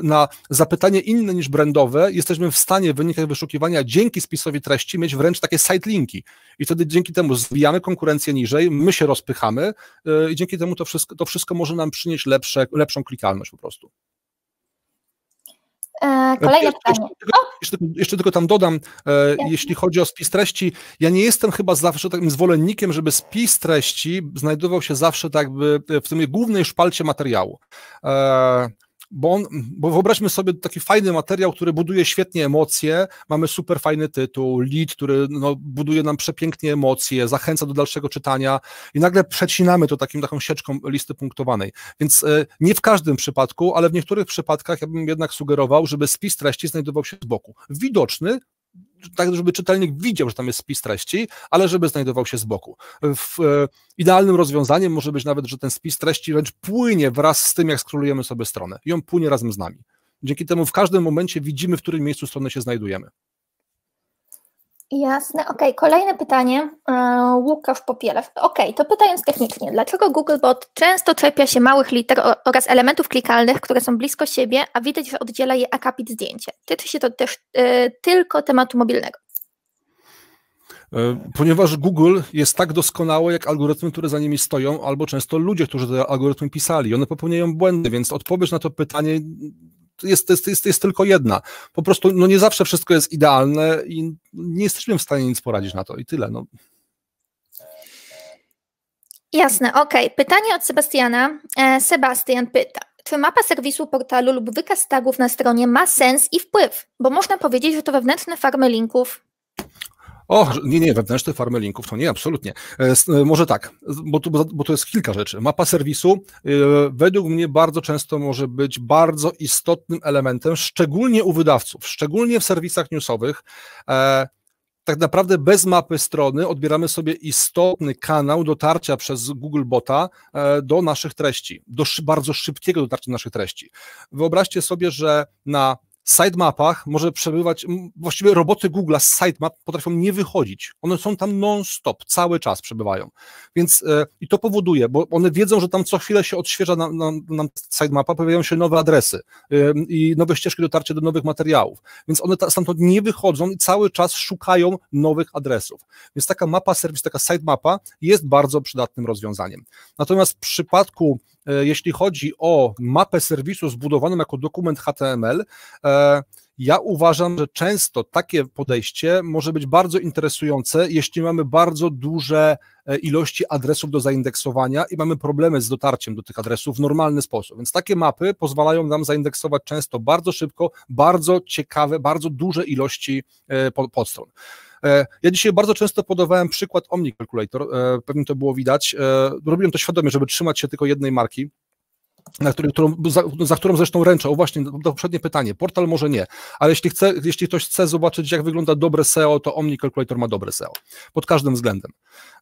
na zapytanie inne niż brandowe jesteśmy w stanie w wynikach wyszukiwania dzięki spisowi treści mieć wręcz takie linki I wtedy dzięki temu zwijamy konkurencję niżej, my się rozpychamy e, i dzięki temu to wszystko, to wszystko może nam przynieść lepsze, lepszą klikalność po prostu. E, e, kolejne pytanie. Jeszcze, jeszcze, jeszcze, tylko tam dodam, e, jeśli chodzi o spis treści, ja nie jestem chyba zawsze takim zwolennikiem, żeby spis treści znajdował się zawsze tak jakby w tym głównej szpalcie materiału. E, bo, on, bo wyobraźmy sobie taki fajny materiał, który buduje świetnie emocje, mamy super fajny tytuł, lead, który no, buduje nam przepięknie emocje, zachęca do dalszego czytania i nagle przecinamy to takim, taką sieczką listy punktowanej. Więc y, nie w każdym przypadku, ale w niektórych przypadkach ja bym jednak sugerował, żeby spis treści znajdował się z boku. Widoczny, tak, żeby czytelnik widział, że tam jest spis treści, ale żeby znajdował się z boku. W, e, idealnym rozwiązaniem może być nawet, że ten spis treści wręcz płynie wraz z tym, jak skrolujemy sobie stronę i on płynie razem z nami. Dzięki temu w każdym momencie widzimy, w którym miejscu strony się znajdujemy. Jasne, ok. Kolejne pytanie. E, Łukasz Popielew. Ok, okay, to pytając technicznie, dlaczego Googlebot często czepia się małych liter oraz elementów klikalnych, które są blisko siebie, a widać, że oddziela je akapit zdjęcie? Tyczy się to też y, tylko tematu mobilnego. E, ponieważ Google jest tak doskonałe, jak algorytmy, które za nimi stoją, albo często ludzie, którzy te algorytmy pisali. One popełniają błędy, więc odpowiedź na to pytanie jest, jest, jest, jest tylko jedna. Po prostu no nie zawsze wszystko jest idealne i nie jesteśmy w stanie nic poradzić na to i tyle. No. Jasne, okej. Pytanie od Sebastiana. E, Sebastian pyta, czy mapa serwisu portalu lub wykaz tagów na stronie ma sens i wpływ? Bo można powiedzieć, że to wewnętrzne farmy linków o, nie, nie, wewnętrzne farmy linków to nie, absolutnie. E, e, może tak, bo, bo to, jest kilka rzeczy. Mapa serwisu e, według mnie bardzo często może być bardzo istotnym elementem, szczególnie u wydawców, szczególnie w serwisach newsowych. Tak naprawdę bez mapy strony odbieramy sobie istotny kanał dotarcia przez Google Bota do naszych treści, do bardzo szybkiego dotarcia do naszych treści. Wyobraźcie sobie, że na sitemapach może przebywać, właściwie roboty Google'a z sitemap potrafią nie wychodzić. One są tam non-stop, cały czas przebywają. Więc e, i to powoduje, bo one wiedzą, że tam co chwilę się odświeża nam, nam, sitemapa, pojawiają się nowe adresy i nowe ścieżki dotarcia do nowych materiałów. Więc one ta, stamtąd nie wychodzą i cały czas szukają nowych adresów. Więc taka mapa serwis, taka sitemapa jest bardzo przydatnym rozwiązaniem. Natomiast w przypadku E, jeśli chodzi o mapę serwisu zbudowaną jako dokument HTML, e, ja uważam, że często takie podejście może być bardzo interesujące, jeśli mamy bardzo duże e, ilości adresów do zaindeksowania i mamy problemy z dotarciem do tych adresów w normalny sposób. Więc takie mapy pozwalają nam zaindeksować często bardzo szybko, bardzo ciekawe, bardzo duże ilości podstron. E, ja dzisiaj bardzo często podawałem przykład Omni Calculator, e, pewnie to było widać. E, robiłem to świadomie, żeby trzymać się tylko jednej marki na który, którą, za, za, którą zresztą ręczę. O właśnie, to poprzednie pytanie. Portal może nie, ale jeśli, chce, jeśli ktoś chce zobaczyć, jak wygląda dobre SEO, to Omni Calculator ma dobre SEO. Pod każdym względem.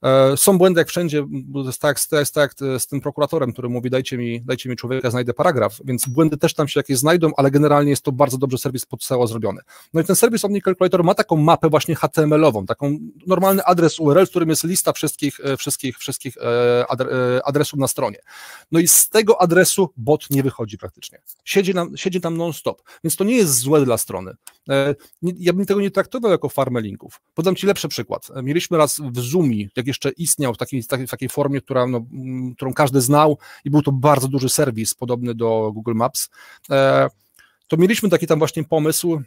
E, są błędy jak wszędzie, to jest tak, to jest tak z tym prokuratorem, który mówi dajcie mi, dajcie mi człowieka, znajdę paragraf, więc błędy też tam się jakieś znajdą, ale generalnie jest to bardzo dobrze serwis pod SEO zrobiony. No i ten serwis Omni Calculator ma taką mapę właśnie HTML-ową, taką normalny adres URL, w którym jest lista wszystkich, e, wszystkich, wszystkich e, e, adresów na stronie. No i z tego adresu bot nie wychodzi praktycznie. Siedzi, na, siedzi tam non-stop, więc to nie jest złe dla strony. E, ja bym tego nie traktował jako farmę linków. Podam Ci lepszy przykład. E, mieliśmy raz w zoomie jak jeszcze istniał w takiej, w takiej formie, która, no, mm, którą każdy znał i był to bardzo duży serwis podobny do Google Maps, e, to mieliśmy taki tam właśnie pomysł,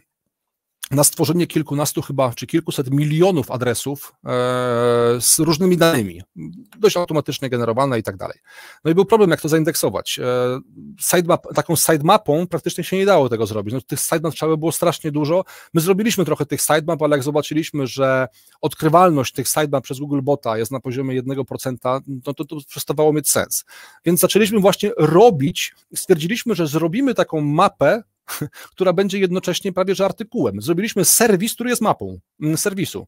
na stworzenie kilkunastu chyba, czy kilkuset milionów adresów e, z różnymi danymi, dość automatycznie generowane i tak dalej. No i był problem, jak to zaindeksować. E, sitemap, taką sitemapą praktycznie się nie dało tego zrobić. No, tych sitemap trzeba było strasznie dużo. My zrobiliśmy trochę tych sitemap, ale jak zobaczyliśmy, że odkrywalność tych sitemap przez Googlebota jest na poziomie 1%, no to to przestawało mieć sens. Więc zaczęliśmy właśnie robić, stwierdziliśmy, że zrobimy taką mapę która będzie jednocześnie prawie że artykułem. Zrobiliśmy serwis, który jest mapą mm, serwisu.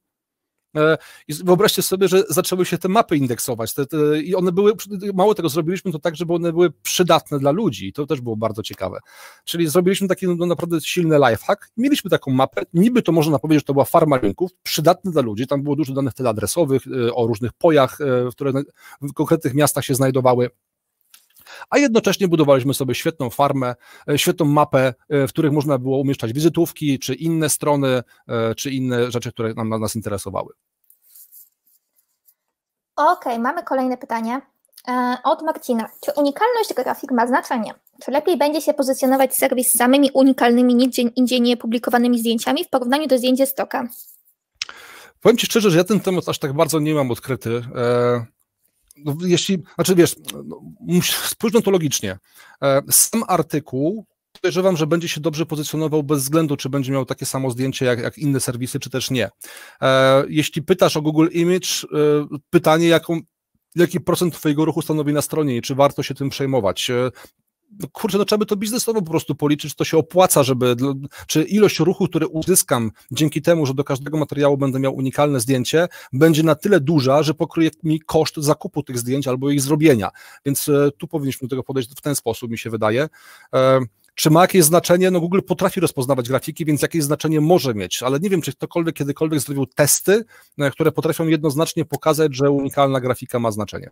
E, I wyobraźcie sobie, że zaczęły się te mapy indeksować te, te, i one były, mało tego, zrobiliśmy to tak, żeby one były przydatne dla ludzi i to też było bardzo ciekawe. Czyli zrobiliśmy taki no, naprawdę silny lifehack, mieliśmy taką mapę, niby to można powiedzieć, że to była farma rynków, przydatna dla ludzi, tam było dużo danych teleadresowych e, o różnych pojach, e, które w konkretnych miastach się znajdowały, a jednocześnie budowaliśmy sobie świetną farmę, e, świetną mapę, e, w których można było umieszczać wizytówki, czy inne strony, e, czy inne rzeczy, które nam, nas interesowały. Okej, okay, mamy kolejne pytanie od Marcina. Czy unikalność grafik ma znaczenie? Czy lepiej będzie się pozycjonować serwis z samymi unikalnymi, nigdzie indziej nie publikowanymi zdjęciami w porównaniu do zdjęć stoka? Powiem Ci szczerze, że ja ten temat aż tak bardzo nie mam odkryty. No, jeśli, znaczy wiesz, no, spójrz na to logicznie. E, sam artykuł podejrzewam, że będzie się dobrze pozycjonował bez względu, czy będzie miał takie samo zdjęcie jak, jak inne serwisy, czy też nie. E, jeśli pytasz o Google Image, e, pytanie, jaką, jaki procent Twojego ruchu stanowi na stronie i czy warto się tym przejmować kurczę, no trzeba by to biznesowo po prostu policzyć, to się opłaca, żeby, czy ilość ruchu, który uzyskam dzięki temu, że do każdego materiału będę miał unikalne zdjęcie, będzie na tyle duża, że pokryje mi koszt zakupu tych zdjęć albo ich zrobienia. Więc e, tu powinniśmy do tego podejść w ten sposób, mi się wydaje. E, czy ma jakieś znaczenie? No Google potrafi rozpoznawać grafiki, więc jakieś znaczenie może mieć, ale nie wiem, czy ktokolwiek kiedykolwiek zrobił testy, e, które potrafią jednoznacznie pokazać, że unikalna grafika ma znaczenie.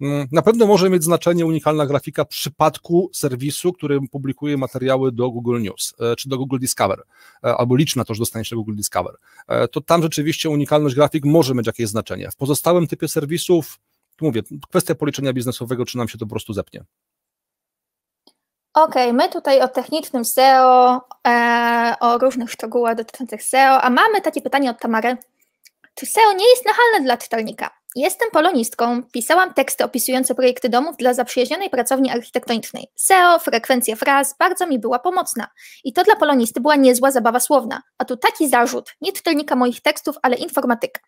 Mm, na pewno może mieć znaczenie unikalna grafika w przypadku serwisu, który publikuje materiały do Google News e, czy do Google Discover, e, albo liczna to, że dostaniesz do Google Discover. E, to tam rzeczywiście unikalność grafik może mieć jakieś znaczenie. W pozostałym typie serwisów, tu mówię, kwestia policzenia biznesowego, czy nam się to po prostu zepnie. Okej, my tutaj o technicznym SEO, e, o różnych szczegółach dotyczących SEO, a mamy takie pytanie od Tamary. Czy SEO nie jest nachalne dla czytelnika? Jestem polonistką. Pisałam teksty opisujące projekty domów dla zaprzyjaźnionej pracowni architektonicznej. SEO, frekwencja fraz, bardzo mi była pomocna. I to dla polonisty była niezła zabawa słowna. A tu taki zarzut, nie czytelnika moich tekstów, ale informatyka.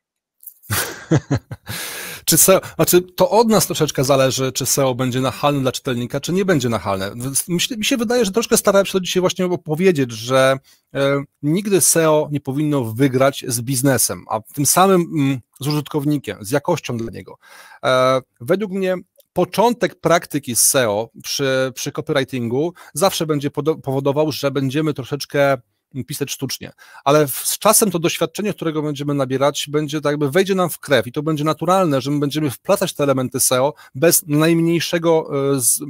czy SEO, znaczy to od nas troszeczkę zależy, czy SEO będzie nachalne dla czytelnika, czy nie będzie nachalne. Myślę, mi się wydaje, że troszkę starałem się to dzisiaj właśnie opowiedzieć, że e, nigdy SEO nie powinno wygrać z biznesem, a tym samym m, mm, z użytkownikiem, z jakością dla niego. E, według mnie początek praktyki SEO przy, przy copywritingu zawsze będzie powodował, że będziemy troszeczkę pisać sztucznie. Ale z czasem to doświadczenie, którego będziemy nabierać, będzie tak jakby wejdzie nam w krew i to będzie naturalne, że my będziemy wplatać te elementy SEO bez najmniejszego. E, z,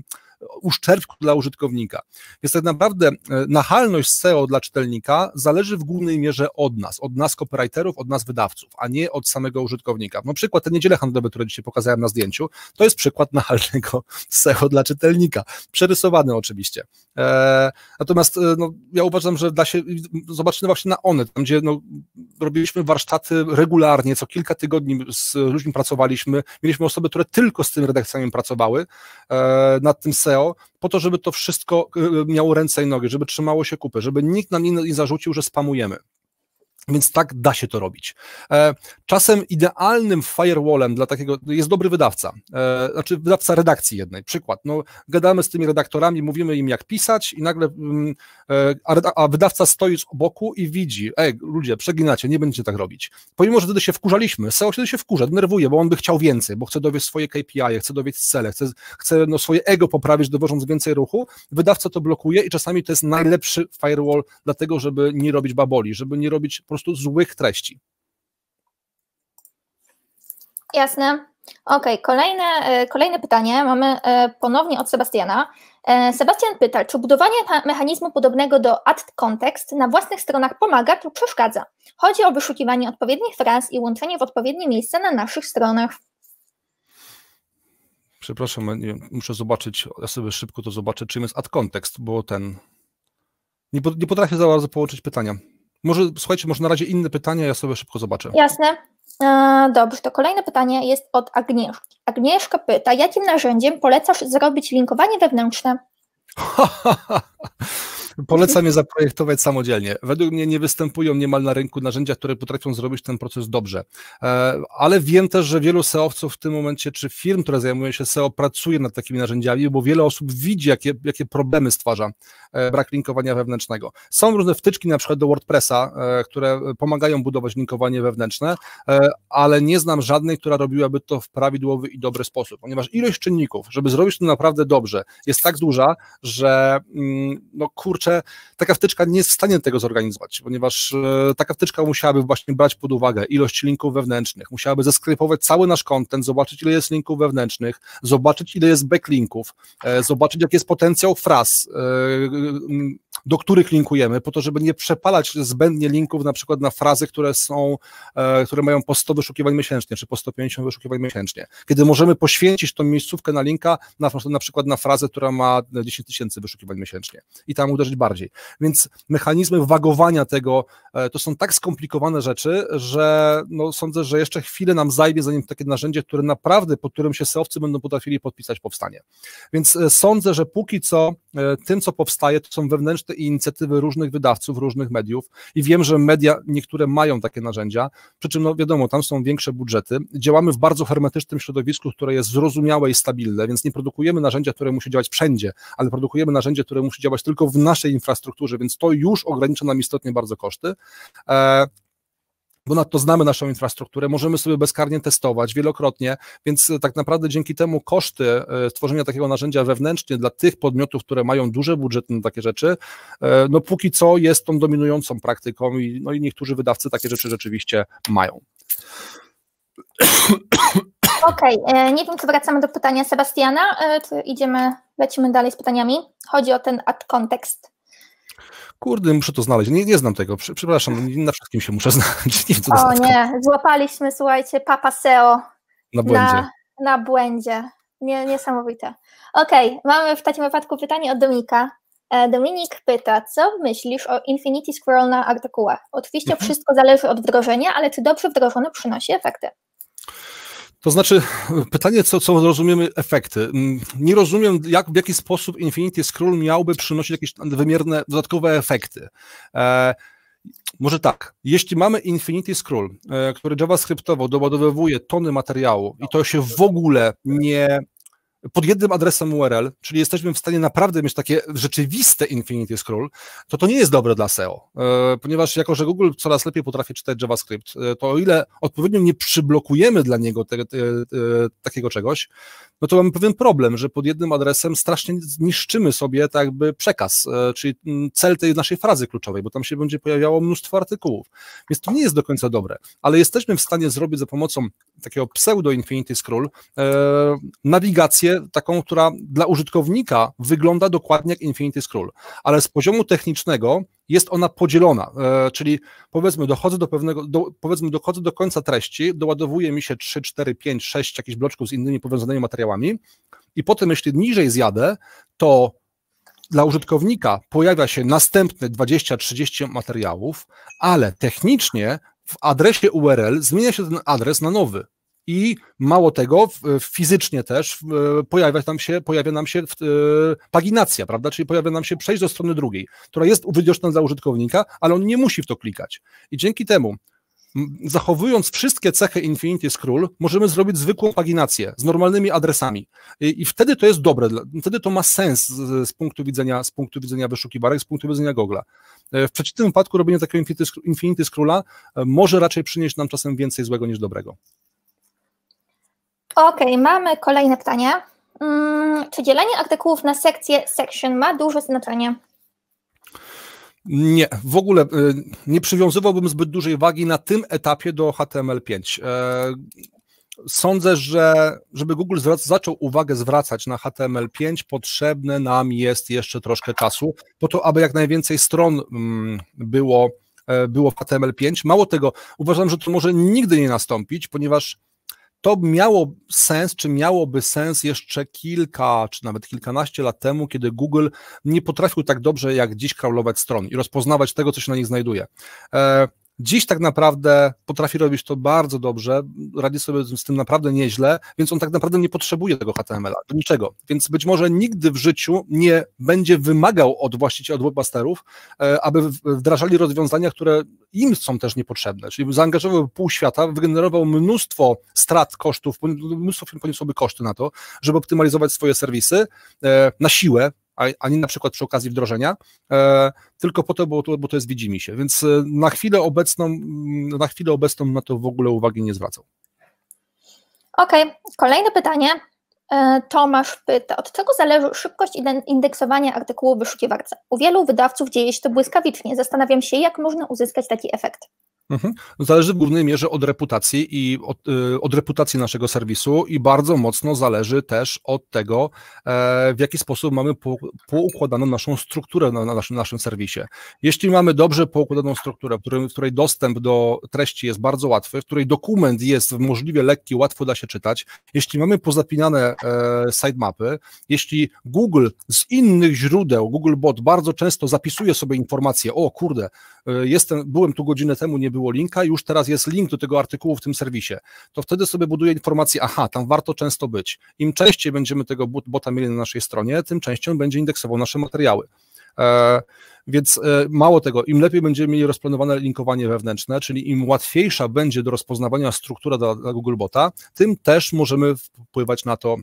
uszczerbku dla użytkownika. Więc tak naprawdę e, nachalność SEO dla czytelnika zależy w głównej mierze od nas, od nas copywriterów, od nas wydawców, a nie od samego użytkownika. No przykład te niedziele handlowe, które dzisiaj pokazałem na zdjęciu, to jest przykład nachalnego SEO dla czytelnika. Przerysowany oczywiście. E, natomiast e, no, ja uważam, że da się, zobaczymy właśnie na one, tam gdzie no, robiliśmy warsztaty regularnie, co kilka tygodni z ludźmi pracowaliśmy. Mieliśmy osoby, które tylko z tym redakcjami pracowały e, nad tym SEO, po to, żeby to wszystko e, miało ręce i nogi, żeby trzymało się kupy, żeby nikt nam nie zarzucił, że spamujemy. Więc tak da się to robić. E, czasem idealnym firewallem dla takiego jest dobry wydawca, e, znaczy wydawca redakcji jednej. Przykład, no, gadamy z tymi redaktorami, mówimy im jak pisać i nagle, mm, e, a wydawca stoi z boku i widzi, ej ludzie, przeginacie, nie będziecie tak robić. Pomimo, że wtedy się wkurzaliśmy, SEO się wtedy się wkurza, denerwuje, bo on by chciał więcej, bo chce dowieść swoje KPI, chce dowieść cele, chce, chce no, swoje ego poprawić, dowożąc więcej ruchu. Wydawca to blokuje i czasami to jest najlepszy firewall dlatego, żeby nie robić baboli, żeby nie robić po prostu złych treści. Jasne. Okej, okay, kolejne, e, kolejne pytanie mamy e, ponownie od Sebastiana. E, Sebastian pyta, czy budowanie mechanizmu podobnego do ad context na własnych stronach pomaga lub przeszkadza? Chodzi o wyszukiwanie odpowiednich fraz i łączenie w odpowiednie miejsce na naszych stronach. Przepraszam, nie muszę zobaczyć, ja sobie szybko to zobaczę, czym jest ad context, bo ten... Nie, nie potrafię za bardzo połączyć pytania. Może, słuchajcie, może na razie inne pytania, ja sobie szybko zobaczę. Jasne. E, dobrze, to kolejne pytanie jest od Agnieszki. Agnieszka pyta, jakim narzędziem polecasz zrobić linkowanie wewnętrzne? Polecam je zaprojektować samodzielnie. Według mnie nie występują niemal na rynku narzędzia, które potrafią zrobić ten proces dobrze. E, ale wiem też, że wielu SEOwców w tym momencie, czy firm, które zajmują się SEO, pracuje nad takimi narzędziami, bo wiele osób widzi, jakie, jakie problemy stwarza e, brak linkowania wewnętrznego. Są różne wtyczki, na przykład do WordPressa, e, które pomagają budować linkowanie wewnętrzne, ale nie znam żadnej, która robiłaby to w prawidłowy i dobry sposób, ponieważ ilość czynników, żeby zrobić to naprawdę dobrze, jest tak duża, że mm, no kurczę, kurczę, taka wtyczka nie jest w stanie tego zorganizować, ponieważ e, taka wtyczka musiałaby właśnie brać pod uwagę ilość linków wewnętrznych, musiałaby zeskrypować cały nasz kontent, zobaczyć ile jest linków wewnętrznych, zobaczyć ile jest backlinków, e, zobaczyć jaki jest potencjał fraz, e, do których linkujemy, po to, żeby nie przepalać zbędnie linków na przykład na frazy, które są, e, które mają po 100 wyszukiwań miesięcznie, czy po 150 wyszukiwań miesięcznie. Kiedy możemy poświęcić tą miejscówkę na linka, na, na przykład na frazę, która ma 10 tysięcy wyszukiwań miesięcznie i tam uderzyć bardziej. Więc mechanizmy wagowania tego, e, to są tak skomplikowane rzeczy, że no, sądzę, że jeszcze chwilę nam zajmie, zanim takie narzędzie, które naprawdę, pod którym się seowcy będą potrafili podpisać, powstanie. Więc e, sądzę, że póki co tym, co powstaje, to są wewnętrzne też te inicjatywy różnych wydawców, różnych mediów i wiem, że media niektóre mają takie narzędzia, przy czym no wiadomo, tam są większe budżety. Działamy w bardzo hermetycznym środowisku, które jest zrozumiałe i stabilne, więc nie produkujemy narzędzia, które musi działać wszędzie, ale produkujemy narzędzie, które musi działać tylko w naszej infrastrukturze, więc to już ogranicza nam istotnie bardzo koszty. E, bo to znamy naszą infrastrukturę, możemy sobie bezkarnie testować wielokrotnie, więc e, tak naprawdę dzięki temu koszty e, tworzenia takiego narzędzia wewnętrznie dla tych podmiotów, które mają duże budżety na takie rzeczy, e, no póki co jest tą dominującą praktyką i, no i niektórzy wydawcy takie rzeczy rzeczywiście mają. Okej, okay, nie wiem, czy wracamy do pytania Sebastiana, czy idziemy, lecimy dalej z pytaniami. Chodzi o ten ad kontekst. Kurde, muszę to znaleźć. Nie, nie znam tego. Przepraszam, na wszystkim się muszę znaleźć. Nie wiem, o nie, złapaliśmy, słuchajcie, Papa Seo. Na błędzie. Na, na błędzie. Nie, niesamowite. Okej, okay, mamy w takim wypadku pytanie od Dominika. E, Dominik pyta, co myślisz o Infinity Scroll na artykułach? Oczywiście mhm. wszystko zależy od wdrożenia, ale czy dobrze wdrożone przynosi efekty? To znaczy, pytanie, co, co rozumiemy efekty. Mm, nie rozumiem, jak, w jaki sposób Infinity Scroll miałby przynosić jakieś wymierne, dodatkowe efekty. E, może tak, jeśli mamy Infinity Scroll, e, który JavaScriptowo doładowywuje tony materiału i to się w ogóle nie pod jednym adresem URL, czyli jesteśmy w stanie naprawdę mieć takie rzeczywiste Infinity Scroll, to to nie jest dobre dla SEO, e, ponieważ jako, że Google coraz lepiej potrafi czytać JavaScript, e, to o ile odpowiednio nie przyblokujemy dla niego te, te, takiego czegoś, no to mamy pewien problem, że pod jednym adresem strasznie niszczymy sobie tak jakby przekaz, e, czyli mm, cel tej naszej frazy kluczowej, bo tam się będzie pojawiało mnóstwo artykułów, więc to nie jest do końca dobre, ale jesteśmy w stanie zrobić za pomocą takiego pseudo-Infinity Scroll nawigację wersję taką, która dla użytkownika wygląda dokładnie jak Infinity Scroll, ale z poziomu technicznego jest ona podzielona, e, czyli powiedzmy dochodzę do pewnego, do, powiedzmy dochodzę do końca treści, doładowuje mi się 3, 4, 5, 6 jakichś bloczków z innymi powiązanymi materiałami i potem jeśli niżej zjadę, to dla użytkownika pojawia się następne 20-30 materiałów, ale technicznie w adresie URL zmienia się ten adres na nowy i mało tego, fizycznie też pojawia, tam się, pojawia nam się e, paginacja, prawda? Czyli pojawia nam się przejść do strony drugiej, która jest widoczna dla użytkownika, ale on nie musi w to klikać. I dzięki temu zachowując wszystkie cechy Infinity Scroll, możemy zrobić zwykłą paginację z normalnymi adresami. I, I, wtedy to jest dobre, wtedy to ma sens z, z, punktu, widzenia, z punktu widzenia wyszukiwarek, z punktu widzenia Google'a. E, w przeciwnym wypadku robienie takiego Infinity Scrolla e, może raczej przynieść nam czasem więcej złego niż dobrego. Okej, okay, mamy kolejne pytanie. Mm, czy dzielenie artykułów na sekcję section ma duże znaczenie? Nie, w ogóle e, nie przywiązywałbym zbyt dużej wagi na tym etapie do HTML5. E, sądzę, że żeby Google zaczął uwagę zwracać na HTML5, potrzebne nam jest jeszcze troszkę czasu, po to, aby jak najwięcej stron mm, było, e, było w HTML5. Mało tego, uważam, że to może nigdy nie nastąpić, ponieważ to miało sens, czy miałoby sens jeszcze kilka, czy nawet kilkanaście lat temu, kiedy Google nie potrafił tak dobrze jak dziś kraulować stron i rozpoznawać tego, co się na nich znajduje. E, Dziś tak naprawdę potrafi robić to bardzo dobrze, radzi sobie z tym naprawdę nieźle, więc on tak naprawdę nie potrzebuje tego HTML-a, do niczego. Więc być może nigdy w życiu nie będzie wymagał od właścicieli, od webmasterów, e, aby wdrażali rozwiązania, które im są też niepotrzebne. Czyli zaangażował pół świata, wygenerował mnóstwo strat, kosztów, mnóstwo firm poniosłoby koszty na to, żeby optymalizować swoje serwisy e, na siłę, ani na przykład przy okazji wdrożenia, e, tylko po to, bo to, bo to jest widzimy się. Więc e, na chwilę obecną, mm, na chwilę obecną na to w ogóle uwagi nie zwracam. Okej, okay. kolejne pytanie. E, Tomasz pyta, od czego zależy szybkość indeksowania artykułu w wyszukiwarce? U wielu wydawców dzieje się to błyskawicznie. Zastanawiam się, jak można uzyskać taki efekt. Mhm. Zależy w głównej mierze od reputacji i od, y, od, reputacji naszego serwisu i bardzo mocno zależy też od tego, e, w jaki sposób mamy poukładaną naszą strukturę na, naszym, naszym serwisie. Jeśli mamy dobrze poukładaną strukturę, w której, w której dostęp do treści jest bardzo łatwy, w której dokument jest możliwie lekki, łatwo da się czytać, jeśli mamy pozapinane e, sitemapy, jeśli Google z innych źródeł, Googlebot bardzo często zapisuje sobie informacje, o kurde, e, jestem, byłem tu godzinę temu, nie byłem było linka, już teraz jest link do tego artykułu w tym serwisie, to wtedy sobie buduje informację, aha, tam warto często być. Im częściej będziemy tego bota mieli na naszej stronie, tym częściej on będzie indeksował nasze materiały. E, więc e, mało tego, im lepiej będziemy mieli rozplanowane linkowanie wewnętrzne, czyli im łatwiejsza będzie do rozpoznawania struktura dla, dla Googlebota, tym też możemy wpływać na to,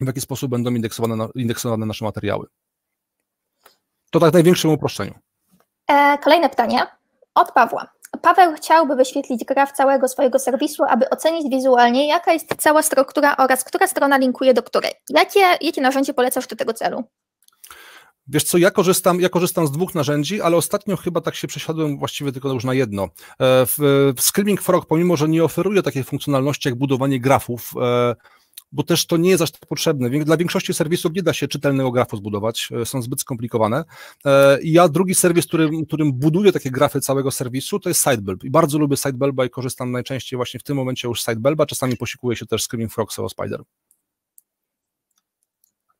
w jaki sposób będą indeksowane, indeksowane nasze materiały. To tak w największym uproszczeniu. E, kolejne pytanie od Pawła. Paweł chciałby wyświetlić graf całego swojego serwisu, aby ocenić wizualnie, jaka jest cała struktura oraz która strona linkuje do której. Jakie, jakie narzędzie polecasz do tego celu? Wiesz co, ja korzystam, ja korzystam z dwóch narzędzi, ale ostatnio chyba tak się przesiadłem właściwie tylko już na jedno. E, w, w Screaming Frog, pomimo że nie oferuje takiej funkcjonalności jak budowanie grafów, e, bo też to nie jest aż tak potrzebne. Dla większości serwisów nie da się czytelnego grafu zbudować, e, są zbyt skomplikowane. E, I ja drugi serwis, którym, którym buduję takie grafy całego serwisu, to jest Sidebulb. I bardzo lubię Sidebulba i korzystam najczęściej właśnie w tym momencie już Sidebulba, czasami posikuję się też Screaming Frogs albo Spider.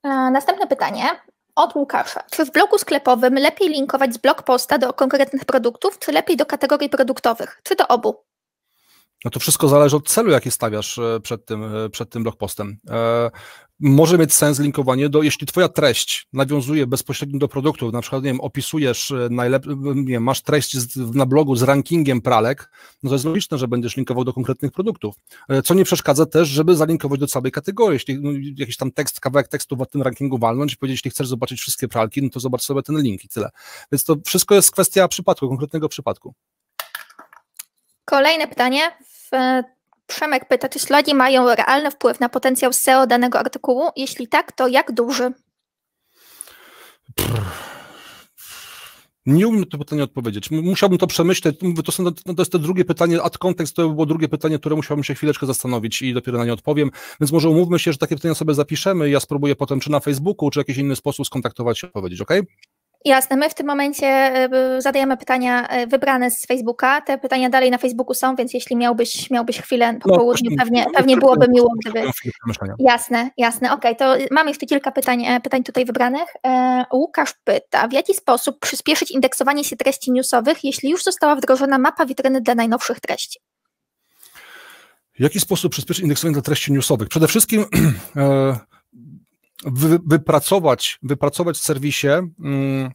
E, następne pytanie od Łukasza. Czy w blogu sklepowym lepiej linkować z blog posta do konkretnych produktów, czy lepiej do kategorii produktowych? Czy do obu? No to wszystko zależy od celu, jaki stawiasz e, przed tym, e, przed tym blogpostem. E, może mieć sens linkowanie do, jeśli twoja treść nawiązuje bezpośrednio do produktów, na przykład, nie wiem, opisujesz najlepszy, masz treść z, na blogu z rankingiem pralek, no to jest logiczne, że będziesz linkował do konkretnych produktów, co nie przeszkadza też, żeby zalinkować do całej kategorii, jeśli no, jakiś tam tekst, kawałek tekstu w tym rankingu walnąć i powiedzieć, jeśli chcesz zobaczyć wszystkie pralki, no to zobacz sobie ten link i tyle. Więc to wszystko jest kwestia przypadku, konkretnego przypadku. Kolejne pytanie. Przemek pyta, czy ślagi mają realny wpływ na potencjał SEO danego artykułu? Jeśli tak, to jak duży? Nie umiem to pytanie odpowiedzieć. Musiałbym to przemyśleć. To, są, no, to jest to drugie pytanie, ad kontekst to by było drugie pytanie, które musiałbym się chwileczkę zastanowić i dopiero na nie odpowiem. Więc może umówmy się, że takie pytania sobie zapiszemy. Ja spróbuję potem, czy na Facebooku, czy w jakiś inny sposób skontaktować się, odpowiedzieć, ok? Jasne, my w tym momencie e, zadajemy pytania e, wybrane z Facebooka. Te pytania dalej na Facebooku są, więc jeśli miałbyś, miałbyś chwilę po no, południu, pewnie, no, pewnie byłoby miło, gdyby. Jasne, jasne. Okej, okay, to mamy jeszcze kilka pytań, e, pytań tutaj wybranych. Łukasz pyta, w jaki sposób przyspieszyć indeksowanie się treści newsowych, jeśli już została wdrożona mapa witryny dla najnowszych treści? W jaki sposób przyspieszyć indeksowanie dla treści newsowych? Przede wszystkim. wy, wypracować, wypracować w serwisie mm,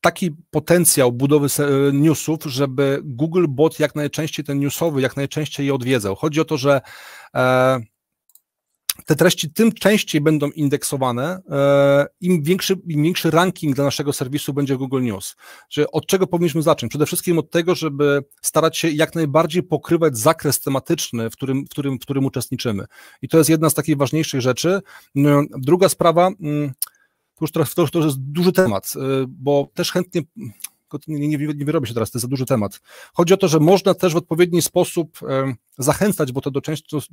taki potencjał budowy e, newsów, żeby Googlebot jak najczęściej ten newsowy, jak najczęściej je odwiedzał. Chodzi o to, że e, te treści tym częściej będą indeksowane, e, im większy, im większy ranking dla naszego serwisu będzie Google News. Że od czego powinniśmy zacząć? Przede wszystkim od tego, żeby starać się jak najbardziej pokrywać zakres tematyczny, w którym, w którym, w którym uczestniczymy. I to jest jedna z takich ważniejszych rzeczy. No, druga sprawa. Mm, to już teraz to, to jest duży temat, e, bo też chętnie tylko nie, nie, nie wyrobię się teraz, to jest za duży temat. Chodzi o to, że można też w odpowiedni sposób e, zachęcać bo to do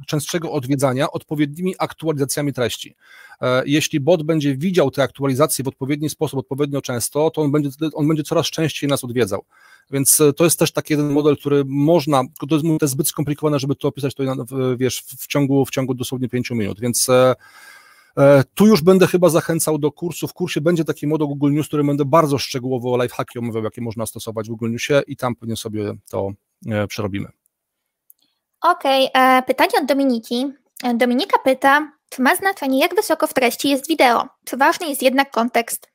częstszego odwiedzania odpowiednimi aktualizacjami treści. E, jeśli bot będzie widział te aktualizacje w odpowiedni sposób, odpowiednio często, to on będzie, on będzie coraz częściej nas odwiedzał. Więc e, to jest też taki jeden model, który można, to jest, to jest zbyt skomplikowane, żeby to opisać to, wiesz, w ciągu, w ciągu dosłownie pięciu minut, więc e, E, tu już będę chyba zachęcał do kursu. W kursie będzie taki moduł Google News, który będę bardzo szczegółowo o lifehacki omawiał, jakie można stosować w Google Newsie i tam pewnie sobie to e, przerobimy. Okej, okay, e, pytanie od Dominiki. Dominika pyta, czy ma znaczenie, jak wysoko w treści jest wideo? Czy ważny jest jednak kontekst?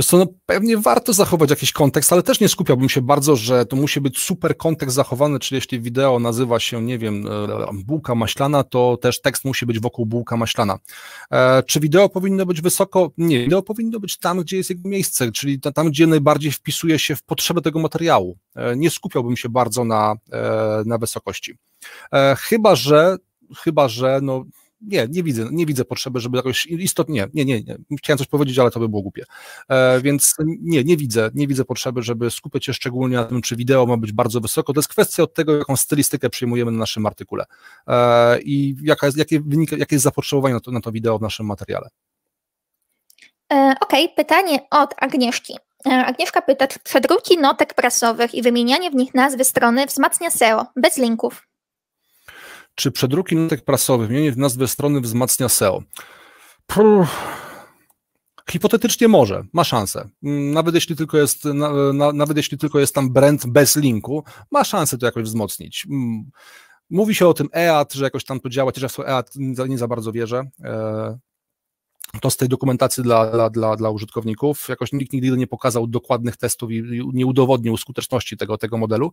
Wiesz no pewnie warto zachować jakiś kontekst, ale też nie skupiałbym się bardzo, że to musi być super kontekst zachowany, czyli jeśli wideo nazywa się, nie wiem, e, bułka maślana, to też tekst musi być wokół bułka maślana. E, czy wideo powinno być wysoko? Nie, wideo powinno być tam, gdzie jest jego miejsce, czyli tam, gdzie najbardziej wpisuje się w potrzebę tego materiału. E, nie skupiałbym się bardzo na, e, na wysokości. E, chyba, że chyba że no, nie, nie widzę, nie widzę potrzeby, żeby jakoś istotnie, nie, nie, nie, chciałem coś powiedzieć, ale to by było głupie. E, więc nie, nie widzę, nie widzę potrzeby, żeby skupiać się szczególnie na tym, czy wideo ma być bardzo wysoko. To jest kwestia od tego, jaką stylistykę przyjmujemy na naszym artykule e, i jaka jest, jakie, wynika, jakie jest zapotrzebowanie na to, na to wideo w naszym materiale. E, Okej, okay, pytanie od Agnieszki. E, Agnieszka pyta, czy przedruki notek prasowych i wymienianie w nich nazwy strony wzmacnia SEO bez linków? Czy przedruki notek prasowych mienie w nazwę strony wzmacnia SEO? Hipotetycznie może, ma szansę. Mm, nawet jeśli tylko jest, na, na, nawet jeśli tylko jest tam brand bez linku, ma szansę to jakoś wzmocnić. Mm, mówi się o tym EAT, że jakoś tam to działa, chociaż w EAT nie za bardzo wierzę. E, to z tej dokumentacji dla, dla, dla, dla użytkowników. Jakoś nikt nigdy nie pokazał dokładnych testów i nie udowodnił skuteczności tego, tego modelu.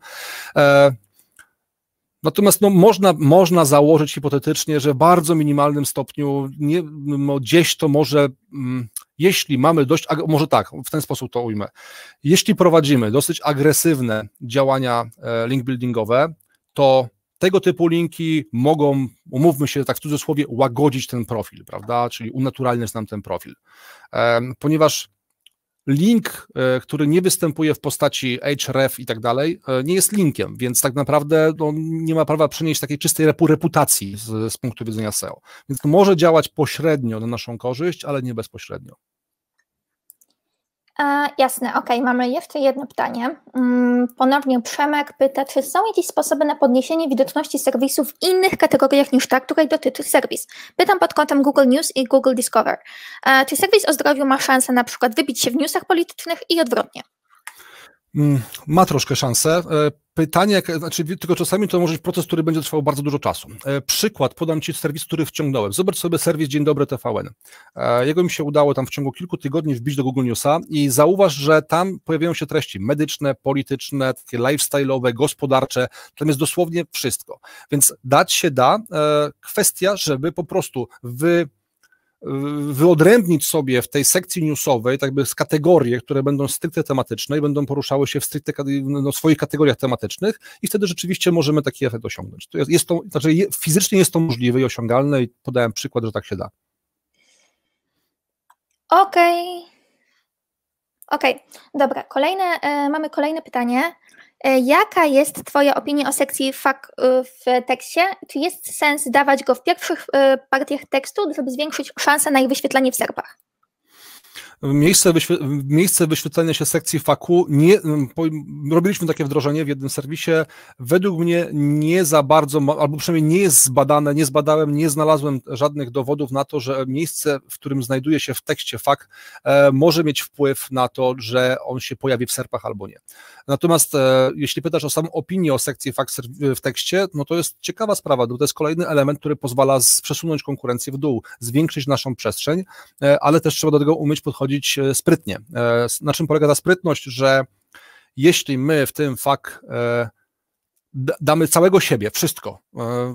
E, Natomiast no, można, można założyć hipotetycznie, że w bardzo minimalnym stopniu nie, no, gdzieś to może, mm, jeśli mamy dość, może tak, w ten sposób to ujmę, jeśli prowadzimy dosyć agresywne działania e, link buildingowe, to tego typu linki mogą, umówmy się tak w cudzysłowie, łagodzić ten profil, prawda? Czyli jest nam ten profil. E, ponieważ link, e, który nie występuje w postaci href i tak dalej, e, nie jest linkiem, więc tak naprawdę on no, nie ma prawa przynieść takiej czystej reputacji z, z punktu widzenia SEO. Więc może działać pośrednio na naszą korzyść, ale nie bezpośrednio. E, jasne, okej, mamy jeszcze jedno pytanie. Mm, ponownie Przemek pyta, czy są jakieś sposoby na podniesienie widoczności serwisu w innych kategoriach niż ta, której dotyczy serwis? Pytam pod kątem Google News i Google Discover. E, czy serwis o zdrowiu ma szansę na przykład wybić się w newsach politycznych i odwrotnie? Mm, ma troszkę szansę. E, Pytanie, znaczy, tylko czasami to może być proces, który będzie trwał bardzo dużo czasu. E, przykład, podam Ci serwis, który wciągnąłem. Zobacz sobie serwis Dzień Dobry TVN. E, jego mi się udało tam w ciągu kilku tygodni wbić do Google Newsa i zauważ, że tam pojawiają się treści medyczne, polityczne, takie lifestyle'owe, gospodarcze, tam jest dosłownie wszystko. Więc dać się da, e, kwestia, żeby po prostu wy wyodrębnić sobie w tej sekcji newsowej tak by z kategorie, które będą stricte tematyczne i będą poruszały się w stricte no, swoich kategoriach tematycznych i wtedy rzeczywiście możemy taki efekt osiągnąć. To jest, jest to, znaczy fizycznie jest to możliwe i osiągalne i podałem przykład, że tak się da. Okej. Okay. Okej, okay. dobra, kolejne, y, mamy kolejne pytanie. E, jaka jest Twoja opinia o sekcji fak y, w tekście? Czy jest sens dawać go w pierwszych y, partiach tekstu, żeby zwiększyć szanse na ich wyświetlenie w serpach? Miejsce, wyświe- miejsce wyświetlenia się sekcji faku, nie, mm, po, robiliśmy takie wdrożenie w jednym serwisie, według mnie nie za bardzo, albo przynajmniej nie jest zbadane, nie zbadałem, nie znalazłem żadnych dowodów na to, że miejsce, w którym znajduje się w tekście fak, e, może mieć wpływ na to, że on się pojawi w serpach albo nie. Natomiast e, jeśli pytasz o samą opinię o sekcji fak w tekście, no to jest ciekawa sprawa, bo to jest kolejny element, który pozwala przesunąć konkurencję w dół, zwiększyć naszą przestrzeń, e, ale też trzeba do tego umieć podchodzić podchodzić e, sprytnie. E, na czym polega ta sprytność, że jeśli my w tym fak e, damy całego siebie, wszystko,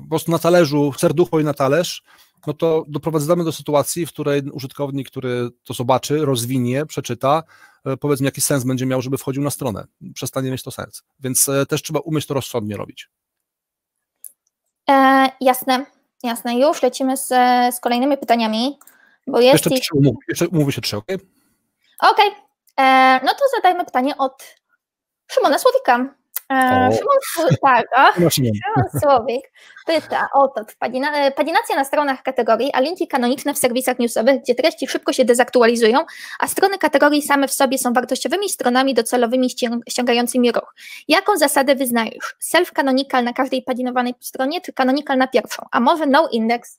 po prostu na talerzu, serducho i na talerz, no to doprowadzamy do sytuacji, w której użytkownik, który to zobaczy, rozwinie, przeczyta, powiedzmy, jaki sens będzie miał, żeby wchodził na stronę. Przestanie mieć to sens. Więc też trzeba umieć to rozsądnie robić. E, jasne, jasne. Już lecimy z, z kolejnymi pytaniami. Bo jest jeszcze, trzy umówi, jeszcze się trzy, ok? Okej. Okay. E, no to zadajmy pytanie od Szymona Słowika. E, o. Szymon, tak, o, Szymon Słowik pyta o to. padinacja e, na stronach kategorii, a linki kanoniczne w serwisach newsowych, gdzie treści szybko się dezaktualizują, a strony kategorii same w sobie są wartościowymi stronami docelowymi ściągającymi ruch. Jaką zasadę wyznajesz? Self-canonical na każdej padinowanej stronie, czy canonical na pierwszą? A może no index?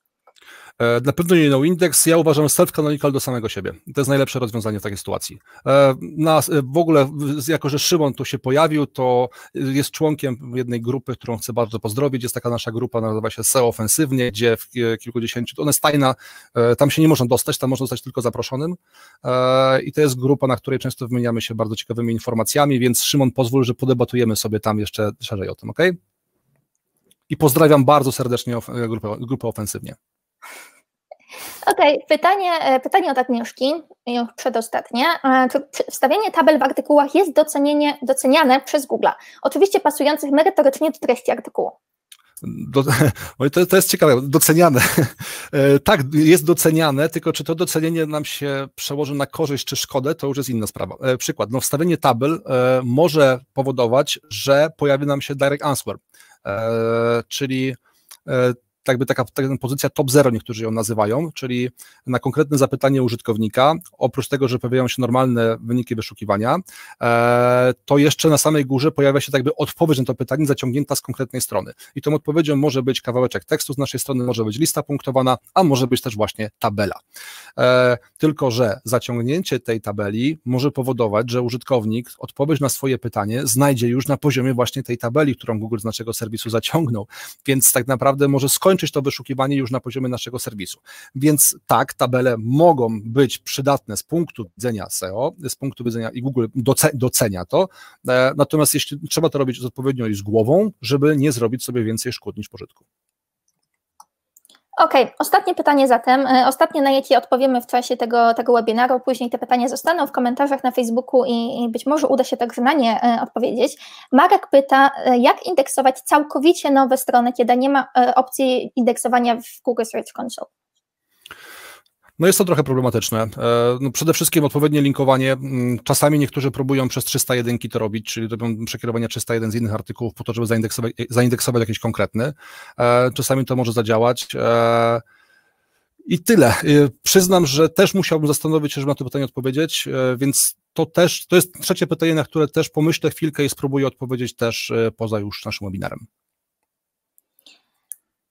E, na pewno nie no indeks, Ja uważam self-canonical do samego siebie. To jest najlepsze rozwiązanie w takiej sytuacji. E, na, e, w ogóle, jako że Szymon tu się pojawił, to jest członkiem jednej grupy, którą chcę bardzo pozdrowić. Jest taka nasza grupa, nazywa się SEO Ofensywnie, gdzie w kilkudziesięciu, ona jest tajna, tam się nie można dostać, tam można zostać tylko zaproszonym. I to jest grupa, na której często wymieniamy się bardzo ciekawymi informacjami, więc Szymon, pozwól, że podebatujemy sobie tam jeszcze szerzej o tym, ok? I pozdrawiam bardzo serdecznie grupę, grupę ofensywnie. Okej, okay, pytanie, e, pytanie od Agnieszki, już przedostatnie. E, czy wstawienie tabel w artykułach jest docenienie, doceniane przez Google? Oczywiście pasujących merytorycznie do treści artykułu. Do, to, to, jest ciekawe, doceniane. E, tak, jest doceniane, tylko czy to docenienie nam się przełoży na korzyść czy szkodę, to już jest inna sprawa. Przykład, no wstawienie tabel może powodować, że pojawi nam się direct answer, czyli jakby taka, taka pozycja top zero niektórzy ją nazywają, czyli na konkretne zapytanie użytkownika, oprócz tego, że pojawiają się normalne wyniki wyszukiwania, e, to jeszcze na samej górze pojawia się tak jakby odpowiedź na to pytanie zaciągnięta z konkretnej strony. I tą odpowiedzią może być kawałeczek tekstu z naszej strony, może być lista punktowana, a może być też właśnie tabela. E, tylko, że zaciągnięcie tej tabeli może powodować, że użytkownik odpowiedź na swoje pytanie znajdzie już na poziomie właśnie tej tabeli, którą Google z naszego serwisu zaciągnął, więc tak naprawdę może skończyć skończyć to wyszukiwanie już na poziomie naszego serwisu. Więc tak, tabele mogą być przydatne z punktu widzenia SEO, z punktu widzenia i Google docenia to, e, natomiast jeśli trzeba to robić odpowiednio i z głową, żeby nie zrobić sobie więcej szkód niż pożytku. Okej, okay. ostatnie pytanie zatem. Y, ostatnie, na jakie odpowiemy w czasie tego, tego webinaru. Później te pytania zostaną w komentarzach na Facebooku i, i być może uda się także na nie y, odpowiedzieć. Marek pyta, y, jak indeksować całkowicie nowe strony, kiedy nie ma opcji indeksowania w Google Search Console? No jest to trochę problematyczne. E, no przede wszystkim odpowiednie linkowanie. Mm, czasami niektórzy próbują przez 301 to robić, czyli robią przekierowania 301 z innych artykułów po to, żeby zaindeksować, zaindeksować jakiś konkretny. E, czasami to może zadziałać. E, I tyle. Przyznam, że też musiałbym zastanowić się, żeby na to pytanie odpowiedzieć, więc to też, to jest trzecie pytanie, na które też pomyślę chwilkę i spróbuję odpowiedzieć też poza już naszym webinarem.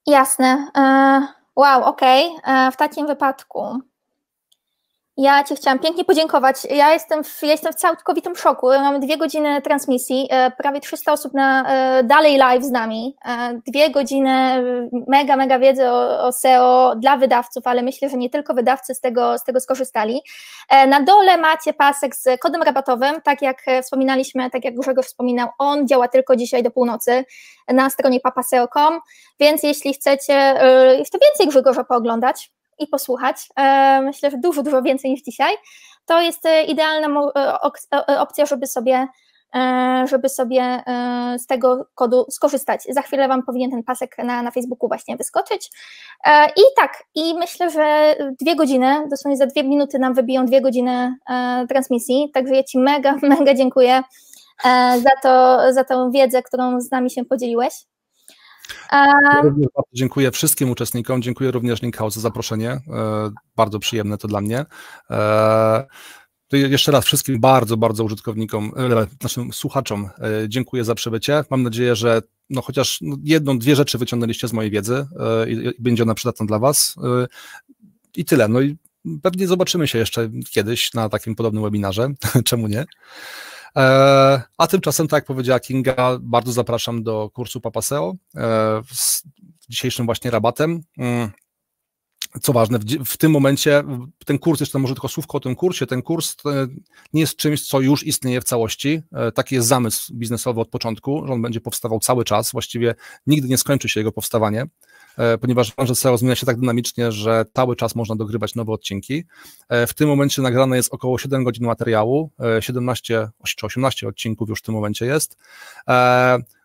Jasne. Wow, okej, okay. E, w takim wypadku ja Cię chciałam pięknie podziękować. Ja jestem w, ja jestem w całkowitym szoku. Mamy dwie godziny transmisji, e, prawie 300 osób na, e, dalej live z nami. E, dwie godziny mega, mega wiedzy o, o SEO dla wydawców, ale myślę, że nie tylko wydawcy z tego, z tego skorzystali. Na dole macie pasek z kodem rabatowym, tak jak wspominaliśmy, tak jak Grzegorz wspominał, on działa tylko dzisiaj do północy na stronie papaseo.com, więc jeśli chcecie jeszcze więcej Grzegorza pooglądać, i posłuchać. E, myślę, że dużo, dużo więcej niż dzisiaj. To jest e, idealna e, opcja, żeby sobie żeby sobie z tego kodu skorzystać. Za chwilę Wam powinien ten pasek na, na Facebooku właśnie wyskoczyć. I tak, i myślę, że dwie godziny, dosłownie za dwie minuty nam wybiją dwie godziny transmisji, także ja Ci mega, mega dziękuję za, to, za tą wiedzę, którą z nami się podzieliłeś. Ja dziękuję wszystkim uczestnikom, dziękuję również Linkau za zaproszenie, e, bardzo przyjemne to dla mnie. E, jeszcze raz wszystkim bardzo, bardzo użytkownikom, e, naszym słuchaczom dziękuję za przybycie. Mam nadzieję, że no chociaż no, jedną, dwie rzeczy wyciągnęliście z mojej wiedzy i będzie ona przydatna dla Was. I tyle. No i pewnie zobaczymy się jeszcze kiedyś na takim podobnym webinarze. Czemu nie? E, a tymczasem, tak jak powiedziała Kinga, bardzo zapraszam do kursu Papaseo e, z dzisiejszym właśnie rabatem. Mm. Co ważne, w, tym momencie ten kurs, jeszcze może tylko słówko o tym kursie, ten kurs nie jest czymś, co już istnieje w całości. E, taki jest zamysł biznesowy od początku, że on będzie powstawał cały czas, właściwie nigdy nie skończy się jego powstawanie. E, ponieważ branża SEO zmienia się tak dynamicznie, że cały czas można dogrywać nowe odcinki. E, w tym momencie nagrane jest około 7 godzin materiału, 17 e, czy 18 odcinków już w tym momencie jest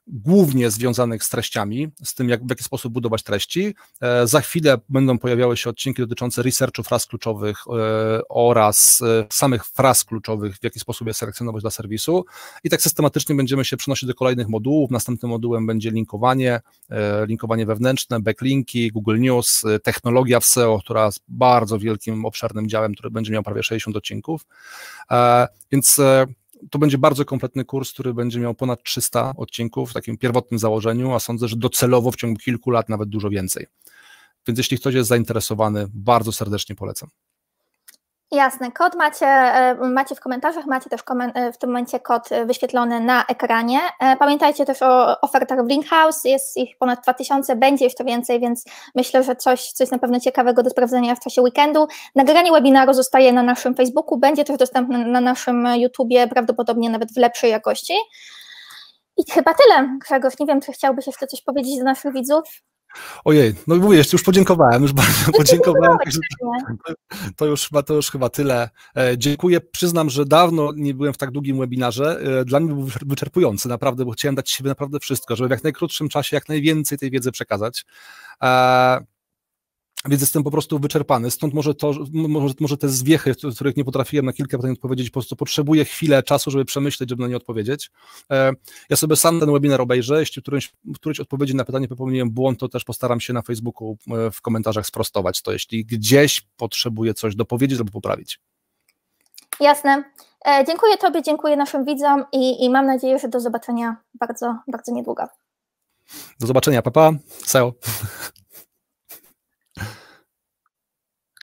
głównie związanych z treściami, z tym, jak, w jaki sposób budować treści. E, za chwilę będą pojawiały się odcinki dotyczące researchu fraz kluczowych e, oraz e, samych fraz kluczowych, w jaki sposób je selekcjonować dla serwisu. I tak systematycznie będziemy się przenosić do kolejnych modułów. Następnym modułem będzie linkowanie, linkowanie wewnętrzne, backlinki, Google News, technologia w SEO, która jest bardzo wielkim, obszernym działem, który będzie miał prawie 60 odcinków. Więc to będzie bardzo kompletny kurs, który będzie miał ponad 300 odcinków w takim pierwotnym założeniu, a sądzę, że docelowo w ciągu kilku lat nawet dużo więcej. Więc jeśli ktoś jest zainteresowany, bardzo serdecznie polecam. Jasne, kod macie, e, macie w komentarzach, macie też e, w tym momencie kod e, wyświetlony na ekranie. Pamiętajcie też o ofertach w Linkhouse, jest ich ponad 2000, będzie jeszcze więcej, więc myślę, że coś, coś na pewno ciekawego do sprawdzenia w czasie weekendu. Nagranie webinaru zostaje na naszym Facebooku, będzie też dostępne na naszym YouTubie, prawdopodobnie nawet w lepszej jakości. I chyba tyle, Grzegorz, nie wiem, czy chciałbyś jeszcze coś powiedzieć do naszych widzów? Ojej, no mówię, już podziękowałem, już bardzo podziękowałem. To już, to już chyba tyle. E, dziękuję. Przyznam, że dawno nie byłem w tak długim webinarze. E, dla mnie był wyczerpujący naprawdę, bo chciałem dać siebie naprawdę wszystko, żeby w jak najkrótszym czasie jak najwięcej tej wiedzy przekazać. E, więc jestem po prostu wyczerpany. Stąd może, to, może, może te zwiechy, których nie potrafiłem na kilka pytań odpowiedzieć, po prostu potrzebuję chwilę czasu, żeby przemyśleć, żeby na nie odpowiedzieć. E, ja sobie sam ten webinar obejrzę. Jeśli w którejś odpowiedzi na pytanie popełniłem błąd, to też postaram się na Facebooku e, w komentarzach sprostować to, jeśli gdzieś potrzebuję coś dopowiedzieć albo poprawić. Jasne. E, dziękuję Tobie, dziękuję naszym widzom i, i mam nadzieję, że do zobaczenia bardzo, bardzo niedługo. Do zobaczenia, papa. Pa. Seo.